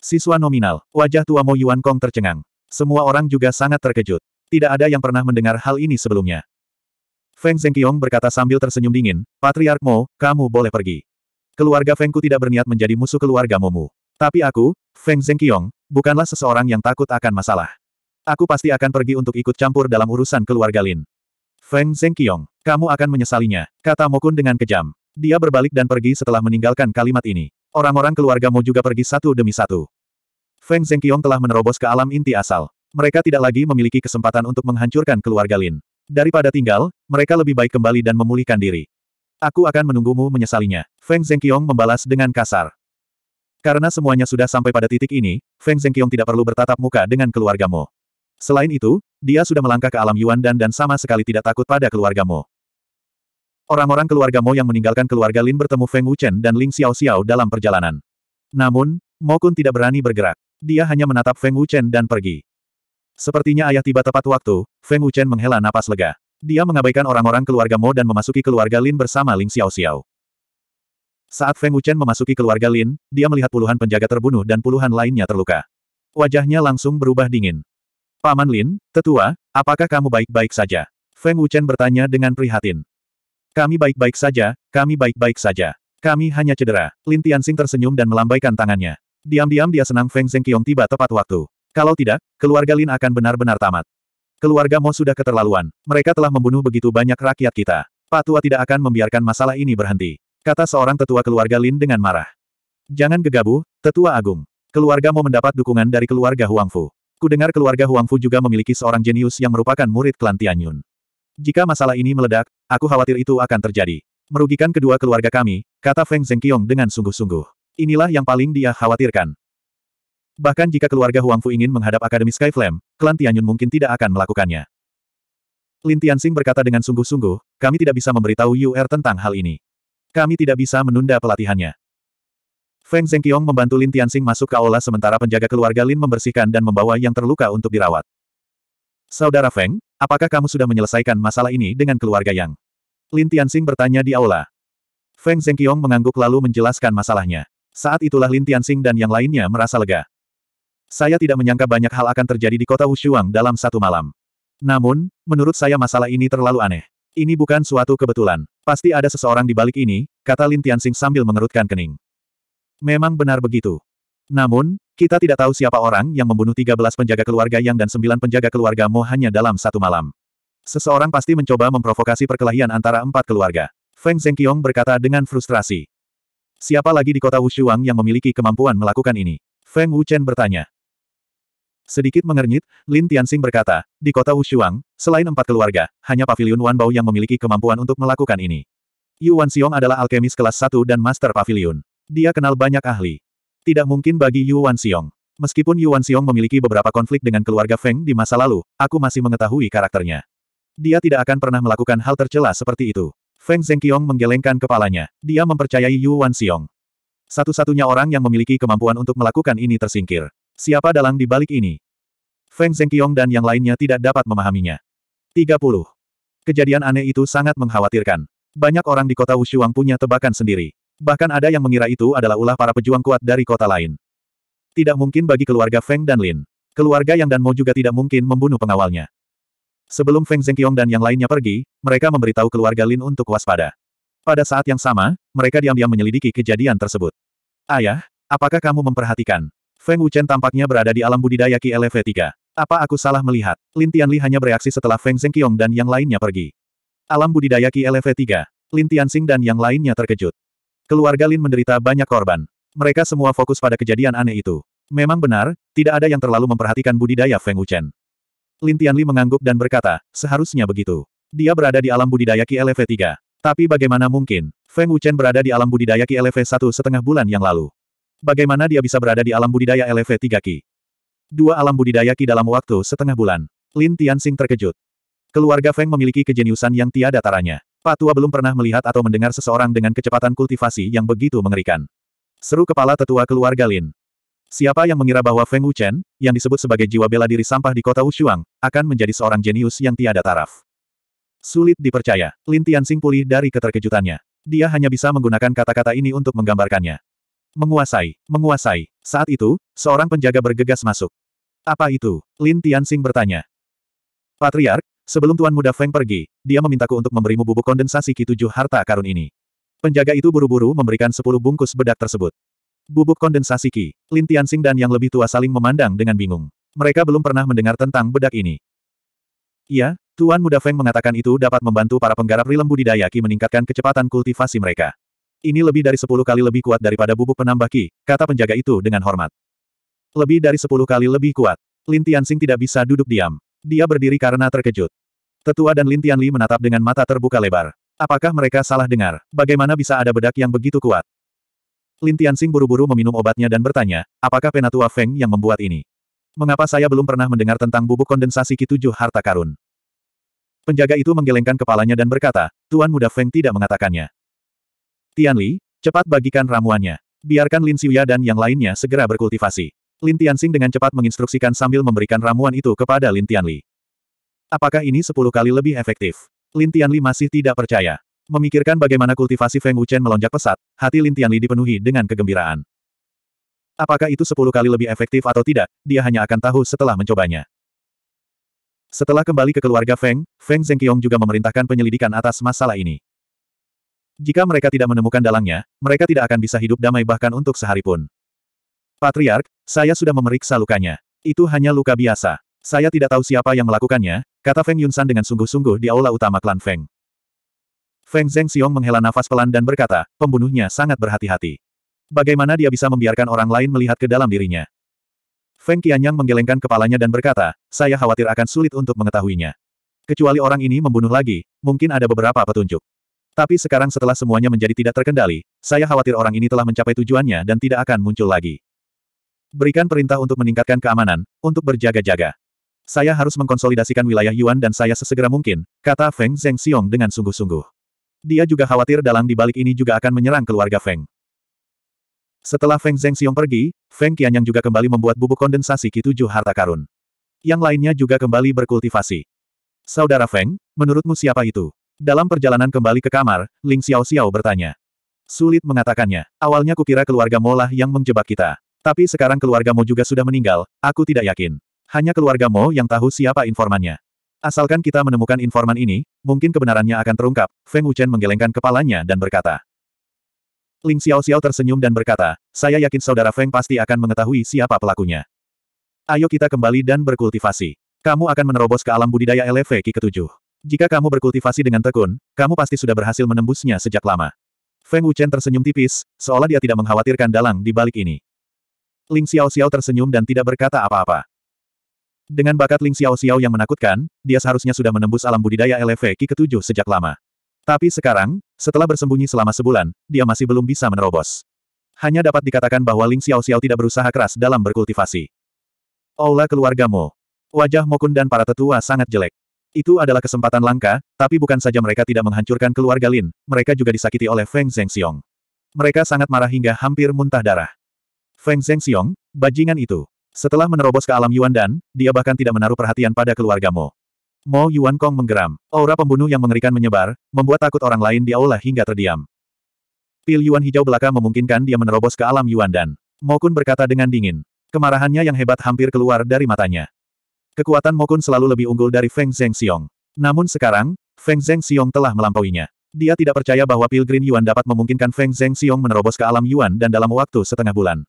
Siswa nominal, wajah tua Mo Yuan Kong tercengang. Semua orang juga sangat terkejut. Tidak ada yang pernah mendengar hal ini sebelumnya. Feng Zhengqiong berkata sambil tersenyum dingin, Patriark Mo, kamu boleh pergi. Keluarga Fengku tidak berniat menjadi musuh keluarga Momu. Tapi aku, Feng Zhengqiong, bukanlah seseorang yang takut akan masalah. Aku pasti akan pergi untuk ikut campur dalam urusan keluarga Lin. Feng Zhengqiong, kamu akan menyesalinya, kata Mokun dengan kejam. Dia berbalik dan pergi setelah meninggalkan kalimat ini. Orang-orang keluarga Mo juga pergi satu demi satu. Feng Zhengqiong telah menerobos ke alam inti asal. Mereka tidak lagi memiliki kesempatan untuk menghancurkan keluarga Lin. Daripada tinggal, mereka lebih baik kembali dan memulihkan diri. Aku akan menunggumu menyesalinya. Feng Zhengqiong membalas dengan kasar. Karena semuanya sudah sampai pada titik ini, Feng Zhengqiong tidak perlu bertatap muka dengan keluargamu. Selain itu, dia sudah melangkah ke alam Yuan dan dan sama sekali tidak takut pada keluargamu. Orang-orang keluargamu yang meninggalkan keluarga Lin bertemu Feng Wuchen dan Ling Xiao Xiao dalam perjalanan. Namun, Mo Kun tidak berani bergerak. Dia hanya menatap Feng Wuchen dan pergi. Sepertinya ayah tiba tepat waktu, Feng Wuchen menghela napas lega. Dia mengabaikan orang-orang keluarga Mo dan memasuki keluarga Lin bersama Ling Xiao Xiao. Saat Feng Wuchen memasuki keluarga Lin, dia melihat puluhan penjaga terbunuh dan puluhan lainnya terluka. Wajahnya langsung berubah dingin. Paman Lin, tetua, apakah kamu baik-baik saja? Feng Wuchen bertanya dengan prihatin. Kami baik-baik saja, kami baik-baik saja. Kami hanya cedera. Lin Tianxing tersenyum dan melambaikan tangannya. Diam-diam dia senang Feng Zhengqiong tiba tepat waktu. Kalau tidak, keluarga Lin akan benar-benar tamat. Keluarga Mo sudah keterlaluan. Mereka telah membunuh begitu banyak rakyat kita. Pak tua tidak akan membiarkan masalah ini berhenti. Kata seorang tetua keluarga Lin dengan marah. Jangan gegabah, tetua agung. Keluarga Mo mendapat dukungan dari keluarga Huangfu. Kudengar keluarga Huangfu juga memiliki seorang jenius yang merupakan murid klan Tianyun. Jika masalah ini meledak, aku khawatir itu akan terjadi. Merugikan kedua keluarga kami, kata Feng Zhengqiong dengan sungguh-sungguh. Inilah yang paling dia khawatirkan. Bahkan jika keluarga Huangfu ingin menghadap Akademi Sky klan Tianyun mungkin tidak akan melakukannya. Lin Tianxing berkata dengan sungguh-sungguh, kami tidak bisa memberitahu Yu Er tentang hal ini. Kami tidak bisa menunda pelatihannya. Feng Zhengqiong membantu Lin Tianxing masuk ke aula sementara penjaga keluarga Lin membersihkan dan membawa yang terluka untuk dirawat. Saudara Feng, apakah kamu sudah menyelesaikan masalah ini dengan keluarga Yang? Lin Tianxing bertanya di aula. Feng Zhengqiong mengangguk lalu menjelaskan masalahnya. Saat itulah Lin Tianxing dan yang lainnya merasa lega. Saya tidak menyangka banyak hal akan terjadi di kota Wushuang dalam satu malam. Namun, menurut saya masalah ini terlalu aneh. Ini bukan suatu kebetulan. Pasti ada seseorang di balik ini, kata Lin Tianxing sambil mengerutkan kening. Memang benar begitu. Namun, kita tidak tahu siapa orang yang membunuh 13 penjaga keluarga Yang dan 9 penjaga keluarga Mo hanya dalam satu malam. Seseorang pasti mencoba memprovokasi perkelahian antara empat keluarga. Feng Zhengqiong berkata dengan frustrasi. Siapa lagi di kota Wushuang yang memiliki kemampuan melakukan ini? Feng Wuchen bertanya. Sedikit mengernyit, Lin Tianxing berkata, di kota Wushuang, selain empat keluarga, hanya pavilion Wan Bao yang memiliki kemampuan untuk melakukan ini. Yuan Xiong adalah alkemis kelas 1 dan master pavilion. Dia kenal banyak ahli. Tidak mungkin bagi Yuan Xiong. Meskipun Yuan Xiong memiliki beberapa konflik dengan keluarga Feng di masa lalu, aku masih mengetahui karakternya. Dia tidak akan pernah melakukan hal tercela seperti itu. Feng Zhengqiong menggelengkan kepalanya. Dia mempercayai Yuan Xiong. Satu-satunya orang yang memiliki kemampuan untuk melakukan ini tersingkir. Siapa dalang di balik ini? Feng Zhengqiong dan yang lainnya tidak dapat memahaminya. 30. Kejadian aneh itu sangat mengkhawatirkan. Banyak orang di kota Wushuang punya tebakan sendiri. Bahkan ada yang mengira itu adalah ulah para pejuang kuat dari kota lain. Tidak mungkin bagi keluarga Feng dan Lin. Keluarga Yang dan Mo juga tidak mungkin membunuh pengawalnya. Sebelum Feng Zhengqiong dan yang lainnya pergi, mereka memberitahu keluarga Lin untuk waspada. Pada saat yang sama, mereka diam-diam menyelidiki kejadian tersebut. Ayah, apakah kamu memperhatikan? Feng Wuchen tampaknya berada di alam budidaya Ki LV3. Apa aku salah melihat? Lin Tianli hanya bereaksi setelah Feng Zhengqiong dan yang lainnya pergi. Alam budidaya Ki LV3. Lin Tianxing dan yang lainnya terkejut. Keluarga Lin menderita banyak korban. Mereka semua fokus pada kejadian aneh itu. Memang benar, tidak ada yang terlalu memperhatikan budidaya Feng Wuchen. Lin Tianli mengangguk dan berkata, seharusnya begitu. Dia berada di alam budidaya Ki LV3. Tapi bagaimana mungkin? Feng Wuchen berada di alam budidaya Ki LV1 setengah bulan yang lalu. Bagaimana dia bisa berada di alam budidaya LV 3 Ki? Dua alam budidaya Ki dalam waktu setengah bulan. Lin Tianxing terkejut. Keluarga Feng memiliki kejeniusan yang tiada taranya. Pak tua belum pernah melihat atau mendengar seseorang dengan kecepatan kultivasi yang begitu mengerikan. Seru kepala tetua keluarga Lin. Siapa yang mengira bahwa Feng Wuchen, yang disebut sebagai jiwa bela diri sampah di kota Wushuang, akan menjadi seorang jenius yang tiada taraf? Sulit dipercaya, Lin Tianxing pulih dari keterkejutannya. Dia hanya bisa menggunakan kata-kata ini untuk menggambarkannya. Menguasai, menguasai. Saat itu, seorang penjaga bergegas masuk. Apa itu? Lin Tianxing bertanya. Patriark, sebelum Tuan Muda Feng pergi, dia memintaku untuk memberimu bubuk kondensasi Ki Tujuh Harta Karun ini. Penjaga itu buru-buru memberikan sepuluh bungkus bedak tersebut. Bubuk kondensasi Ki, Lin Tianxing dan yang lebih tua saling memandang dengan bingung. Mereka belum pernah mendengar tentang bedak ini. Iya, Tuan Muda Feng mengatakan itu dapat membantu para penggarap rilem budidaya Ki meningkatkan kecepatan kultivasi mereka. Ini lebih dari sepuluh kali lebih kuat daripada bubuk penambah ki, kata penjaga itu dengan hormat. Lebih dari sepuluh kali lebih kuat. Lin Tianxing tidak bisa duduk diam. Dia berdiri karena terkejut. Tetua dan Lin Tianli menatap dengan mata terbuka lebar. Apakah mereka salah dengar? Bagaimana bisa ada bedak yang begitu kuat? Lin Tianxing buru-buru meminum obatnya dan bertanya, apakah penatua Feng yang membuat ini? Mengapa saya belum pernah mendengar tentang bubuk kondensasi Ki Tujuh Harta Karun? Penjaga itu menggelengkan kepalanya dan berkata, Tuan Muda Feng tidak mengatakannya. Tianli, cepat bagikan ramuannya. Biarkan Lin Xiuya dan yang lainnya segera berkultivasi. Lin Tianxing dengan cepat menginstruksikan sambil memberikan ramuan itu kepada Lin Tianli. Apakah ini sepuluh kali lebih efektif? Lin Tianli masih tidak percaya. Memikirkan bagaimana kultivasi Feng Wuchen melonjak pesat, hati Lin Tianli dipenuhi dengan kegembiraan. Apakah itu sepuluh kali lebih efektif atau tidak, dia hanya akan tahu setelah mencobanya. Setelah kembali ke keluarga Feng, Feng Zhengqiong juga memerintahkan penyelidikan atas masalah ini. Jika mereka tidak menemukan dalangnya, mereka tidak akan bisa hidup damai bahkan untuk sehari pun. Patriark, saya sudah memeriksa lukanya. Itu hanya luka biasa. Saya tidak tahu siapa yang melakukannya, kata Feng Yunsan dengan sungguh-sungguh di aula utama klan Feng. Feng Zheng Xiong menghela nafas pelan dan berkata, pembunuhnya sangat berhati-hati. Bagaimana dia bisa membiarkan orang lain melihat ke dalam dirinya? Feng Qianyang menggelengkan kepalanya dan berkata, saya khawatir akan sulit untuk mengetahuinya. Kecuali orang ini membunuh lagi, mungkin ada beberapa petunjuk. Tapi sekarang setelah semuanya menjadi tidak terkendali, saya khawatir orang ini telah mencapai tujuannya dan tidak akan muncul lagi. Berikan perintah untuk meningkatkan keamanan, untuk berjaga-jaga. Saya harus mengkonsolidasikan wilayah Yuan dan saya sesegera mungkin, kata Feng Xiong dengan sungguh-sungguh. Dia juga khawatir dalang di balik ini juga akan menyerang keluarga Feng. Setelah Feng Xiong pergi, Feng Qianyang juga kembali membuat bubuk kondensasi Ki-7 harta karun. Yang lainnya juga kembali berkultivasi. Saudara Feng, menurutmu siapa itu? Dalam perjalanan kembali ke kamar, Ling Xiao Xiao bertanya. Sulit mengatakannya. Awalnya kukira keluarga Mo lah yang menjebak kita. Tapi sekarang keluarga Mo juga sudah meninggal, aku tidak yakin. Hanya keluarga Mo yang tahu siapa informannya. Asalkan kita menemukan informan ini, mungkin kebenarannya akan terungkap, Feng Wuchen menggelengkan kepalanya dan berkata. Ling Xiao Xiao tersenyum dan berkata, saya yakin saudara Feng pasti akan mengetahui siapa pelakunya. Ayo kita kembali dan berkultivasi. Kamu akan menerobos ke alam budidaya LFV ke ketujuh. Jika kamu berkultivasi dengan tekun, kamu pasti sudah berhasil menembusnya sejak lama. Feng Wuchen tersenyum tipis, seolah dia tidak mengkhawatirkan dalang di balik ini. Ling Xiao Xiao tersenyum dan tidak berkata apa-apa. Dengan bakat Ling Xiao Xiao yang menakutkan, dia seharusnya sudah menembus alam budidaya Lv Ki ketujuh sejak lama. Tapi sekarang, setelah bersembunyi selama sebulan, dia masih belum bisa menerobos. Hanya dapat dikatakan bahwa Ling Xiao Xiao tidak berusaha keras dalam berkultivasi. Aula keluargamu. Wajah Mokun dan para tetua sangat jelek. Itu adalah kesempatan langka, tapi bukan saja mereka tidak menghancurkan keluarga Lin, mereka juga disakiti oleh Feng Xiong. Mereka sangat marah hingga hampir muntah darah. Feng Xiong, bajingan itu. Setelah menerobos ke alam Yuan Dan, dia bahkan tidak menaruh perhatian pada keluargamu. Mo. Mo Yuan Kong menggeram. Aura pembunuh yang mengerikan menyebar, membuat takut orang lain di aula hingga terdiam. Pil Yuan hijau belaka memungkinkan dia menerobos ke alam Yuan Dan. Mo Kun berkata dengan dingin. Kemarahannya yang hebat hampir keluar dari matanya. Kekuatan Mokun selalu lebih unggul dari Feng Zheng Xiong. Namun sekarang, Feng Zheng Xiong telah melampauinya. Dia tidak percaya bahwa Pilgrim Yuan dapat memungkinkan Feng Zheng Xiong menerobos ke alam Yuan dan dalam waktu setengah bulan.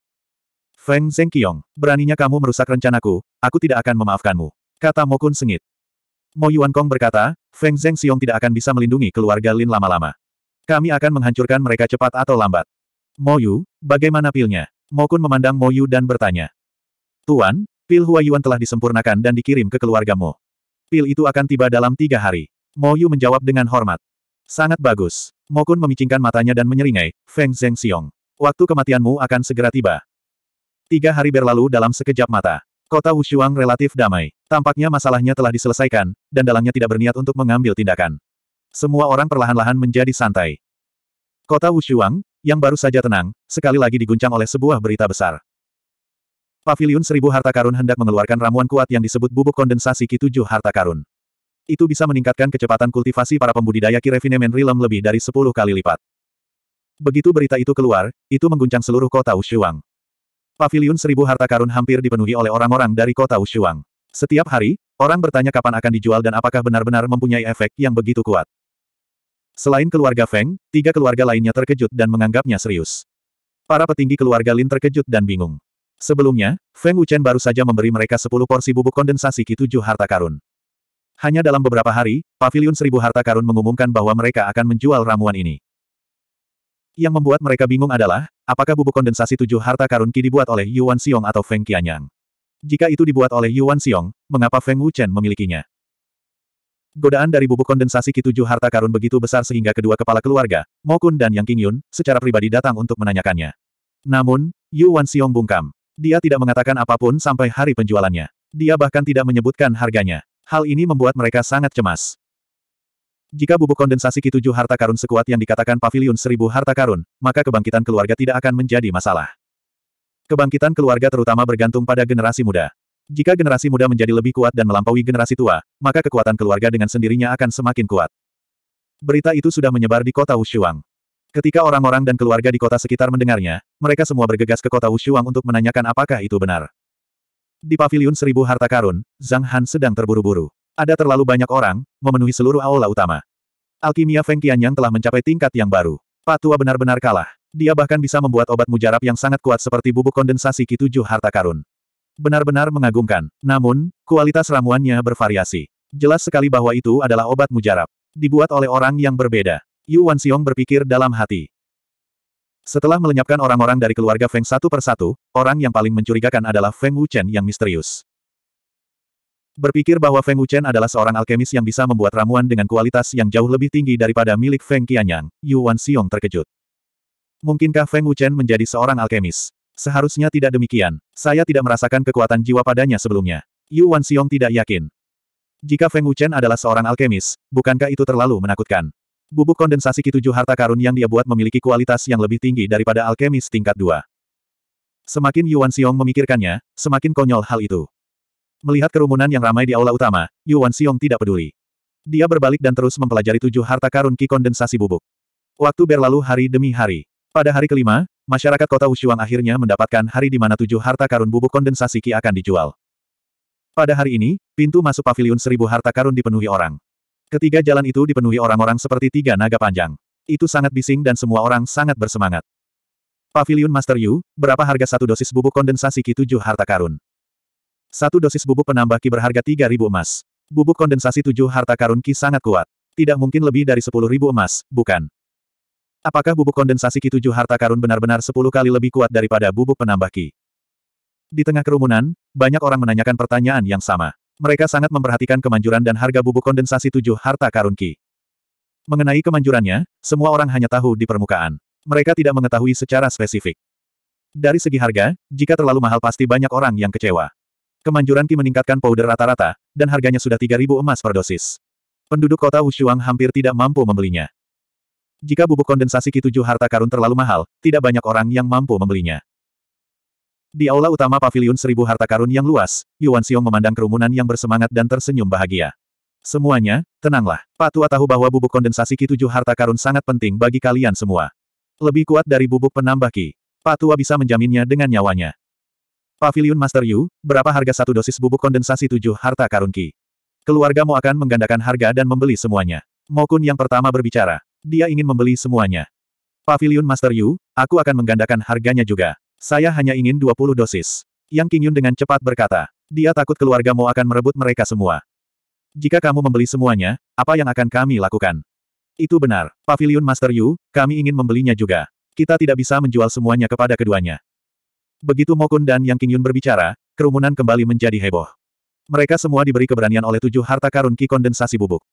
Feng Zheng Xiong, beraninya kamu merusak rencanaku, aku tidak akan memaafkanmu. Kata Mokun sengit. Mo Yuan Kong berkata, Feng Zheng Xiong tidak akan bisa melindungi keluarga Lin lama-lama. Kami akan menghancurkan mereka cepat atau lambat. Mo Yu, bagaimana pilnya? Mokun memandang Mo Yu dan bertanya. Tuan, Pil Huayuan telah disempurnakan dan dikirim ke keluarga Mo. Pil itu akan tiba dalam tiga hari. Mo Yu menjawab dengan hormat. Sangat bagus. Mo Kun memicingkan matanya dan menyeringai, Feng Zheng Xiong. Waktu kematianmu akan segera tiba. Tiga hari berlalu dalam sekejap mata. Kota Wushuang relatif damai. Tampaknya masalahnya telah diselesaikan, dan dalangnya tidak berniat untuk mengambil tindakan. Semua orang perlahan-lahan menjadi santai. Kota Wushuang, yang baru saja tenang, sekali lagi diguncang oleh sebuah berita besar. Pavilion seribu harta karun hendak mengeluarkan ramuan kuat yang disebut bubuk kondensasi Ki-7 harta karun. Itu bisa meningkatkan kecepatan kultivasi para pembudidaya Kirefinemen Rilem lebih dari sepuluh kali lipat. Begitu berita itu keluar, itu mengguncang seluruh kota Ushuang. Pavilion seribu harta karun hampir dipenuhi oleh orang-orang dari kota Ushuang. Setiap hari, orang bertanya kapan akan dijual dan apakah benar-benar mempunyai efek yang begitu kuat. Selain keluarga Feng, tiga keluarga lainnya terkejut dan menganggapnya serius. Para petinggi keluarga Lin terkejut dan bingung. Sebelumnya, Feng Wuchen baru saja memberi mereka 10 porsi bubuk kondensasi Ki-7 harta karun. Hanya dalam beberapa hari, Paviliun Seribu Harta Karun mengumumkan bahwa mereka akan menjual ramuan ini. Yang membuat mereka bingung adalah, apakah bubuk kondensasi tujuh harta karun Ki dibuat oleh Yuan Xiong atau Feng Qianyang? Jika itu dibuat oleh Yuan Xiong, mengapa Feng Wuchen memilikinya? Godaan dari bubuk kondensasi Ki 7 harta karun begitu besar sehingga kedua kepala keluarga, Mokun dan Yang Qingyun, secara pribadi datang untuk menanyakannya. Namun, Yuan Xiong bungkam. Dia tidak mengatakan apapun sampai hari penjualannya. Dia bahkan tidak menyebutkan harganya. Hal ini membuat mereka sangat cemas. Jika bubuk kondensasi Ki-7 harta karun sekuat yang dikatakan pavilion seribu harta karun, maka kebangkitan keluarga tidak akan menjadi masalah. Kebangkitan keluarga terutama bergantung pada generasi muda. Jika generasi muda menjadi lebih kuat dan melampaui generasi tua, maka kekuatan keluarga dengan sendirinya akan semakin kuat. Berita itu sudah menyebar di kota Wushuang. Ketika orang-orang dan keluarga di kota sekitar mendengarnya, mereka semua bergegas ke kota Wushuang untuk menanyakan apakah itu benar. Di paviliun seribu harta karun, Zhang Han sedang terburu-buru. Ada terlalu banyak orang, memenuhi seluruh aula utama. Alkimia Feng Qianyang telah mencapai tingkat yang baru. Patua benar-benar kalah. Dia bahkan bisa membuat obat mujarab yang sangat kuat seperti bubuk kondensasi Ki Tujuh Harta Karun. Benar-benar mengagumkan. Namun, kualitas ramuannya bervariasi. Jelas sekali bahwa itu adalah obat mujarab. Dibuat oleh orang yang berbeda. Yu Xiong berpikir dalam hati. Setelah melenyapkan orang-orang dari keluarga Feng satu persatu, orang yang paling mencurigakan adalah Feng Wuchen yang misterius. Berpikir bahwa Feng Wuchen adalah seorang alkemis yang bisa membuat ramuan dengan kualitas yang jauh lebih tinggi daripada milik Feng Qianyang, Yu Xiong terkejut. Mungkinkah Feng Wuchen menjadi seorang alkemis? Seharusnya tidak demikian. Saya tidak merasakan kekuatan jiwa padanya sebelumnya. Yu Xiong tidak yakin. Jika Feng Wuchen adalah seorang alkemis, bukankah itu terlalu menakutkan? Bubuk kondensasi ki tujuh harta karun yang dia buat memiliki kualitas yang lebih tinggi daripada alkemis tingkat 2. Semakin Yuan Xiong memikirkannya, semakin konyol hal itu. Melihat kerumunan yang ramai di aula utama, Yuan Xiong tidak peduli. Dia berbalik dan terus mempelajari tujuh harta karun Ki kondensasi bubuk. Waktu berlalu hari demi hari. Pada hari kelima, masyarakat kota Wushuang akhirnya mendapatkan hari di mana tujuh harta karun bubuk kondensasi Ki akan dijual. Pada hari ini, pintu masuk paviliun seribu harta karun dipenuhi orang. Ketiga jalan itu dipenuhi orang-orang seperti tiga naga panjang. Itu sangat bising dan semua orang sangat bersemangat. Pavilion Master Yu, berapa harga satu dosis bubuk kondensasi Ki-7 harta karun? Satu dosis bubuk penambah Ki berharga 3.000 emas. Bubuk kondensasi 7 harta karun Ki sangat kuat. Tidak mungkin lebih dari 10.000 emas, bukan? Apakah bubuk kondensasi Ki-7 harta karun benar-benar 10 kali lebih kuat daripada bubuk penambah Ki? Di tengah kerumunan, banyak orang menanyakan pertanyaan yang sama. Mereka sangat memperhatikan kemanjuran dan harga bubuk kondensasi tujuh harta karun Ki. Mengenai kemanjurannya, semua orang hanya tahu di permukaan. Mereka tidak mengetahui secara spesifik. Dari segi harga, jika terlalu mahal pasti banyak orang yang kecewa. Kemanjuran Ki meningkatkan powder rata-rata, dan harganya sudah 3.000 emas per dosis. Penduduk kota Wushuang hampir tidak mampu membelinya. Jika bubuk kondensasi Ki tujuh harta karun terlalu mahal, tidak banyak orang yang mampu membelinya. Di aula utama paviliun seribu harta karun yang luas, Yuan Xiong memandang kerumunan yang bersemangat dan tersenyum bahagia. Semuanya, tenanglah. Pak Tua tahu bahwa bubuk kondensasi Ki Tujuh harta karun sangat penting bagi kalian semua. Lebih kuat dari bubuk penambah Ki. Pak Tua bisa menjaminnya dengan nyawanya. Paviliun Master Yu, berapa harga satu dosis bubuk kondensasi tujuh harta karun Ki? Keluargamu akan menggandakan harga dan membeli semuanya. Kun yang pertama berbicara. Dia ingin membeli semuanya. Paviliun Master Yu, aku akan menggandakan harganya juga. Saya hanya ingin 20 dosis. Yang Qingyun dengan cepat berkata. Dia takut keluarga Mo akan merebut mereka semua. Jika kamu membeli semuanya, apa yang akan kami lakukan? Itu benar, Pavilion Master Yu, kami ingin membelinya juga. Kita tidak bisa menjual semuanya kepada keduanya. Begitu Mokun dan Yang Qingyun berbicara, kerumunan kembali menjadi heboh. Mereka semua diberi keberanian oleh tujuh harta karun Ki kondensasi bubuk.